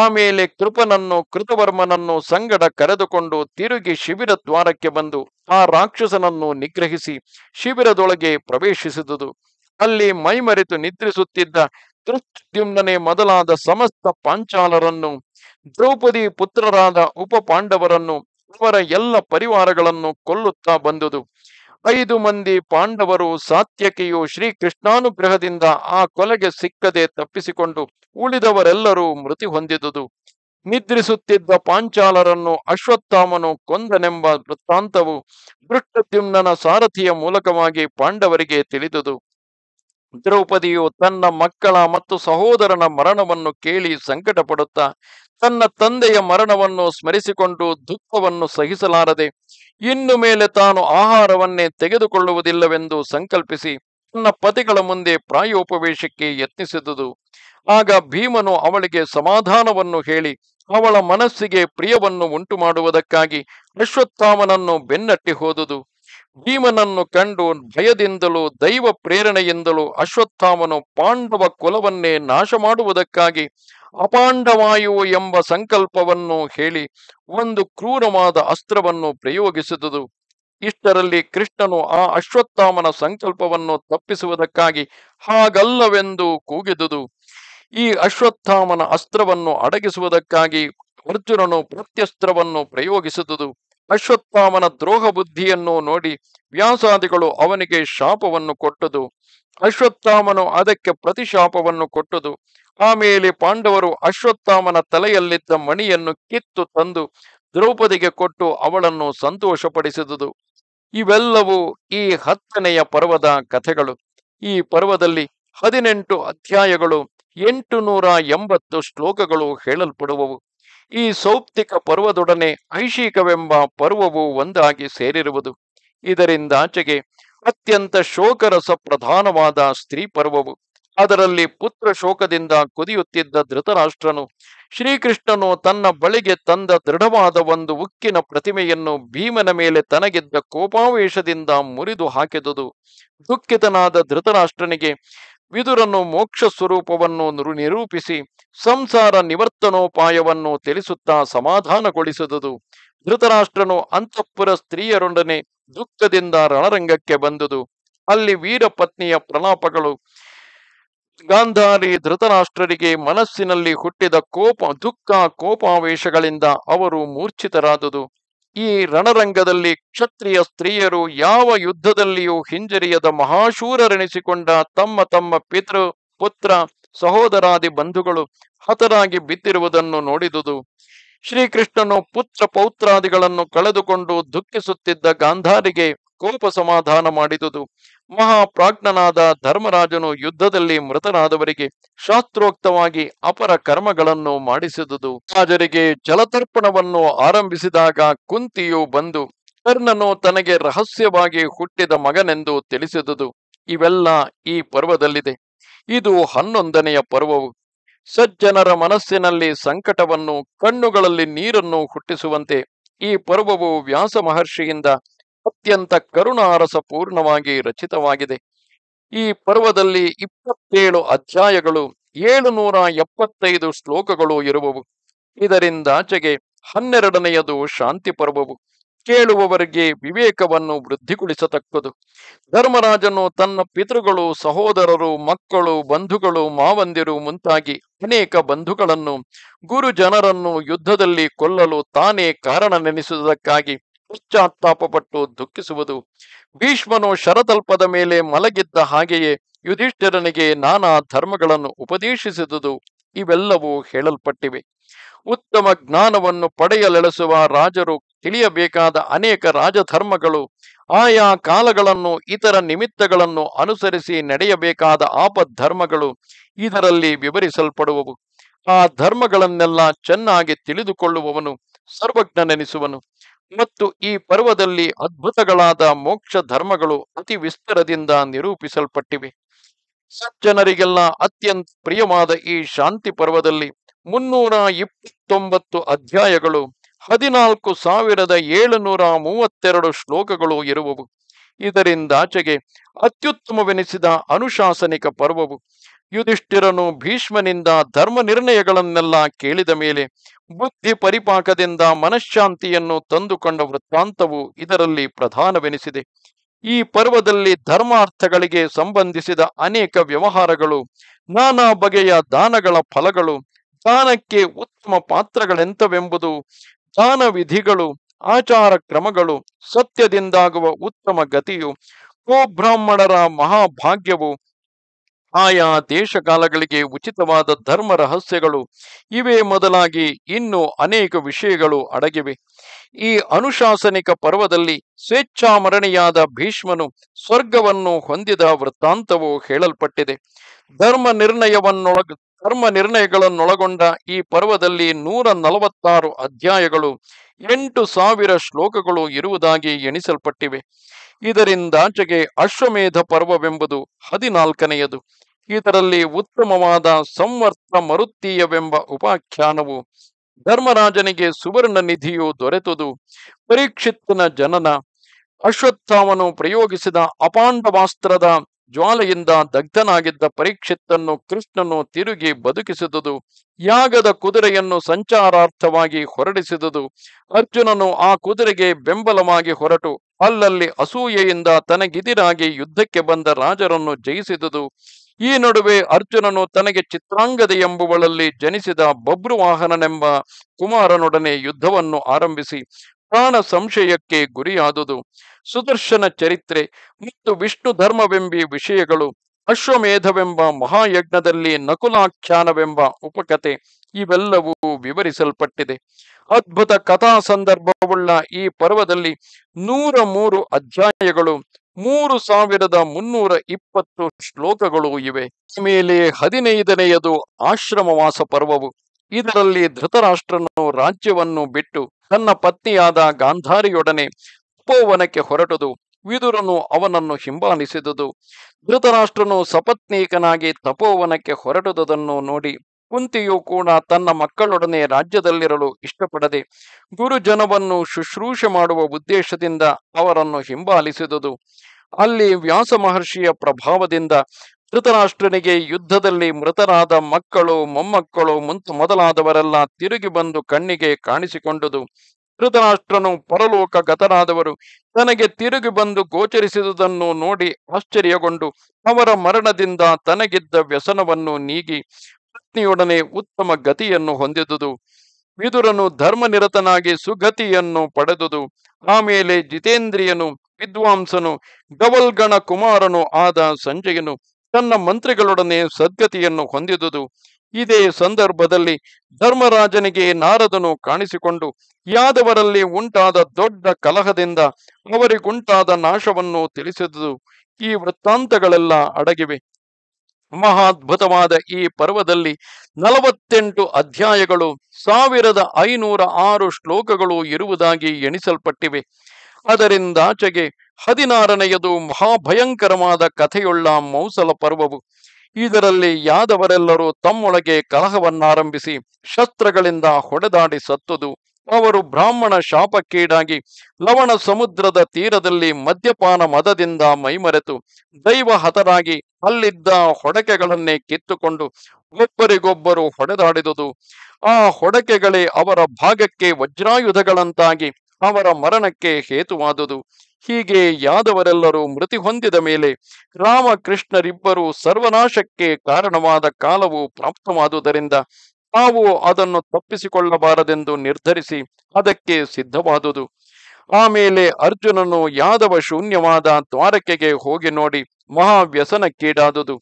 ಆಮೇಲೆ ಕೃಪನನ್ನು ಕೃತವರ್ಮನನ್ನು ಸಂಗಡ ಕರೆದುಕೊಂಡು ತಿರುಗಿ ಶಿಬಿರ ದ್ವಾರಕ್ಕೆ ಬಂದು ಆ ರಾಕ್ಷಸನನ್ನು ನಿಗ್ರಹಿಸಿ ಶಿಬಿರದೊಳಗೆ ಪ್ರವೇಶಿಸಿದುದು ಅಲ್ಲಿ ಮೈಮರೆತು ನಿದ್ರಿಸುತ್ತಿದ್ದ ದೃಷ್ಟ್ಯುಮ್ನೇ ಮೊದಲಾದ ಸಮಸ್ತ ಪಾಂಚಾಲರನ್ನು ದ್ರೌಪದಿ ಪುತ್ರರಾದ ಉಪ ಪಾಂಡವರನ್ನು ಅವರ ಎಲ್ಲ ಪರಿವಾರಗಳನ್ನು ಕೊಲ್ಲುತ್ತಾ ಬಂದುದು ಐದು ಮಂದಿ ಪಾಂಡವರು ಶ್ರೀ ಕೃಷ್ಣಾನುಗ್ರಹದಿಂದ ಆ ಕೊಲೆಗೆ ಸಿಕ್ಕದೆ ತಪ್ಪಿಸಿಕೊಂಡು ಉಳಿದವರೆಲ್ಲರೂ ಮೃತಿ ಹೊಂದಿದುದು ನಿದ್ರಿಸುತ್ತಿದ್ದ ಪಾಂಚಾಲರನ್ನು ಅಶ್ವತ್ಥಾಮನು ಕೊಂದನೆಂಬ ವೃತ್ತಾಂತವು ದೃಷ್ಟದ್ಯುಮ್ನ ಸಾರಥಿಯ ಮೂಲಕವಾಗಿ ಪಾಂಡವರಿಗೆ ತಿಳಿದುದು ದ್ರೌಪದಿಯು ತನ್ನ ಮಕ್ಕಳ ಮತ್ತು ಸಹೋದರನ ಮರಣವನ್ನು ಕೇಳಿ ಸಂಕಟ ತನ್ನ ತಂದೆಯ ಮರಣವನ್ನು ಸ್ಮರಿಸಿಕೊಂಡು ದುಃಖವನ್ನು ಸಹಿಸಲಾರದೆ ಇನ್ನು ಮೇಲೆ ತಾನು ಆಹಾರವನ್ನೇ ತೆಗೆದುಕೊಳ್ಳುವುದಿಲ್ಲವೆಂದು ಸಂಕಲ್ಪಿಸಿ ತನ್ನ ಪತಿಗಳ ಮುಂದೆ ಪ್ರಾಯೋಪವೇಶಕ್ಕೆ ಯತ್ನಿಸಿದುದು ಆಗ ಭೀಮನು ಅವಳಿಗೆ ಸಮಾಧಾನವನ್ನು ಹೇಳಿ ಅವಳ ಮನಸ್ಸಿಗೆ ಪ್ರಿಯವನ್ನು ಉಂಟು ಮಾಡುವುದಕ್ಕಾಗಿ ಅಶ್ವತ್ಥಾಮನನ್ನು ಬೆನ್ನಟ್ಟಿ ಹೋದುದು ಭೀಮನನ್ನು ಕಂಡು ಭಯದಿಂದಲೂ ದೈವ ಪ್ರೇರಣೆಯಿಂದಲೂ ಅಶ್ವತ್ಥಾಮನು ಪಾಂಡವ ಕುಲವನ್ನೇ ನಾಶ ಮಾಡುವುದಕ್ಕಾಗಿ ಅಪಾಂಡವಾಯುವು ಎಂಬ ಸಂಕಲ್ಪವನ್ನು ಹೇಳಿ ಒಂದು ಕ್ರೂರವಾದ ಅಸ್ತ್ರವನ್ನು ಪ್ರಯೋಗಿಸಿದುದು ಇಷ್ಟರಲ್ಲಿ ಕೃಷ್ಣನು ಆ ಅಶ್ವತ್ಥಾಮನ ಸಂಕಲ್ಪವನ್ನು ತಪ್ಪಿಸುವುದಕ್ಕಾಗಿ ಹಾಗಲ್ಲವೆಂದು ಕೂಗಿದುದು ಈ ಅಶ್ವತ್ಥಾಮನ ಅಸ್ತ್ರವನ್ನು ಅಡಗಿಸುವುದಕ್ಕಾಗಿ ಅರ್ಜುನನು ಪ್ರತ್ಯಸ್ತ್ರವನ್ನು ಪ್ರಯೋಗಿಸಿದುದು ಅಶ್ವತ್ಥಾಮನ ದ್ರೋಹ ಬುದ್ಧಿಯನ್ನು ನೋಡಿ ವ್ಯಾಸಾದಿಗಳು ಅವನಿಗೆ ಶಾಪವನ್ನು ಕೊಟ್ಟದು ಅಶ್ವತ್ಥಾಮನು ಅದಕ್ಕೆ ಪ್ರತಿಶಾಪವನ್ನು ಕೊಟ್ಟದು ಆಮೇಲೆ ಪಾಂಡವರು ಅಶ್ವತ್ಥಾಮನ ತಲೆಯಲ್ಲಿದ್ದ ಮಣಿಯನ್ನು ಕಿತ್ತು ತಂದು ದ್ರೌಪದಿಗೆ ಕೊಟ್ಟು ಅವಳನ್ನು ಸಂತೋಷಪಡಿಸಿದುದು ಇವೆಲ್ಲವೂ ಈ ಹತ್ತನೆಯ ಪರ್ವದ ಕಥೆಗಳು ಈ ಪರ್ವದಲ್ಲಿ ಹದಿನೆಂಟು ಅಧ್ಯಾಯಗಳು ಎಂಟು ನೂರ ಎಂಬತ್ತು ಶ್ಲೋಕಗಳು ಹೇಳಲ್ಪಡುವವು ಈ ಸೌಪ್ತಿಕ ಪರ್ವದೊಡನೆ ಐಶಿಕವೆಂಬ ಪರ್ವವು ಒಂದಾಗಿ ಸೇರಿರುವುದು ಇದರಿಂದಾಚೆಗೆ ಅತ್ಯಂತ ಶೋಕರಸ ಪ್ರಧಾನವಾದ ಸ್ತ್ರೀ ಪರ್ವವು ಅದರಲ್ಲಿ ಪುತ್ರ ಶೋಕದಿಂದ ಕುದಿಯುತ್ತಿದ್ದ ಧೃತರಾಷ್ಟ್ರನು ಶ್ರೀಕೃಷ್ಣನು ತನ್ನ ಬಳಿಗೆ ತಂದ ದೃಢವಾದ ಒಂದು ಉಕ್ಕಿನ ಪ್ರತಿಮೆಯನ್ನು ಭೀಮನ ಮೇಲೆ ತನಗಿದ್ದ ಕೋಪಾವೇಶದಿಂದ ಮುರಿದು ಹಾಕಿದುದು ದುಃಖಿತನಾದ ಧೃತರಾಷ್ಟ್ರನಿಗೆ ವಿದುರನು ಮೋಕ್ಷ ಸ್ವರೂಪವನ್ನು ನಿರೂಪಿಸಿ ಸಂಸಾರ ನಿವರ್ತನೋಪಾಯವನ್ನು ತಿಳಿಸುತ್ತಾ ಸಮಾಧಾನಗೊಳಿಸಿದುದು ಧೃತರಾಷ್ಟ್ರನು ಅಂತಃಪುರ ಸ್ತ್ರೀಯರೊಡನೆ ದುಃಖದಿಂದ ರಣರಂಗಕ್ಕೆ ಬಂದುದು ಅಲ್ಲಿ ವೀರಪತ್ನಿಯ ಪ್ರಲಾಪಗಳು ಗಾಂಧಾರಿ ಧೃತರಾಷ್ಟ್ರರಿಗೆ ಮನಸ್ಸಿನಲ್ಲಿ ಹುಟ್ಟಿದ ಕೋಪ ದುಃಖ ಕೋಪಾವೇಶಗಳಿಂದ ಅವರು ಮೂರ್ಛಿತರಾದುದು ಈ ರಣರಂಗದಲ್ಲಿ ಕ್ಷತ್ರಿಯ ಸ್ತ್ರೀಯರು ಯಾವ ಯುದ್ಧದಲ್ಲಿಯೂ ಹಿಂಜರಿಯದ ಮಹಾಶೂರರೆನಿಸಿಕೊಂಡ ತಮ್ಮ ತಮ್ಮ ಪಿತೃ ಪುತ್ರ ಸಹೋದರಾದಿ ಬಂಧುಗಳು ಹತರಾಗಿ ಬಿದ್ದಿರುವುದನ್ನು ನೋಡಿದುದು ಶ್ರೀಕೃಷ್ಣನು ಪುತ್ರ ಪೌತ್ರಾದಿಗಳನ್ನು ಕಳೆದುಕೊಂಡು ದುಃಖಿಸುತ್ತಿದ್ದ ಗಾಂಧಾರಿಗೆ ಕೋಪ ಸಮಾಧಾನ ಮಾಡಿದುದು ಮಹಾಪ್ರಾಜ್ಞನಾದ ಧರ್ಮರಾಜನು ಯುದ್ಧದಲ್ಲಿ ಮೃತನಾದವರಿಗೆ ಶಾಸ್ತ್ರೋಕ್ತವಾಗಿ ಅಪರ ಕರ್ಮಗಳನ್ನು ಮಾಡಿಸಿದುದು ರಾಜರಿಗೆ ಜಲತರ್ಪಣವನ್ನು ಆರಂಭಿಸಿದಾಗ ಕುಂತಿಯು ಬಂದು ಕರ್ಣನು ತನಗೆ ರಹಸ್ಯವಾಗಿ ಹುಟ್ಟಿದ ಮಗನೆಂದು ತಿಳಿಸಿದುದು ಇವೆಲ್ಲ ಈ ಪರ್ವದಲ್ಲಿದೆ ಇದು ಹನ್ನೊಂದನೆಯ ಪರ್ವವು ಸಜ್ಜನರ ಮನಸ್ಸಿನಲ್ಲಿ ಸಂಕಟವನ್ನು ಕಣ್ಣುಗಳಲ್ಲಿ ನೀರನ್ನು ಹುಟ್ಟಿಸುವಂತೆ ಈ ಪರ್ವವು ವ್ಯಾಸ ಮಹರ್ಷಿಯಿಂದ ಅತ್ಯಂತ ಪೂರ್ಣವಾಗಿ ರಚಿತವಾಗಿದೆ ಈ ಪರ್ವದಲ್ಲಿ ಇಪ್ಪತ್ತೇಳು ಅಧ್ಯಾಯಗಳು ಏಳು ನೂರ ಎಪ್ಪತ್ತೈದು ಶ್ಲೋಕಗಳು ಇರುವವು ಇದರಿಂದಾಚೆಗೆ ಹನ್ನೆರಡನೆಯದು ಶಾಂತಿ ಪರ್ವವು ಕೇಳುವವರಿಗೆ ವಿವೇಕವನ್ನು ವೃದ್ಧಿಗೊಳಿಸತಕ್ಕದು ಧರ್ಮರಾಜನು ತನ್ನ ಪಿತೃಗಳು ಸಹೋದರರು ಮಕ್ಕಳು ಬಂಧುಗಳು ಮಾವಂದಿರು ಮುಂತಾಗಿ ಅನೇಕ ಬಂಧುಗಳನ್ನು ಗುರು ಜನರನ್ನು ಯುದ್ಧದಲ್ಲಿ ಕೊಲ್ಲಲು ತಾನೇ ಕಾರಣ ನೆನೆಸುವುದಕ್ಕಾಗಿ ಪಶ್ಚಾತ್ತಾಪಪಟ್ಟು ದುಃಖಿಸುವುದು ಭೀಷ್ಮನು ಶರತಲ್ಪದ ಮೇಲೆ ಮಲಗಿದ್ದ ಹಾಗೆಯೇ ಯುಧಿಷ್ಠಿರನಿಗೆ ನಾನಾ ಧರ್ಮಗಳನ್ನು ಉಪದೇಶಿಸಿದುದು ಇವೆಲ್ಲವೂ ಹೇಳಲ್ಪಟ್ಟಿವೆ ಉತ್ತಮ ಜ್ಞಾನವನ್ನು ಪಡೆಯಲೆಳೆಸುವ ರಾಜರು ತಿಳಿಯಬೇಕಾದ ಅನೇಕ ರಾಜಧರ್ಮಗಳು ಆಯಾ ಕಾಲಗಳನ್ನು ಇತರ ನಿಮಿತ್ತಗಳನ್ನು ಅನುಸರಿಸಿ ನಡೆಯಬೇಕಾದ ಧರ್ಮಗಳು ಇದರಲ್ಲಿ ವಿವರಿಸಲ್ಪಡುವವು ಆ ಧರ್ಮಗಳನ್ನೆಲ್ಲ ಚೆನ್ನಾಗಿ ತಿಳಿದುಕೊಳ್ಳುವವನು ಸರ್ವಜ್ಞನೆನಿಸುವನು ಮತ್ತು ಈ ಪರ್ವದಲ್ಲಿ ಅದ್ಭುತಗಳಾದ ಮೋಕ್ಷ ಧರ್ಮಗಳು ಅತಿ ವಿಸ್ತರದಿಂದ ನಿರೂಪಿಸಲ್ಪಟ್ಟಿವೆ ಸಜ್ಜನರಿಗೆಲ್ಲ ಅತ್ಯಂತ ಪ್ರಿಯವಾದ ಈ ಶಾಂತಿ ಪರ್ವದಲ್ಲಿ ಮುನ್ನೂರ ಇಪ್ಪತ್ತೊಂಬತ್ತು ಅಧ್ಯಾಯಗಳು ಹದಿನಾಲ್ಕು ಸಾವಿರದ ಏಳುನೂರ ಮೂವತ್ತೆರಡು ಶ್ಲೋಕಗಳು ಇರುವವು ಇದರಿಂದಾಚೆಗೆ ಅತ್ಯುತ್ತಮವೆನಿಸಿದ ಅನುಶಾಸನಿಕ ಪರ್ವವು ಯುಧಿಷ್ಠಿರನು ಭೀಷ್ಮನಿಂದ ಧರ್ಮ ನಿರ್ಣಯಗಳನ್ನೆಲ್ಲ ಕೇಳಿದ ಮೇಲೆ ಬುದ್ಧಿ ಪರಿಪಾಕದಿಂದ ಮನಃಶಾಂತಿಯನ್ನು ತಂದುಕೊಂಡ ವೃತ್ತಾಂತವು ಇದರಲ್ಲಿ ಪ್ರಧಾನವೆನಿಸಿದೆ ಈ ಪರ್ವದಲ್ಲಿ ಧರ್ಮಾರ್ಥಗಳಿಗೆ ಸಂಬಂಧಿಸಿದ ಅನೇಕ ವ್ಯವಹಾರಗಳು ನಾನಾ ಬಗೆಯ ದಾನಗಳ ಫಲಗಳು ದಾನಕ್ಕೆ ಉತ್ತಮ ಪಾತ್ರಗಳೆಂತವೆಂಬುದು ದಾನ ವಿಧಿಗಳು ಆಚಾರ ಕ್ರಮಗಳು ಸತ್ಯದಿಂದಾಗುವ ಉತ್ತಮ ಗತಿಯು ಕೋಬ್ರಾಹ್ಮಣರ ಮಹಾಭಾಗ್ಯವು ಆಯಾ ದೇಶಕಾಲಗಳಿಗೆ ಉಚಿತವಾದ ಧರ್ಮ ರಹಸ್ಯಗಳು ಇವೇ ಮೊದಲಾಗಿ ಇನ್ನು ಅನೇಕ ವಿಷಯಗಳು ಅಡಗಿವೆ ಈ ಅನುಶಾಸನಿಕ ಪರ್ವದಲ್ಲಿ ಸ್ವೇಚ್ಛಾಮರಣಿಯಾದ ಭೀಷ್ಮನು ಸ್ವರ್ಗವನ್ನು ಹೊಂದಿದ ವೃತ್ತಾಂತವು ಹೇಳಲ್ಪಟ್ಟಿದೆ ಧರ್ಮ ನಿರ್ಣಯವನ್ನೊಳಗ ಧರ್ಮ ನಿರ್ಣಯಗಳನ್ನೊಳಗೊಂಡ ಈ ಪರ್ವದಲ್ಲಿ ನೂರ ನಲವತ್ತಾರು ಅಧ್ಯಾಯಗಳು ಎಂಟು ಸಾವಿರ ಶ್ಲೋಕಗಳು ಇರುವುದಾಗಿ ಎಣಿಸಲ್ಪಟ್ಟಿವೆ ಇದರಿಂದಾಚೆಗೆ ಅಶ್ವಮೇಧ ಪರ್ವವೆಂಬುದು ಹದಿನಾಲ್ಕನೆಯದು ಇದರಲ್ಲಿ ಉತ್ತಮವಾದ ಸಂವರ್ತ ಮರುತ್ತೀಯವೆಂಬ ಉಪಾಖ್ಯಾನವು ಧರ್ಮರಾಜನಿಗೆ ಸುವರ್ಣ ನಿಧಿಯು ದೊರೆತುದು ಪರೀಕ್ಷಿತ್ತನ ಜನನ ಅಶ್ವತ್ಥಾಮನು ಪ್ರಯೋಗಿಸಿದ ಅಪಾಂಡವಾಸ್ತ್ರದ ಜ್ವಾಲೆಯಿಂದ ದಗ್ಧನಾಗಿದ್ದ ಪರೀಕ್ಷಿತ್ತನ್ನು ಕೃಷ್ಣನು ತಿರುಗಿ ಬದುಕಿಸಿದುದು ಯಾಗದ ಕುದುರೆಯನ್ನು ಸಂಚಾರಾರ್ಥವಾಗಿ ಹೊರಡಿಸಿದುದು ಅರ್ಜುನನು ಆ ಕುದುರೆಗೆ ಬೆಂಬಲವಾಗಿ ಹೊರಟು ಅಲ್ಲಲ್ಲಿ ಅಸೂಯೆಯಿಂದ ತನಗಿದಿರಾಗಿ ಯುದ್ಧಕ್ಕೆ ಬಂದ ರಾಜರನ್ನು ಜಯಿಸಿದುದು ಈ ನಡುವೆ ಅರ್ಜುನನು ತನಗೆ ಚಿತ್ರಾಂಗದ ಎಂಬುವಳಲ್ಲಿ ಜನಿಸಿದ ಬಬ್ರುವಾಹನನೆಂಬ ಕುಮಾರನೊಡನೆ ಯುದ್ಧವನ್ನು ಆರಂಭಿಸಿ ಪ್ರಾಣ ಸಂಶಯಕ್ಕೆ ಗುರಿಯಾದುದು ಸುದರ್ಶನ ಚರಿತ್ರೆ ಮತ್ತು ವಿಷ್ಣು ಧರ್ಮವೆಂಬಿ ವಿಷಯಗಳು ಅಶ್ವಮೇಧವೆಂಬ ಮಹಾಯಜ್ಞದಲ್ಲಿ ನಕುಲಾಖ್ಯಾನವೆಂಬ ಉಪಕತೆ ಇವೆಲ್ಲವೂ ವಿವರಿಸಲ್ಪಟ್ಟಿದೆ ಅದ್ಭುತ ಕಥಾ ಸಂದರ್ಭವುಳ್ಳ ಈ ಪರ್ವದಲ್ಲಿ ನೂರ ಮೂರು ಅಧ್ಯಾಯಗಳು ಮೂರು ಸಾವಿರದ ಮುನ್ನೂರ ಇಪ್ಪತ್ತು ಶ್ಲೋಕಗಳು ಇವೆ ಮೇಲೆ ಹದಿನೈದನೆಯದು ಆಶ್ರಮವಾಸ ಪರ್ವವು ಇದರಲ್ಲಿ ಧೃತರಾಷ್ಟ್ರನು ರಾಜ್ಯವನ್ನು ಬಿಟ್ಟು ತನ್ನ ಪತ್ನಿಯಾದ ಗಾಂಧಾರಿಯೊಡನೆ ತಪೋವನಕ್ಕೆ ಹೊರಟದು ವಿದುರನು ಅವನನ್ನು ಹಿಂಬಾಲಿಸಿದುದು ಧೃತರಾಷ್ಟ್ರನು ಸಪತ್ನೀಕನಾಗಿ ತಪೋವನಕ್ಕೆ ಹೊರಟುದನ್ನು ನೋಡಿ ಕುಂತಿಯು ಕೂಡ ತನ್ನ ಮಕ್ಕಳೊಡನೆ ರಾಜ್ಯದಲ್ಲಿರಲು ಇಷ್ಟಪಡದೆ ಗುರುಜನವನ್ನು ಶುಶ್ರೂಷೆ ಮಾಡುವ ಉದ್ದೇಶದಿಂದ ಅವರನ್ನು ಹಿಂಬಾಲಿಸಿದುದು ಅಲ್ಲಿ ವ್ಯಾಸ ಮಹರ್ಷಿಯ ಪ್ರಭಾವದಿಂದ ಧೃತರಾಷ್ಟ್ರನಿಗೆ ಯುದ್ಧದಲ್ಲಿ ಮೃತರಾದ ಮಕ್ಕಳು ಮೊಮ್ಮಕ್ಕಳು ಮುಂತ ಮೊದಲಾದವರೆಲ್ಲ ತಿರುಗಿ ಬಂದು ಕಣ್ಣಿಗೆ ಕಾಣಿಸಿಕೊಂಡುದು ಧೃತರಾಷ್ಟ್ರನು ಪರಲೋಕ ಗತರಾದವರು ತನಗೆ ತಿರುಗಿ ಬಂದು ಗೋಚರಿಸಿದುದನ್ನು ನೋಡಿ ಆಶ್ಚರ್ಯಗೊಂಡು ಅವರ ಮರಣದಿಂದ ತನಗಿದ್ದ ವ್ಯಸನವನ್ನು ನೀಗಿ ಪತ್ನಿಯೊಡನೆ ಉತ್ತಮ ಗತಿಯನ್ನು ಹೊಂದಿದುದು ವಿದುರನು ಧರ್ಮನಿರತನಾಗಿ ಸುಗತಿಯನ್ನು ಪಡೆದುದು ಆಮೇಲೆ ಜಿತೇಂದ್ರಿಯನು ವಿದ್ವಾಂಸನು ಗವಲ್ಗಣ ಕುಮಾರನು ಆದ ಸಂಜೆಯನು ತನ್ನ ಮಂತ್ರಿಗಳೊಡನೆ ಸದ್ಗತಿಯನ್ನು ಹೊಂದಿದುದು ಇದೇ ಸಂದರ್ಭದಲ್ಲಿ ಧರ್ಮರಾಜನಿಗೆ ನಾರದನು ಕಾಣಿಸಿಕೊಂಡು ಯಾದವರಲ್ಲಿ ಉಂಟಾದ ದೊಡ್ಡ ಕಲಹದಿಂದ ಅವರಿಗುಂಟಾದ ನಾಶವನ್ನು ತಿಳಿಸಿದುದು ಈ ವೃತ್ತಾಂತಗಳೆಲ್ಲ ಅಡಗಿವೆ ಮಹಾದ್ಭುತವಾದ ಈ ಪರ್ವದಲ್ಲಿ ನಲವತ್ತೆಂಟು ಅಧ್ಯಾಯಗಳು ಸಾವಿರದ ಐನೂರ ಆರು ಶ್ಲೋಕಗಳು ಇರುವುದಾಗಿ ಎಣಿಸಲ್ಪಟ್ಟಿವೆ ಅದರಿಂದಾಚೆಗೆ ಹದಿನಾರನೆಯದು ಮಹಾಭಯಂಕರವಾದ ಕಥೆಯುಳ್ಳ ಮೌಸಲ ಪರ್ವವು ಇದರಲ್ಲಿ ಯಾದವರೆಲ್ಲರೂ ತಮ್ಮೊಳಗೆ ಕಲಹವನ್ನಾರಂಭಿಸಿ ಶಸ್ತ್ರಗಳಿಂದ ಹೊಡೆದಾಡಿ ಸತ್ತುದು ಅವರು ಬ್ರಾಹ್ಮಣ ಶಾಪಕ್ಕೀಡಾಗಿ ಲವಣ ಸಮುದ್ರದ ತೀರದಲ್ಲಿ ಮದ್ಯಪಾನ ಮದದಿಂದ ಮೈಮರೆತು ದೈವ ಹತರಾಗಿ ಅಲ್ಲಿದ್ದ ಹೊಡಕೆಗಳನ್ನೇ ಕಿತ್ತುಕೊಂಡು ಒಬ್ಬರಿಗೊಬ್ಬರು ಹೊಡೆದಾಡಿದುದು ಆ ಹೊಡಕೆಗಳೇ ಅವರ ಭಾಗಕ್ಕೆ ವಜ್ರಾಯುಧಗಳಂತಾಗಿ ಅವರ ಮರಣಕ್ಕೆ ಹೇತುವಾದುದು ಹೀಗೆ ಯಾದವರೆಲ್ಲರೂ ಮೃತಿ ಹೊಂದಿದ ಮೇಲೆ ರಾಮಕೃಷ್ಣರಿಬ್ಬರು ಸರ್ವನಾಶಕ್ಕೆ ಕಾರಣವಾದ ಕಾಲವು ಪ್ರಾಪ್ತವಾದುದರಿಂದ ತಾವು ಅದನ್ನು ತಪ್ಪಿಸಿಕೊಳ್ಳಬಾರದೆಂದು ನಿರ್ಧರಿಸಿ ಅದಕ್ಕೆ ಸಿದ್ಧವಾದುದು ಆಮೇಲೆ ಅರ್ಜುನನು ಯಾದವ ಶೂನ್ಯವಾದ ದ್ವಾರಕೆಗೆ ಹೋಗಿ ನೋಡಿ ಮಹಾವ್ಯಸನಕ್ಕೀಡಾದುದು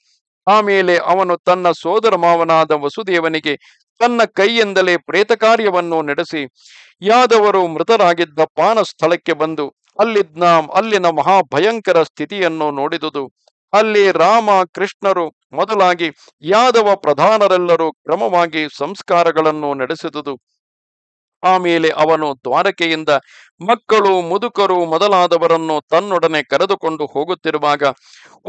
ಆಮೇಲೆ ಅವನು ತನ್ನ ಸೋದರ ಮಾವನಾದ ವಸುದೇವನಿಗೆ ತನ್ನ ಕೈಯಿಂದಲೇ ಪ್ರೇತ ಕಾರ್ಯವನ್ನು ನಡೆಸಿ ಯಾದವರು ಮೃತರಾಗಿದ್ದ ಪಾನ ಸ್ಥಳಕ್ಕೆ ಬಂದು ಅಲ್ಲಿದ್ದ ಅಲ್ಲಿನ ಮಹಾಭಯಂಕರ ಸ್ಥಿತಿಯನ್ನು ನೋಡಿದುದು ಅಲ್ಲಿ ರಾಮ ಕೃಷ್ಣರು ಮೊದಲಾಗಿ ಯಾದವ ಪ್ರಧಾನರೆಲ್ಲರೂ ಕ್ರಮವಾಗಿ ಸಂಸ್ಕಾರಗಳನ್ನು ನಡೆಸಿದುದು ಆಮೇಲೆ ಅವನು ದ್ವಾರಕೆಯಿಂದ ಮಕ್ಕಳು ಮುದುಕರು ಮೊದಲಾದವರನ್ನು ತನ್ನೊಡನೆ ಕರೆದುಕೊಂಡು ಹೋಗುತ್ತಿರುವಾಗ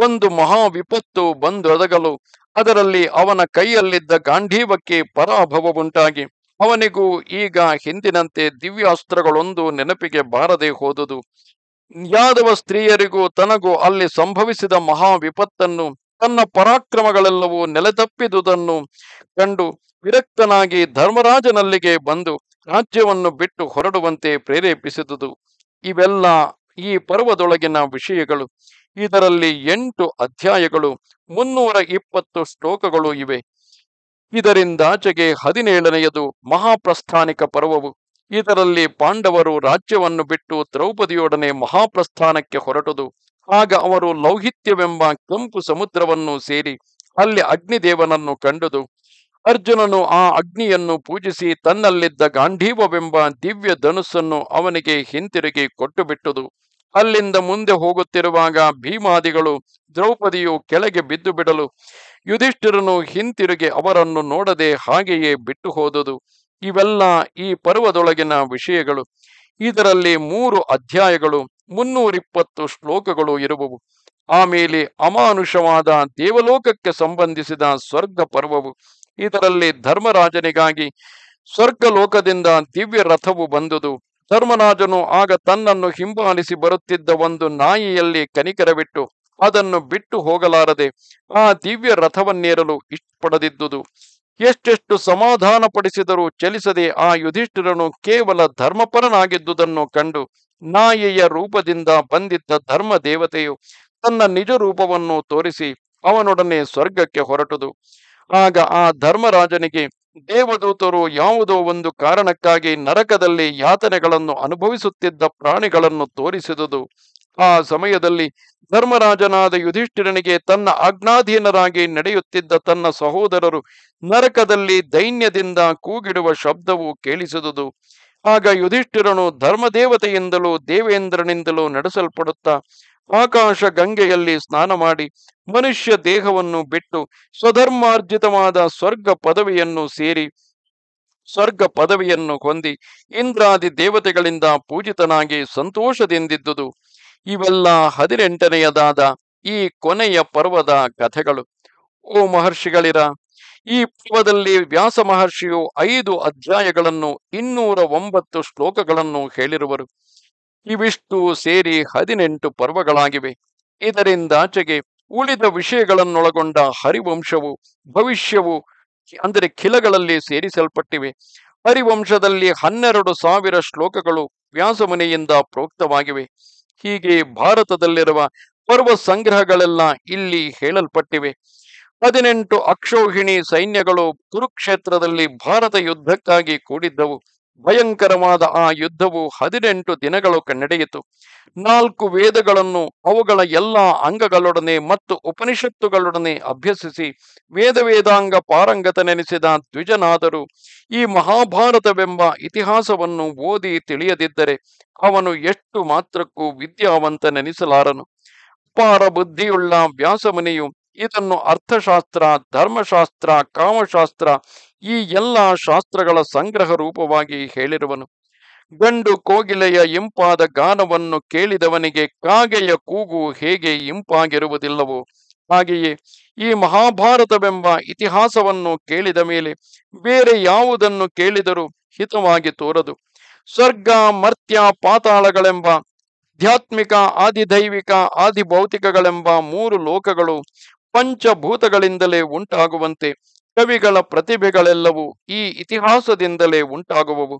ಒಂದು ಮಹಾ ವಿಪತ್ತು ಬಂದೊದಗಲು ಅದರಲ್ಲಿ ಅವನ ಕೈಯಲ್ಲಿದ್ದ ಗಾಂಧೀವಕ್ಕೆ ಪರಾಭವವುಂಟಾಗಿ ಅವನಿಗೂ ಈಗ ಹಿಂದಿನಂತೆ ದಿವ್ಯಾಸ್ತ್ರಗಳೊಂದು ನೆನಪಿಗೆ ಬಾರದೆ ಹೋದುದು ಯಾದವ ಸ್ತ್ರೀಯರಿಗೂ ತನಗೂ ಅಲ್ಲಿ ಸಂಭವಿಸಿದ ಮಹಾ ವಿಪತ್ತನ್ನು ತನ್ನ ಪರಾಕ್ರಮಗಳೆಲ್ಲವೂ ನೆಲೆತಪ್ಪಿದುದನ್ನು ಕಂಡು ವಿರಕ್ತನಾಗಿ ಧರ್ಮರಾಜನಲ್ಲಿಗೆ ಬಂದು ರಾಜ್ಯವನ್ನು ಬಿಟ್ಟು ಹೊರಡುವಂತೆ ಪ್ರೇರೇಪಿಸಿದುದು ಇವೆಲ್ಲ ಈ ಪರ್ವದೊಳಗಿನ ವಿಷಯಗಳು ಇದರಲ್ಲಿ ಎಂಟು ಅಧ್ಯಾಯಗಳು ಮುನ್ನೂರ ಇಪ್ಪತ್ತು ಶ್ಲೋಕಗಳು ಇವೆ ಇದರಿಂದಾಚೆಗೆ ಹದಿನೇಳನೆಯದು ಮಹಾಪ್ರಸ್ಥಾನಿಕ ಪರ್ವವು ಇದರಲ್ಲಿ ಪಾಂಡವರು ರಾಜ್ಯವನ್ನು ಬಿಟ್ಟು ದ್ರೌಪದಿಯೊಡನೆ ಮಹಾಪ್ರಸ್ಥಾನಕ್ಕೆ ಹೊರಟುದು ಆಗ ಅವರು ಲೌಹಿತ್ಯವೆಂಬ ಕೆಂಪು ಸಮುದ್ರವನ್ನು ಸೇರಿ ಅಲ್ಲಿ ಅಗ್ನಿದೇವನನ್ನು ಕಂಡುದು ಅರ್ಜುನನು ಆ ಅಗ್ನಿಯನ್ನು ಪೂಜಿಸಿ ತನ್ನಲ್ಲಿದ್ದ ಗಾಂಧೀವವೆಂಬ ದಿವ್ಯ ಧನುಸ್ಸನ್ನು ಅವನಿಗೆ ಹಿಂತಿರುಗಿ ಕೊಟ್ಟು ಬಿಟ್ಟುದು ಅಲ್ಲಿಂದ ಮುಂದೆ ಹೋಗುತ್ತಿರುವಾಗ ಭೀಮಾದಿಗಳು ದ್ರೌಪದಿಯು ಕೆಳಗೆ ಬಿದ್ದು ಬಿಡಲು ಯುಧಿಷ್ಠಿರನು ಹಿಂತಿರುಗಿ ಅವರನ್ನು ನೋಡದೆ ಹಾಗೆಯೇ ಬಿಟ್ಟು ಹೋದುದು ಇವೆಲ್ಲ ಈ ಪರ್ವದೊಳಗಿನ ವಿಷಯಗಳು ಇದರಲ್ಲಿ ಮೂರು ಅಧ್ಯಾಯಗಳು ಮುನ್ನೂರಿಪ್ಪತ್ತು ಶ್ಲೋಕಗಳು ಇರುವವು ಆಮೇಲೆ ಅಮಾನುಷವಾದ ದೇವಲೋಕಕ್ಕೆ ಸಂಬಂಧಿಸಿದ ಸ್ವರ್ಗ ಪರ್ವವು ಇದರಲ್ಲಿ ಧರ್ಮರಾಜನಿಗಾಗಿ ಸ್ವರ್ಗ ಲೋಕದಿಂದ ದಿವ್ಯ ರಥವು ಬಂದುದು ಧರ್ಮರಾಜನು ಆಗ ತನ್ನನ್ನು ಹಿಂಬಾಲಿಸಿ ಬರುತ್ತಿದ್ದ ಒಂದು ನಾಯಿಯಲ್ಲಿ ಕನಿಕರವಿಟ್ಟು ಅದನ್ನು ಬಿಟ್ಟು ಹೋಗಲಾರದೆ ಆ ದಿವ್ಯ ರಥವನ್ನೇರಲು ಇಷ್ಟಪಡದಿದ್ದುದು ಎಷ್ಟೆಷ್ಟು ಸಮಾಧಾನ ಪಡಿಸಿದರೂ ಚಲಿಸದೆ ಆ ಯುಧಿಷ್ಠಿರನು ಕೇವಲ ಧರ್ಮಪರನಾಗಿದ್ದುದನ್ನು ಕಂಡು ನಾಯಿಯ ರೂಪದಿಂದ ಬಂದಿದ್ದ ಧರ್ಮ ದೇವತೆಯು ತನ್ನ ನಿಜ ರೂಪವನ್ನು ತೋರಿಸಿ ಅವನೊಡನೆ ಸ್ವರ್ಗಕ್ಕೆ ಹೊರಟುದು ಆಗ ಆ ಧರ್ಮರಾಜನಿಗೆ ದೇವದೂತರು ಯಾವುದೋ ಒಂದು ಕಾರಣಕ್ಕಾಗಿ ನರಕದಲ್ಲಿ ಯಾತನೆಗಳನ್ನು ಅನುಭವಿಸುತ್ತಿದ್ದ ಪ್ರಾಣಿಗಳನ್ನು ತೋರಿಸಿದುದು ಆ ಸಮಯದಲ್ಲಿ ಧರ್ಮರಾಜನಾದ ಯುಧಿಷ್ಠಿರನಿಗೆ ತನ್ನ ಅಜ್ಞಾಧೀನರಾಗಿ ನಡೆಯುತ್ತಿದ್ದ ತನ್ನ ಸಹೋದರರು ನರಕದಲ್ಲಿ ದೈನ್ಯದಿಂದ ಕೂಗಿಡುವ ಶಬ್ದವು ಕೇಳಿಸಿದುದು ಆಗ ಯುಧಿಷ್ಠಿರನು ಧರ್ಮದೇವತೆಯಿಂದಲೂ ದೇವೇಂದ್ರನಿಂದಲೂ ನಡೆಸಲ್ಪಡುತ್ತಾ ಆಕಾಶ ಗಂಗೆಯಲ್ಲಿ ಸ್ನಾನ ಮಾಡಿ ಮನುಷ್ಯ ದೇಹವನ್ನು ಬಿಟ್ಟು ಸ್ವಧರ್ಮಾರ್ಜಿತವಾದ ಸ್ವರ್ಗ ಪದವಿಯನ್ನು ಸೇರಿ ಸ್ವರ್ಗ ಪದವಿಯನ್ನು ಹೊಂದಿ ಇಂದ್ರಾದಿ ದೇವತೆಗಳಿಂದ ಪೂಜಿತನಾಗಿ ಸಂತೋಷದಿಂದಿದ್ದುದು ಇವೆಲ್ಲ ಹದಿನೆಂಟನೆಯದಾದ ಈ ಕೊನೆಯ ಪರ್ವದ ಕಥೆಗಳು ಓ ಮಹರ್ಷಿಗಳಿರ ಈ ಪರ್ವದಲ್ಲಿ ವ್ಯಾಸ ಮಹರ್ಷಿಯು ಐದು ಅಧ್ಯಾಯಗಳನ್ನು ಇನ್ನೂರ ಒಂಬತ್ತು ಶ್ಲೋಕಗಳನ್ನು ಹೇಳಿರುವರು ಇವಿಷ್ಟು ಸೇರಿ ಹದಿನೆಂಟು ಪರ್ವಗಳಾಗಿವೆ ಇದರಿಂದಾಚೆಗೆ ಉಳಿದ ವಿಷಯಗಳನ್ನೊಳಗೊಂಡ ಹರಿವಂಶವು ಭವಿಷ್ಯವು ಅಂದರೆ ಖಿಲಗಳಲ್ಲಿ ಸೇರಿಸಲ್ಪಟ್ಟಿವೆ ಹರಿವಂಶದಲ್ಲಿ ಹನ್ನೆರಡು ಸಾವಿರ ಶ್ಲೋಕಗಳು ವ್ಯಾಸಮುನೆಯಿಂದ ಪ್ರೋಕ್ತವಾಗಿವೆ ಹೀಗೆ ಭಾರತದಲ್ಲಿರುವ ಪರ್ವ ಸಂಗ್ರಹಗಳೆಲ್ಲ ಇಲ್ಲಿ ಹೇಳಲ್ಪಟ್ಟಿವೆ ಹದಿನೆಂಟು ಅಕ್ಷೋಹಿಣಿ ಸೈನ್ಯಗಳು ಕುರುಕ್ಷೇತ್ರದಲ್ಲಿ ಭಾರತ ಯುದ್ಧಕ್ಕಾಗಿ ಕೂಡಿದ್ದವು ಭಯಂಕರವಾದ ಆ ಯುದ್ಧವು ಹದಿನೆಂಟು ದಿನಗಳು ನಡೆಯಿತು ನಾಲ್ಕು ವೇದಗಳನ್ನು ಅವುಗಳ ಎಲ್ಲ ಅಂಗಗಳೊಡನೆ ಮತ್ತು ಉಪನಿಷತ್ತುಗಳೊಡನೆ ಅಭ್ಯಸಿಸಿ ವೇದ ವೇದಾಂಗ ನೆನೆಸಿದ ದ್ವಿಜನಾದರು ಈ ಮಹಾಭಾರತವೆಂಬ ಇತಿಹಾಸವನ್ನು ಓದಿ ತಿಳಿಯದಿದ್ದರೆ ಅವನು ಎಷ್ಟು ಮಾತ್ರಕ್ಕೂ ವಿದ್ಯಾವಂತನೆನಿಸಲಾರನು ಅಪಾರ ಬುದ್ಧಿಯುಳ್ಳ ವ್ಯಾಸಮುನಿಯು ಇದನ್ನು ಅರ್ಥಶಾಸ್ತ್ರ ಧರ್ಮಶಾಸ್ತ್ರ ಕಾಮಶಾಸ್ತ್ರ ಈ ಎಲ್ಲ ಶಾಸ್ತ್ರಗಳ ಸಂಗ್ರಹ ರೂಪವಾಗಿ ಹೇಳಿರುವನು ಗಂಡು ಕೋಗಿಲೆಯ ಇಂಪಾದ ಗಾನವನ್ನು ಕೇಳಿದವನಿಗೆ ಕಾಗೆಯ ಕೂಗು ಹೇಗೆ ಇಂಪಾಗಿರುವುದಿಲ್ಲವೋ ಹಾಗೆಯೇ ಈ ಮಹಾಭಾರತವೆಂಬ ಇತಿಹಾಸವನ್ನು ಕೇಳಿದ ಮೇಲೆ ಬೇರೆ ಯಾವುದನ್ನು ಕೇಳಿದರೂ ಹಿತವಾಗಿ ತೋರದು ಸ್ವರ್ಗ ಮರ್ತ್ಯ ಪಾತಾಳಗಳೆಂಬ ಆಧ್ಯಾತ್ಮಿಕ ಆದಿದೈವಿಕ ಆದಿಭೌತಿಕಗಳೆಂಬ ಮೂರು ಲೋಕಗಳು ಪಂಚಭೂತಗಳಿಂದಲೇ ಉಂಟಾಗುವಂತೆ ಕವಿಗಳ ಪ್ರತಿಭೆಗಳೆಲ್ಲವೂ ಈ ಇತಿಹಾಸದಿಂದಲೇ ಉಂಟಾಗುವವು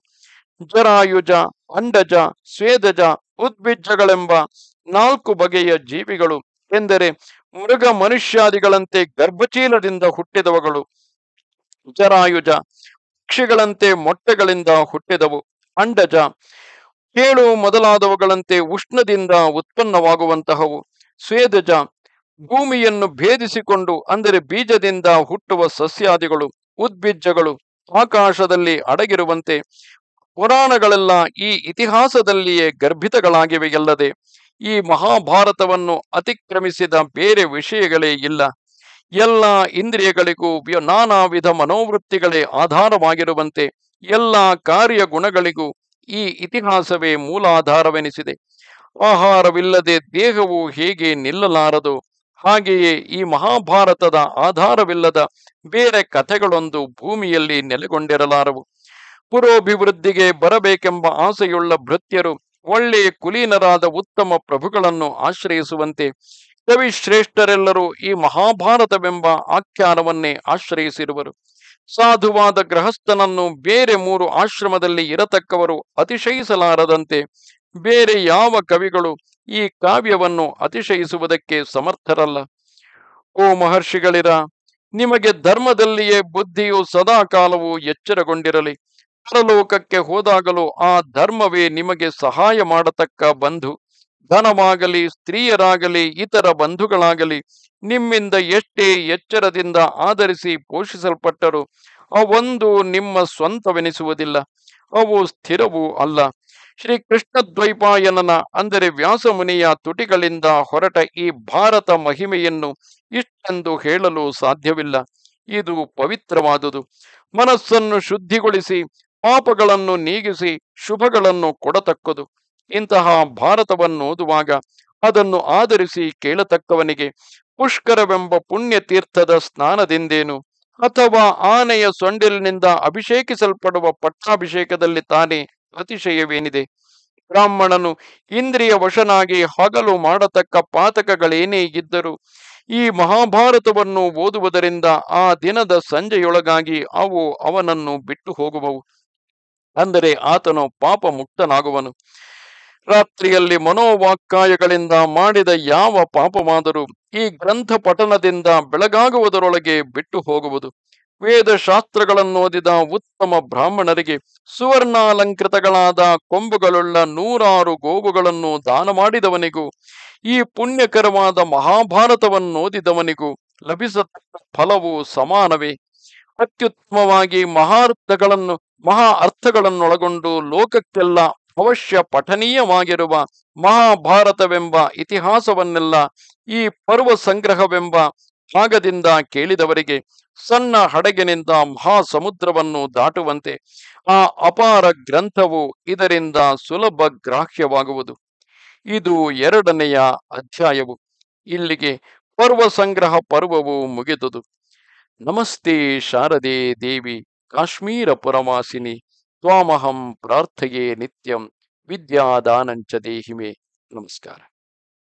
ಜರಾಯುಜ ಅಂಡಜ ಸ್ವೇದಜ ಉದ್ಭಿಜ್ಜಗಳೆಂಬ ನಾಲ್ಕು ಬಗೆಯ ಜೀವಿಗಳು ಎಂದರೆ ಮೃಗ ಮನುಷ್ಯಾದಿಗಳಂತೆ ಗರ್ಭಚೀಲದಿಂದ ಹುಟ್ಟಿದವುಗಳು ಜರಾಯುಜ ಪಕ್ಷಿಗಳಂತೆ ಮೊಟ್ಟೆಗಳಿಂದ ಹುಟ್ಟಿದವು ಅಂಡಜ ಕೇಳು ಮೊದಲಾದವುಗಳಂತೆ ಉಷ್ಣದಿಂದ ಉತ್ಪನ್ನವಾಗುವಂತಹವು ಸ್ವೇದಜ ಭೂಮಿಯನ್ನು ಭೇದಿಸಿಕೊಂಡು ಅಂದರೆ ಬೀಜದಿಂದ ಹುಟ್ಟುವ ಸಸ್ಯಾದಿಗಳು ಉದ್ಬೀಜಗಳು ಆಕಾಶದಲ್ಲಿ ಅಡಗಿರುವಂತೆ ಪುರಾಣಗಳೆಲ್ಲ ಈ ಇತಿಹಾಸದಲ್ಲಿಯೇ ಗರ್ಭಿತಗಳಾಗಿವೆಯಲ್ಲದೆ ಈ ಮಹಾಭಾರತವನ್ನು ಅತಿಕ್ರಮಿಸಿದ ಬೇರೆ ವಿಷಯಗಳೇ ಇಲ್ಲ ಎಲ್ಲ ಇಂದ್ರಿಯಗಳಿಗೂ ನಾನಾ ವಿಧ ಮನೋವೃತ್ತಿಗಳೇ ಆಧಾರವಾಗಿರುವಂತೆ ಎಲ್ಲ ಕಾರ್ಯ ಗುಣಗಳಿಗೂ ಈ ಇತಿಹಾಸವೇ ಮೂಲಾಧಾರವೆನಿಸಿದೆ ಆಹಾರವಿಲ್ಲದೆ ದೇಹವು ಹೇಗೆ ನಿಲ್ಲಲಾರದು ಹಾಗೆಯೇ ಈ ಮಹಾಭಾರತದ ಆಧಾರವಿಲ್ಲದ ಬೇರೆ ಕಥೆಗಳೊಂದು ಭೂಮಿಯಲ್ಲಿ ನೆಲೆಗೊಂಡಿರಲಾರವು ಪುರೋಭಿವೃದ್ಧಿಗೆ ಬರಬೇಕೆಂಬ ಆಸೆಯುಳ್ಳ ಭೃತ್ಯರು ಒಳ್ಳೆಯ ಕುಲೀನರಾದ ಉತ್ತಮ ಪ್ರಭುಗಳನ್ನು ಆಶ್ರಯಿಸುವಂತೆ ಕವಿಶ್ರೇಷ್ಠರೆಲ್ಲರೂ ಈ ಮಹಾಭಾರತವೆಂಬ ಆಖ್ಯಾನವನ್ನೇ ಆಶ್ರಯಿಸಿರುವರು ಸಾಧುವಾದ ಗೃಹಸ್ಥನನ್ನು ಬೇರೆ ಮೂರು ಆಶ್ರಮದಲ್ಲಿ ಇರತಕ್ಕವರು ಅತಿಶಯಿಸಲಾರದಂತೆ ಬೇರೆ ಯಾವ ಕವಿಗಳು ಈ ಕಾವ್ಯವನ್ನು ಅತಿಶಯಿಸುವುದಕ್ಕೆ ಸಮರ್ಥರಲ್ಲ ಓ ಮಹರ್ಷಿಗಳಿರ ನಿಮಗೆ ಧರ್ಮದಲ್ಲಿಯೇ ಬುದ್ಧಿಯು ಸದಾ ಎಚ್ಚರಗೊಂಡಿರಲಿ ಪರಲೋಕಕ್ಕೆ ಹೋದಾಗಲೂ ಆ ಧರ್ಮವೇ ನಿಮಗೆ ಸಹಾಯ ಮಾಡತಕ್ಕ ಬಂಧು ಧನವಾಗಲಿ ಸ್ತ್ರೀಯರಾಗಲಿ ಇತರ ಬಂಧುಗಳಾಗಲಿ ನಿಮ್ಮಿಂದ ಎಷ್ಟೇ ಎಚ್ಚರದಿಂದ ಆಧರಿಸಿ ಪೋಷಿಸಲ್ಪಟ್ಟರು ಅವೊಂದು ನಿಮ್ಮ ಸ್ವಂತವೆನಿಸುವುದಿಲ್ಲ ಅವು ಸ್ಥಿರವೂ ಅಲ್ಲ ಶ್ರೀ ಕೃಷ್ಣ ದ್ವೈಪಾಯನನ ಅಂದರೆ ವ್ಯಾಸಮುನಿಯ ತುಟಿಗಳಿಂದ ಹೊರಟ ಈ ಭಾರತ ಮಹಿಮೆಯನ್ನು ಇಷ್ಟೆಂದು ಹೇಳಲು ಸಾಧ್ಯವಿಲ್ಲ ಇದು ಪವಿತ್ರವಾದುದು ಮನಸ್ಸನ್ನು ಶುದ್ಧಿಗೊಳಿಸಿ ಪಾಪಗಳನ್ನು ನೀಗಿಸಿ ಶುಭಗಳನ್ನು ಕೊಡತಕ್ಕದು ಇಂತಹ ಭಾರತವನ್ನು ಓದುವಾಗ ಅದನ್ನು ಆಧರಿಸಿ ಕೇಳತಕ್ಕವನಿಗೆ ಪುಷ್ಕರವೆಂಬ ಪುಣ್ಯತೀರ್ಥದ ಸ್ನಾನದಿಂದೇನು ಅಥವಾ ಆನೆಯ ಸೊಂಡಿಲಿನಿಂದ ಅಭಿಷೇಕಿಸಲ್ಪಡುವ ಪಟ್ಟಾಭಿಷೇಕದಲ್ಲಿ ತಾನೇ ಅತಿಶಯವೇನಿದೆ ಬ್ರಾಹ್ಮಣನು ಇಂದ್ರಿಯ ವಶನಾಗಿ ಹಗಲು ಮಾಡತಕ್ಕ ಪಾತಕಗಳೇನೇ ಇದ್ದರೂ ಈ ಮಹಾಭಾರತವನ್ನು ಓದುವುದರಿಂದ ಆ ದಿನದ ಸಂಜೆಯೊಳಗಾಗಿ ಅವು ಅವನನ್ನು ಬಿಟ್ಟು ಹೋಗುವವು ಅಂದರೆ ಆತನು ಪಾಪ ಮುಕ್ತನಾಗುವನು ರಾತ್ರಿಯಲ್ಲಿ ಮನೋವಾಕ್ಕಾಯಗಳಿಂದ ಮಾಡಿದ ಯಾವ ಪಾಪವಾದರೂ ಈ ಗ್ರಂಥ ಪಠನದಿಂದ ಬೆಳಗಾಗುವುದರೊಳಗೆ ಬಿಟ್ಟು ಹೋಗುವುದು ವೇದ ಓದಿದ ಉತ್ತಮ ಬ್ರಾಹ್ಮಣರಿಗೆ ಸುವರ್ಣಾಲಂಕೃತಗಳಾದ ಕೊಂಬುಗಳುಳ್ಳ ನೂರಾರು ಗೋವುಗಳನ್ನು ದಾನ ಮಾಡಿದವನಿಗೂ ಈ ಪುಣ್ಯಕರವಾದ ಮಹಾಭಾರತವನ್ನು ಓದಿದವನಿಗೂ ಲಭಿಸತಕ್ಕ ಫಲವು ಸಮಾನವೇ ಅತ್ಯುತ್ತಮವಾಗಿ ಮಹಾರ್ಥಗಳನ್ನು ಮಹಾ ಅರ್ಥಗಳನ್ನೊಳಗೊಂಡು ಲೋಕಕ್ಕೆಲ್ಲ ಅವಶ್ಯ ಪಠನೀಯವಾಗಿರುವ ಮಹಾಭಾರತವೆಂಬ ಇತಿಹಾಸವನ್ನೆಲ್ಲ ಈ ಪರ್ವ ಸಂಗ್ರಹವೆಂಬ ಭಾಗದಿಂದ ಕೇಳಿದವರಿಗೆ ಸಣ್ಣ ಹಡಗಿನಿಂದ ಮಹಾಸಮುದ್ರವನ್ನು ದಾಟುವಂತೆ ಆ ಅಪಾರ ಗ್ರಂಥವು ಇದರಿಂದ ಸುಲಭ ಗ್ರಾಹ್ಯವಾಗುವುದು ಇದು ಎರಡನೆಯ ಅಧ್ಯಾಯವು ಇಲ್ಲಿಗೆ ಪರ್ವ ಸಂಗ್ರಹ ಪರ್ವವು ಮುಗಿದುದು ನಮಸ್ತೆ ಶಾರದೆ ದೇವಿ ಕಾಶ್ಮೀರ ಪುರವಾಸಿನಿ ತ್ವಾಮಹಂ ಪ್ರಾರ್ಥೆಯೇ ನಿತ್ಯಂ ವಿದ್ಯಾದಾನಂಚ ದೇಹಿಮೆ ನಮಸ್ಕಾರ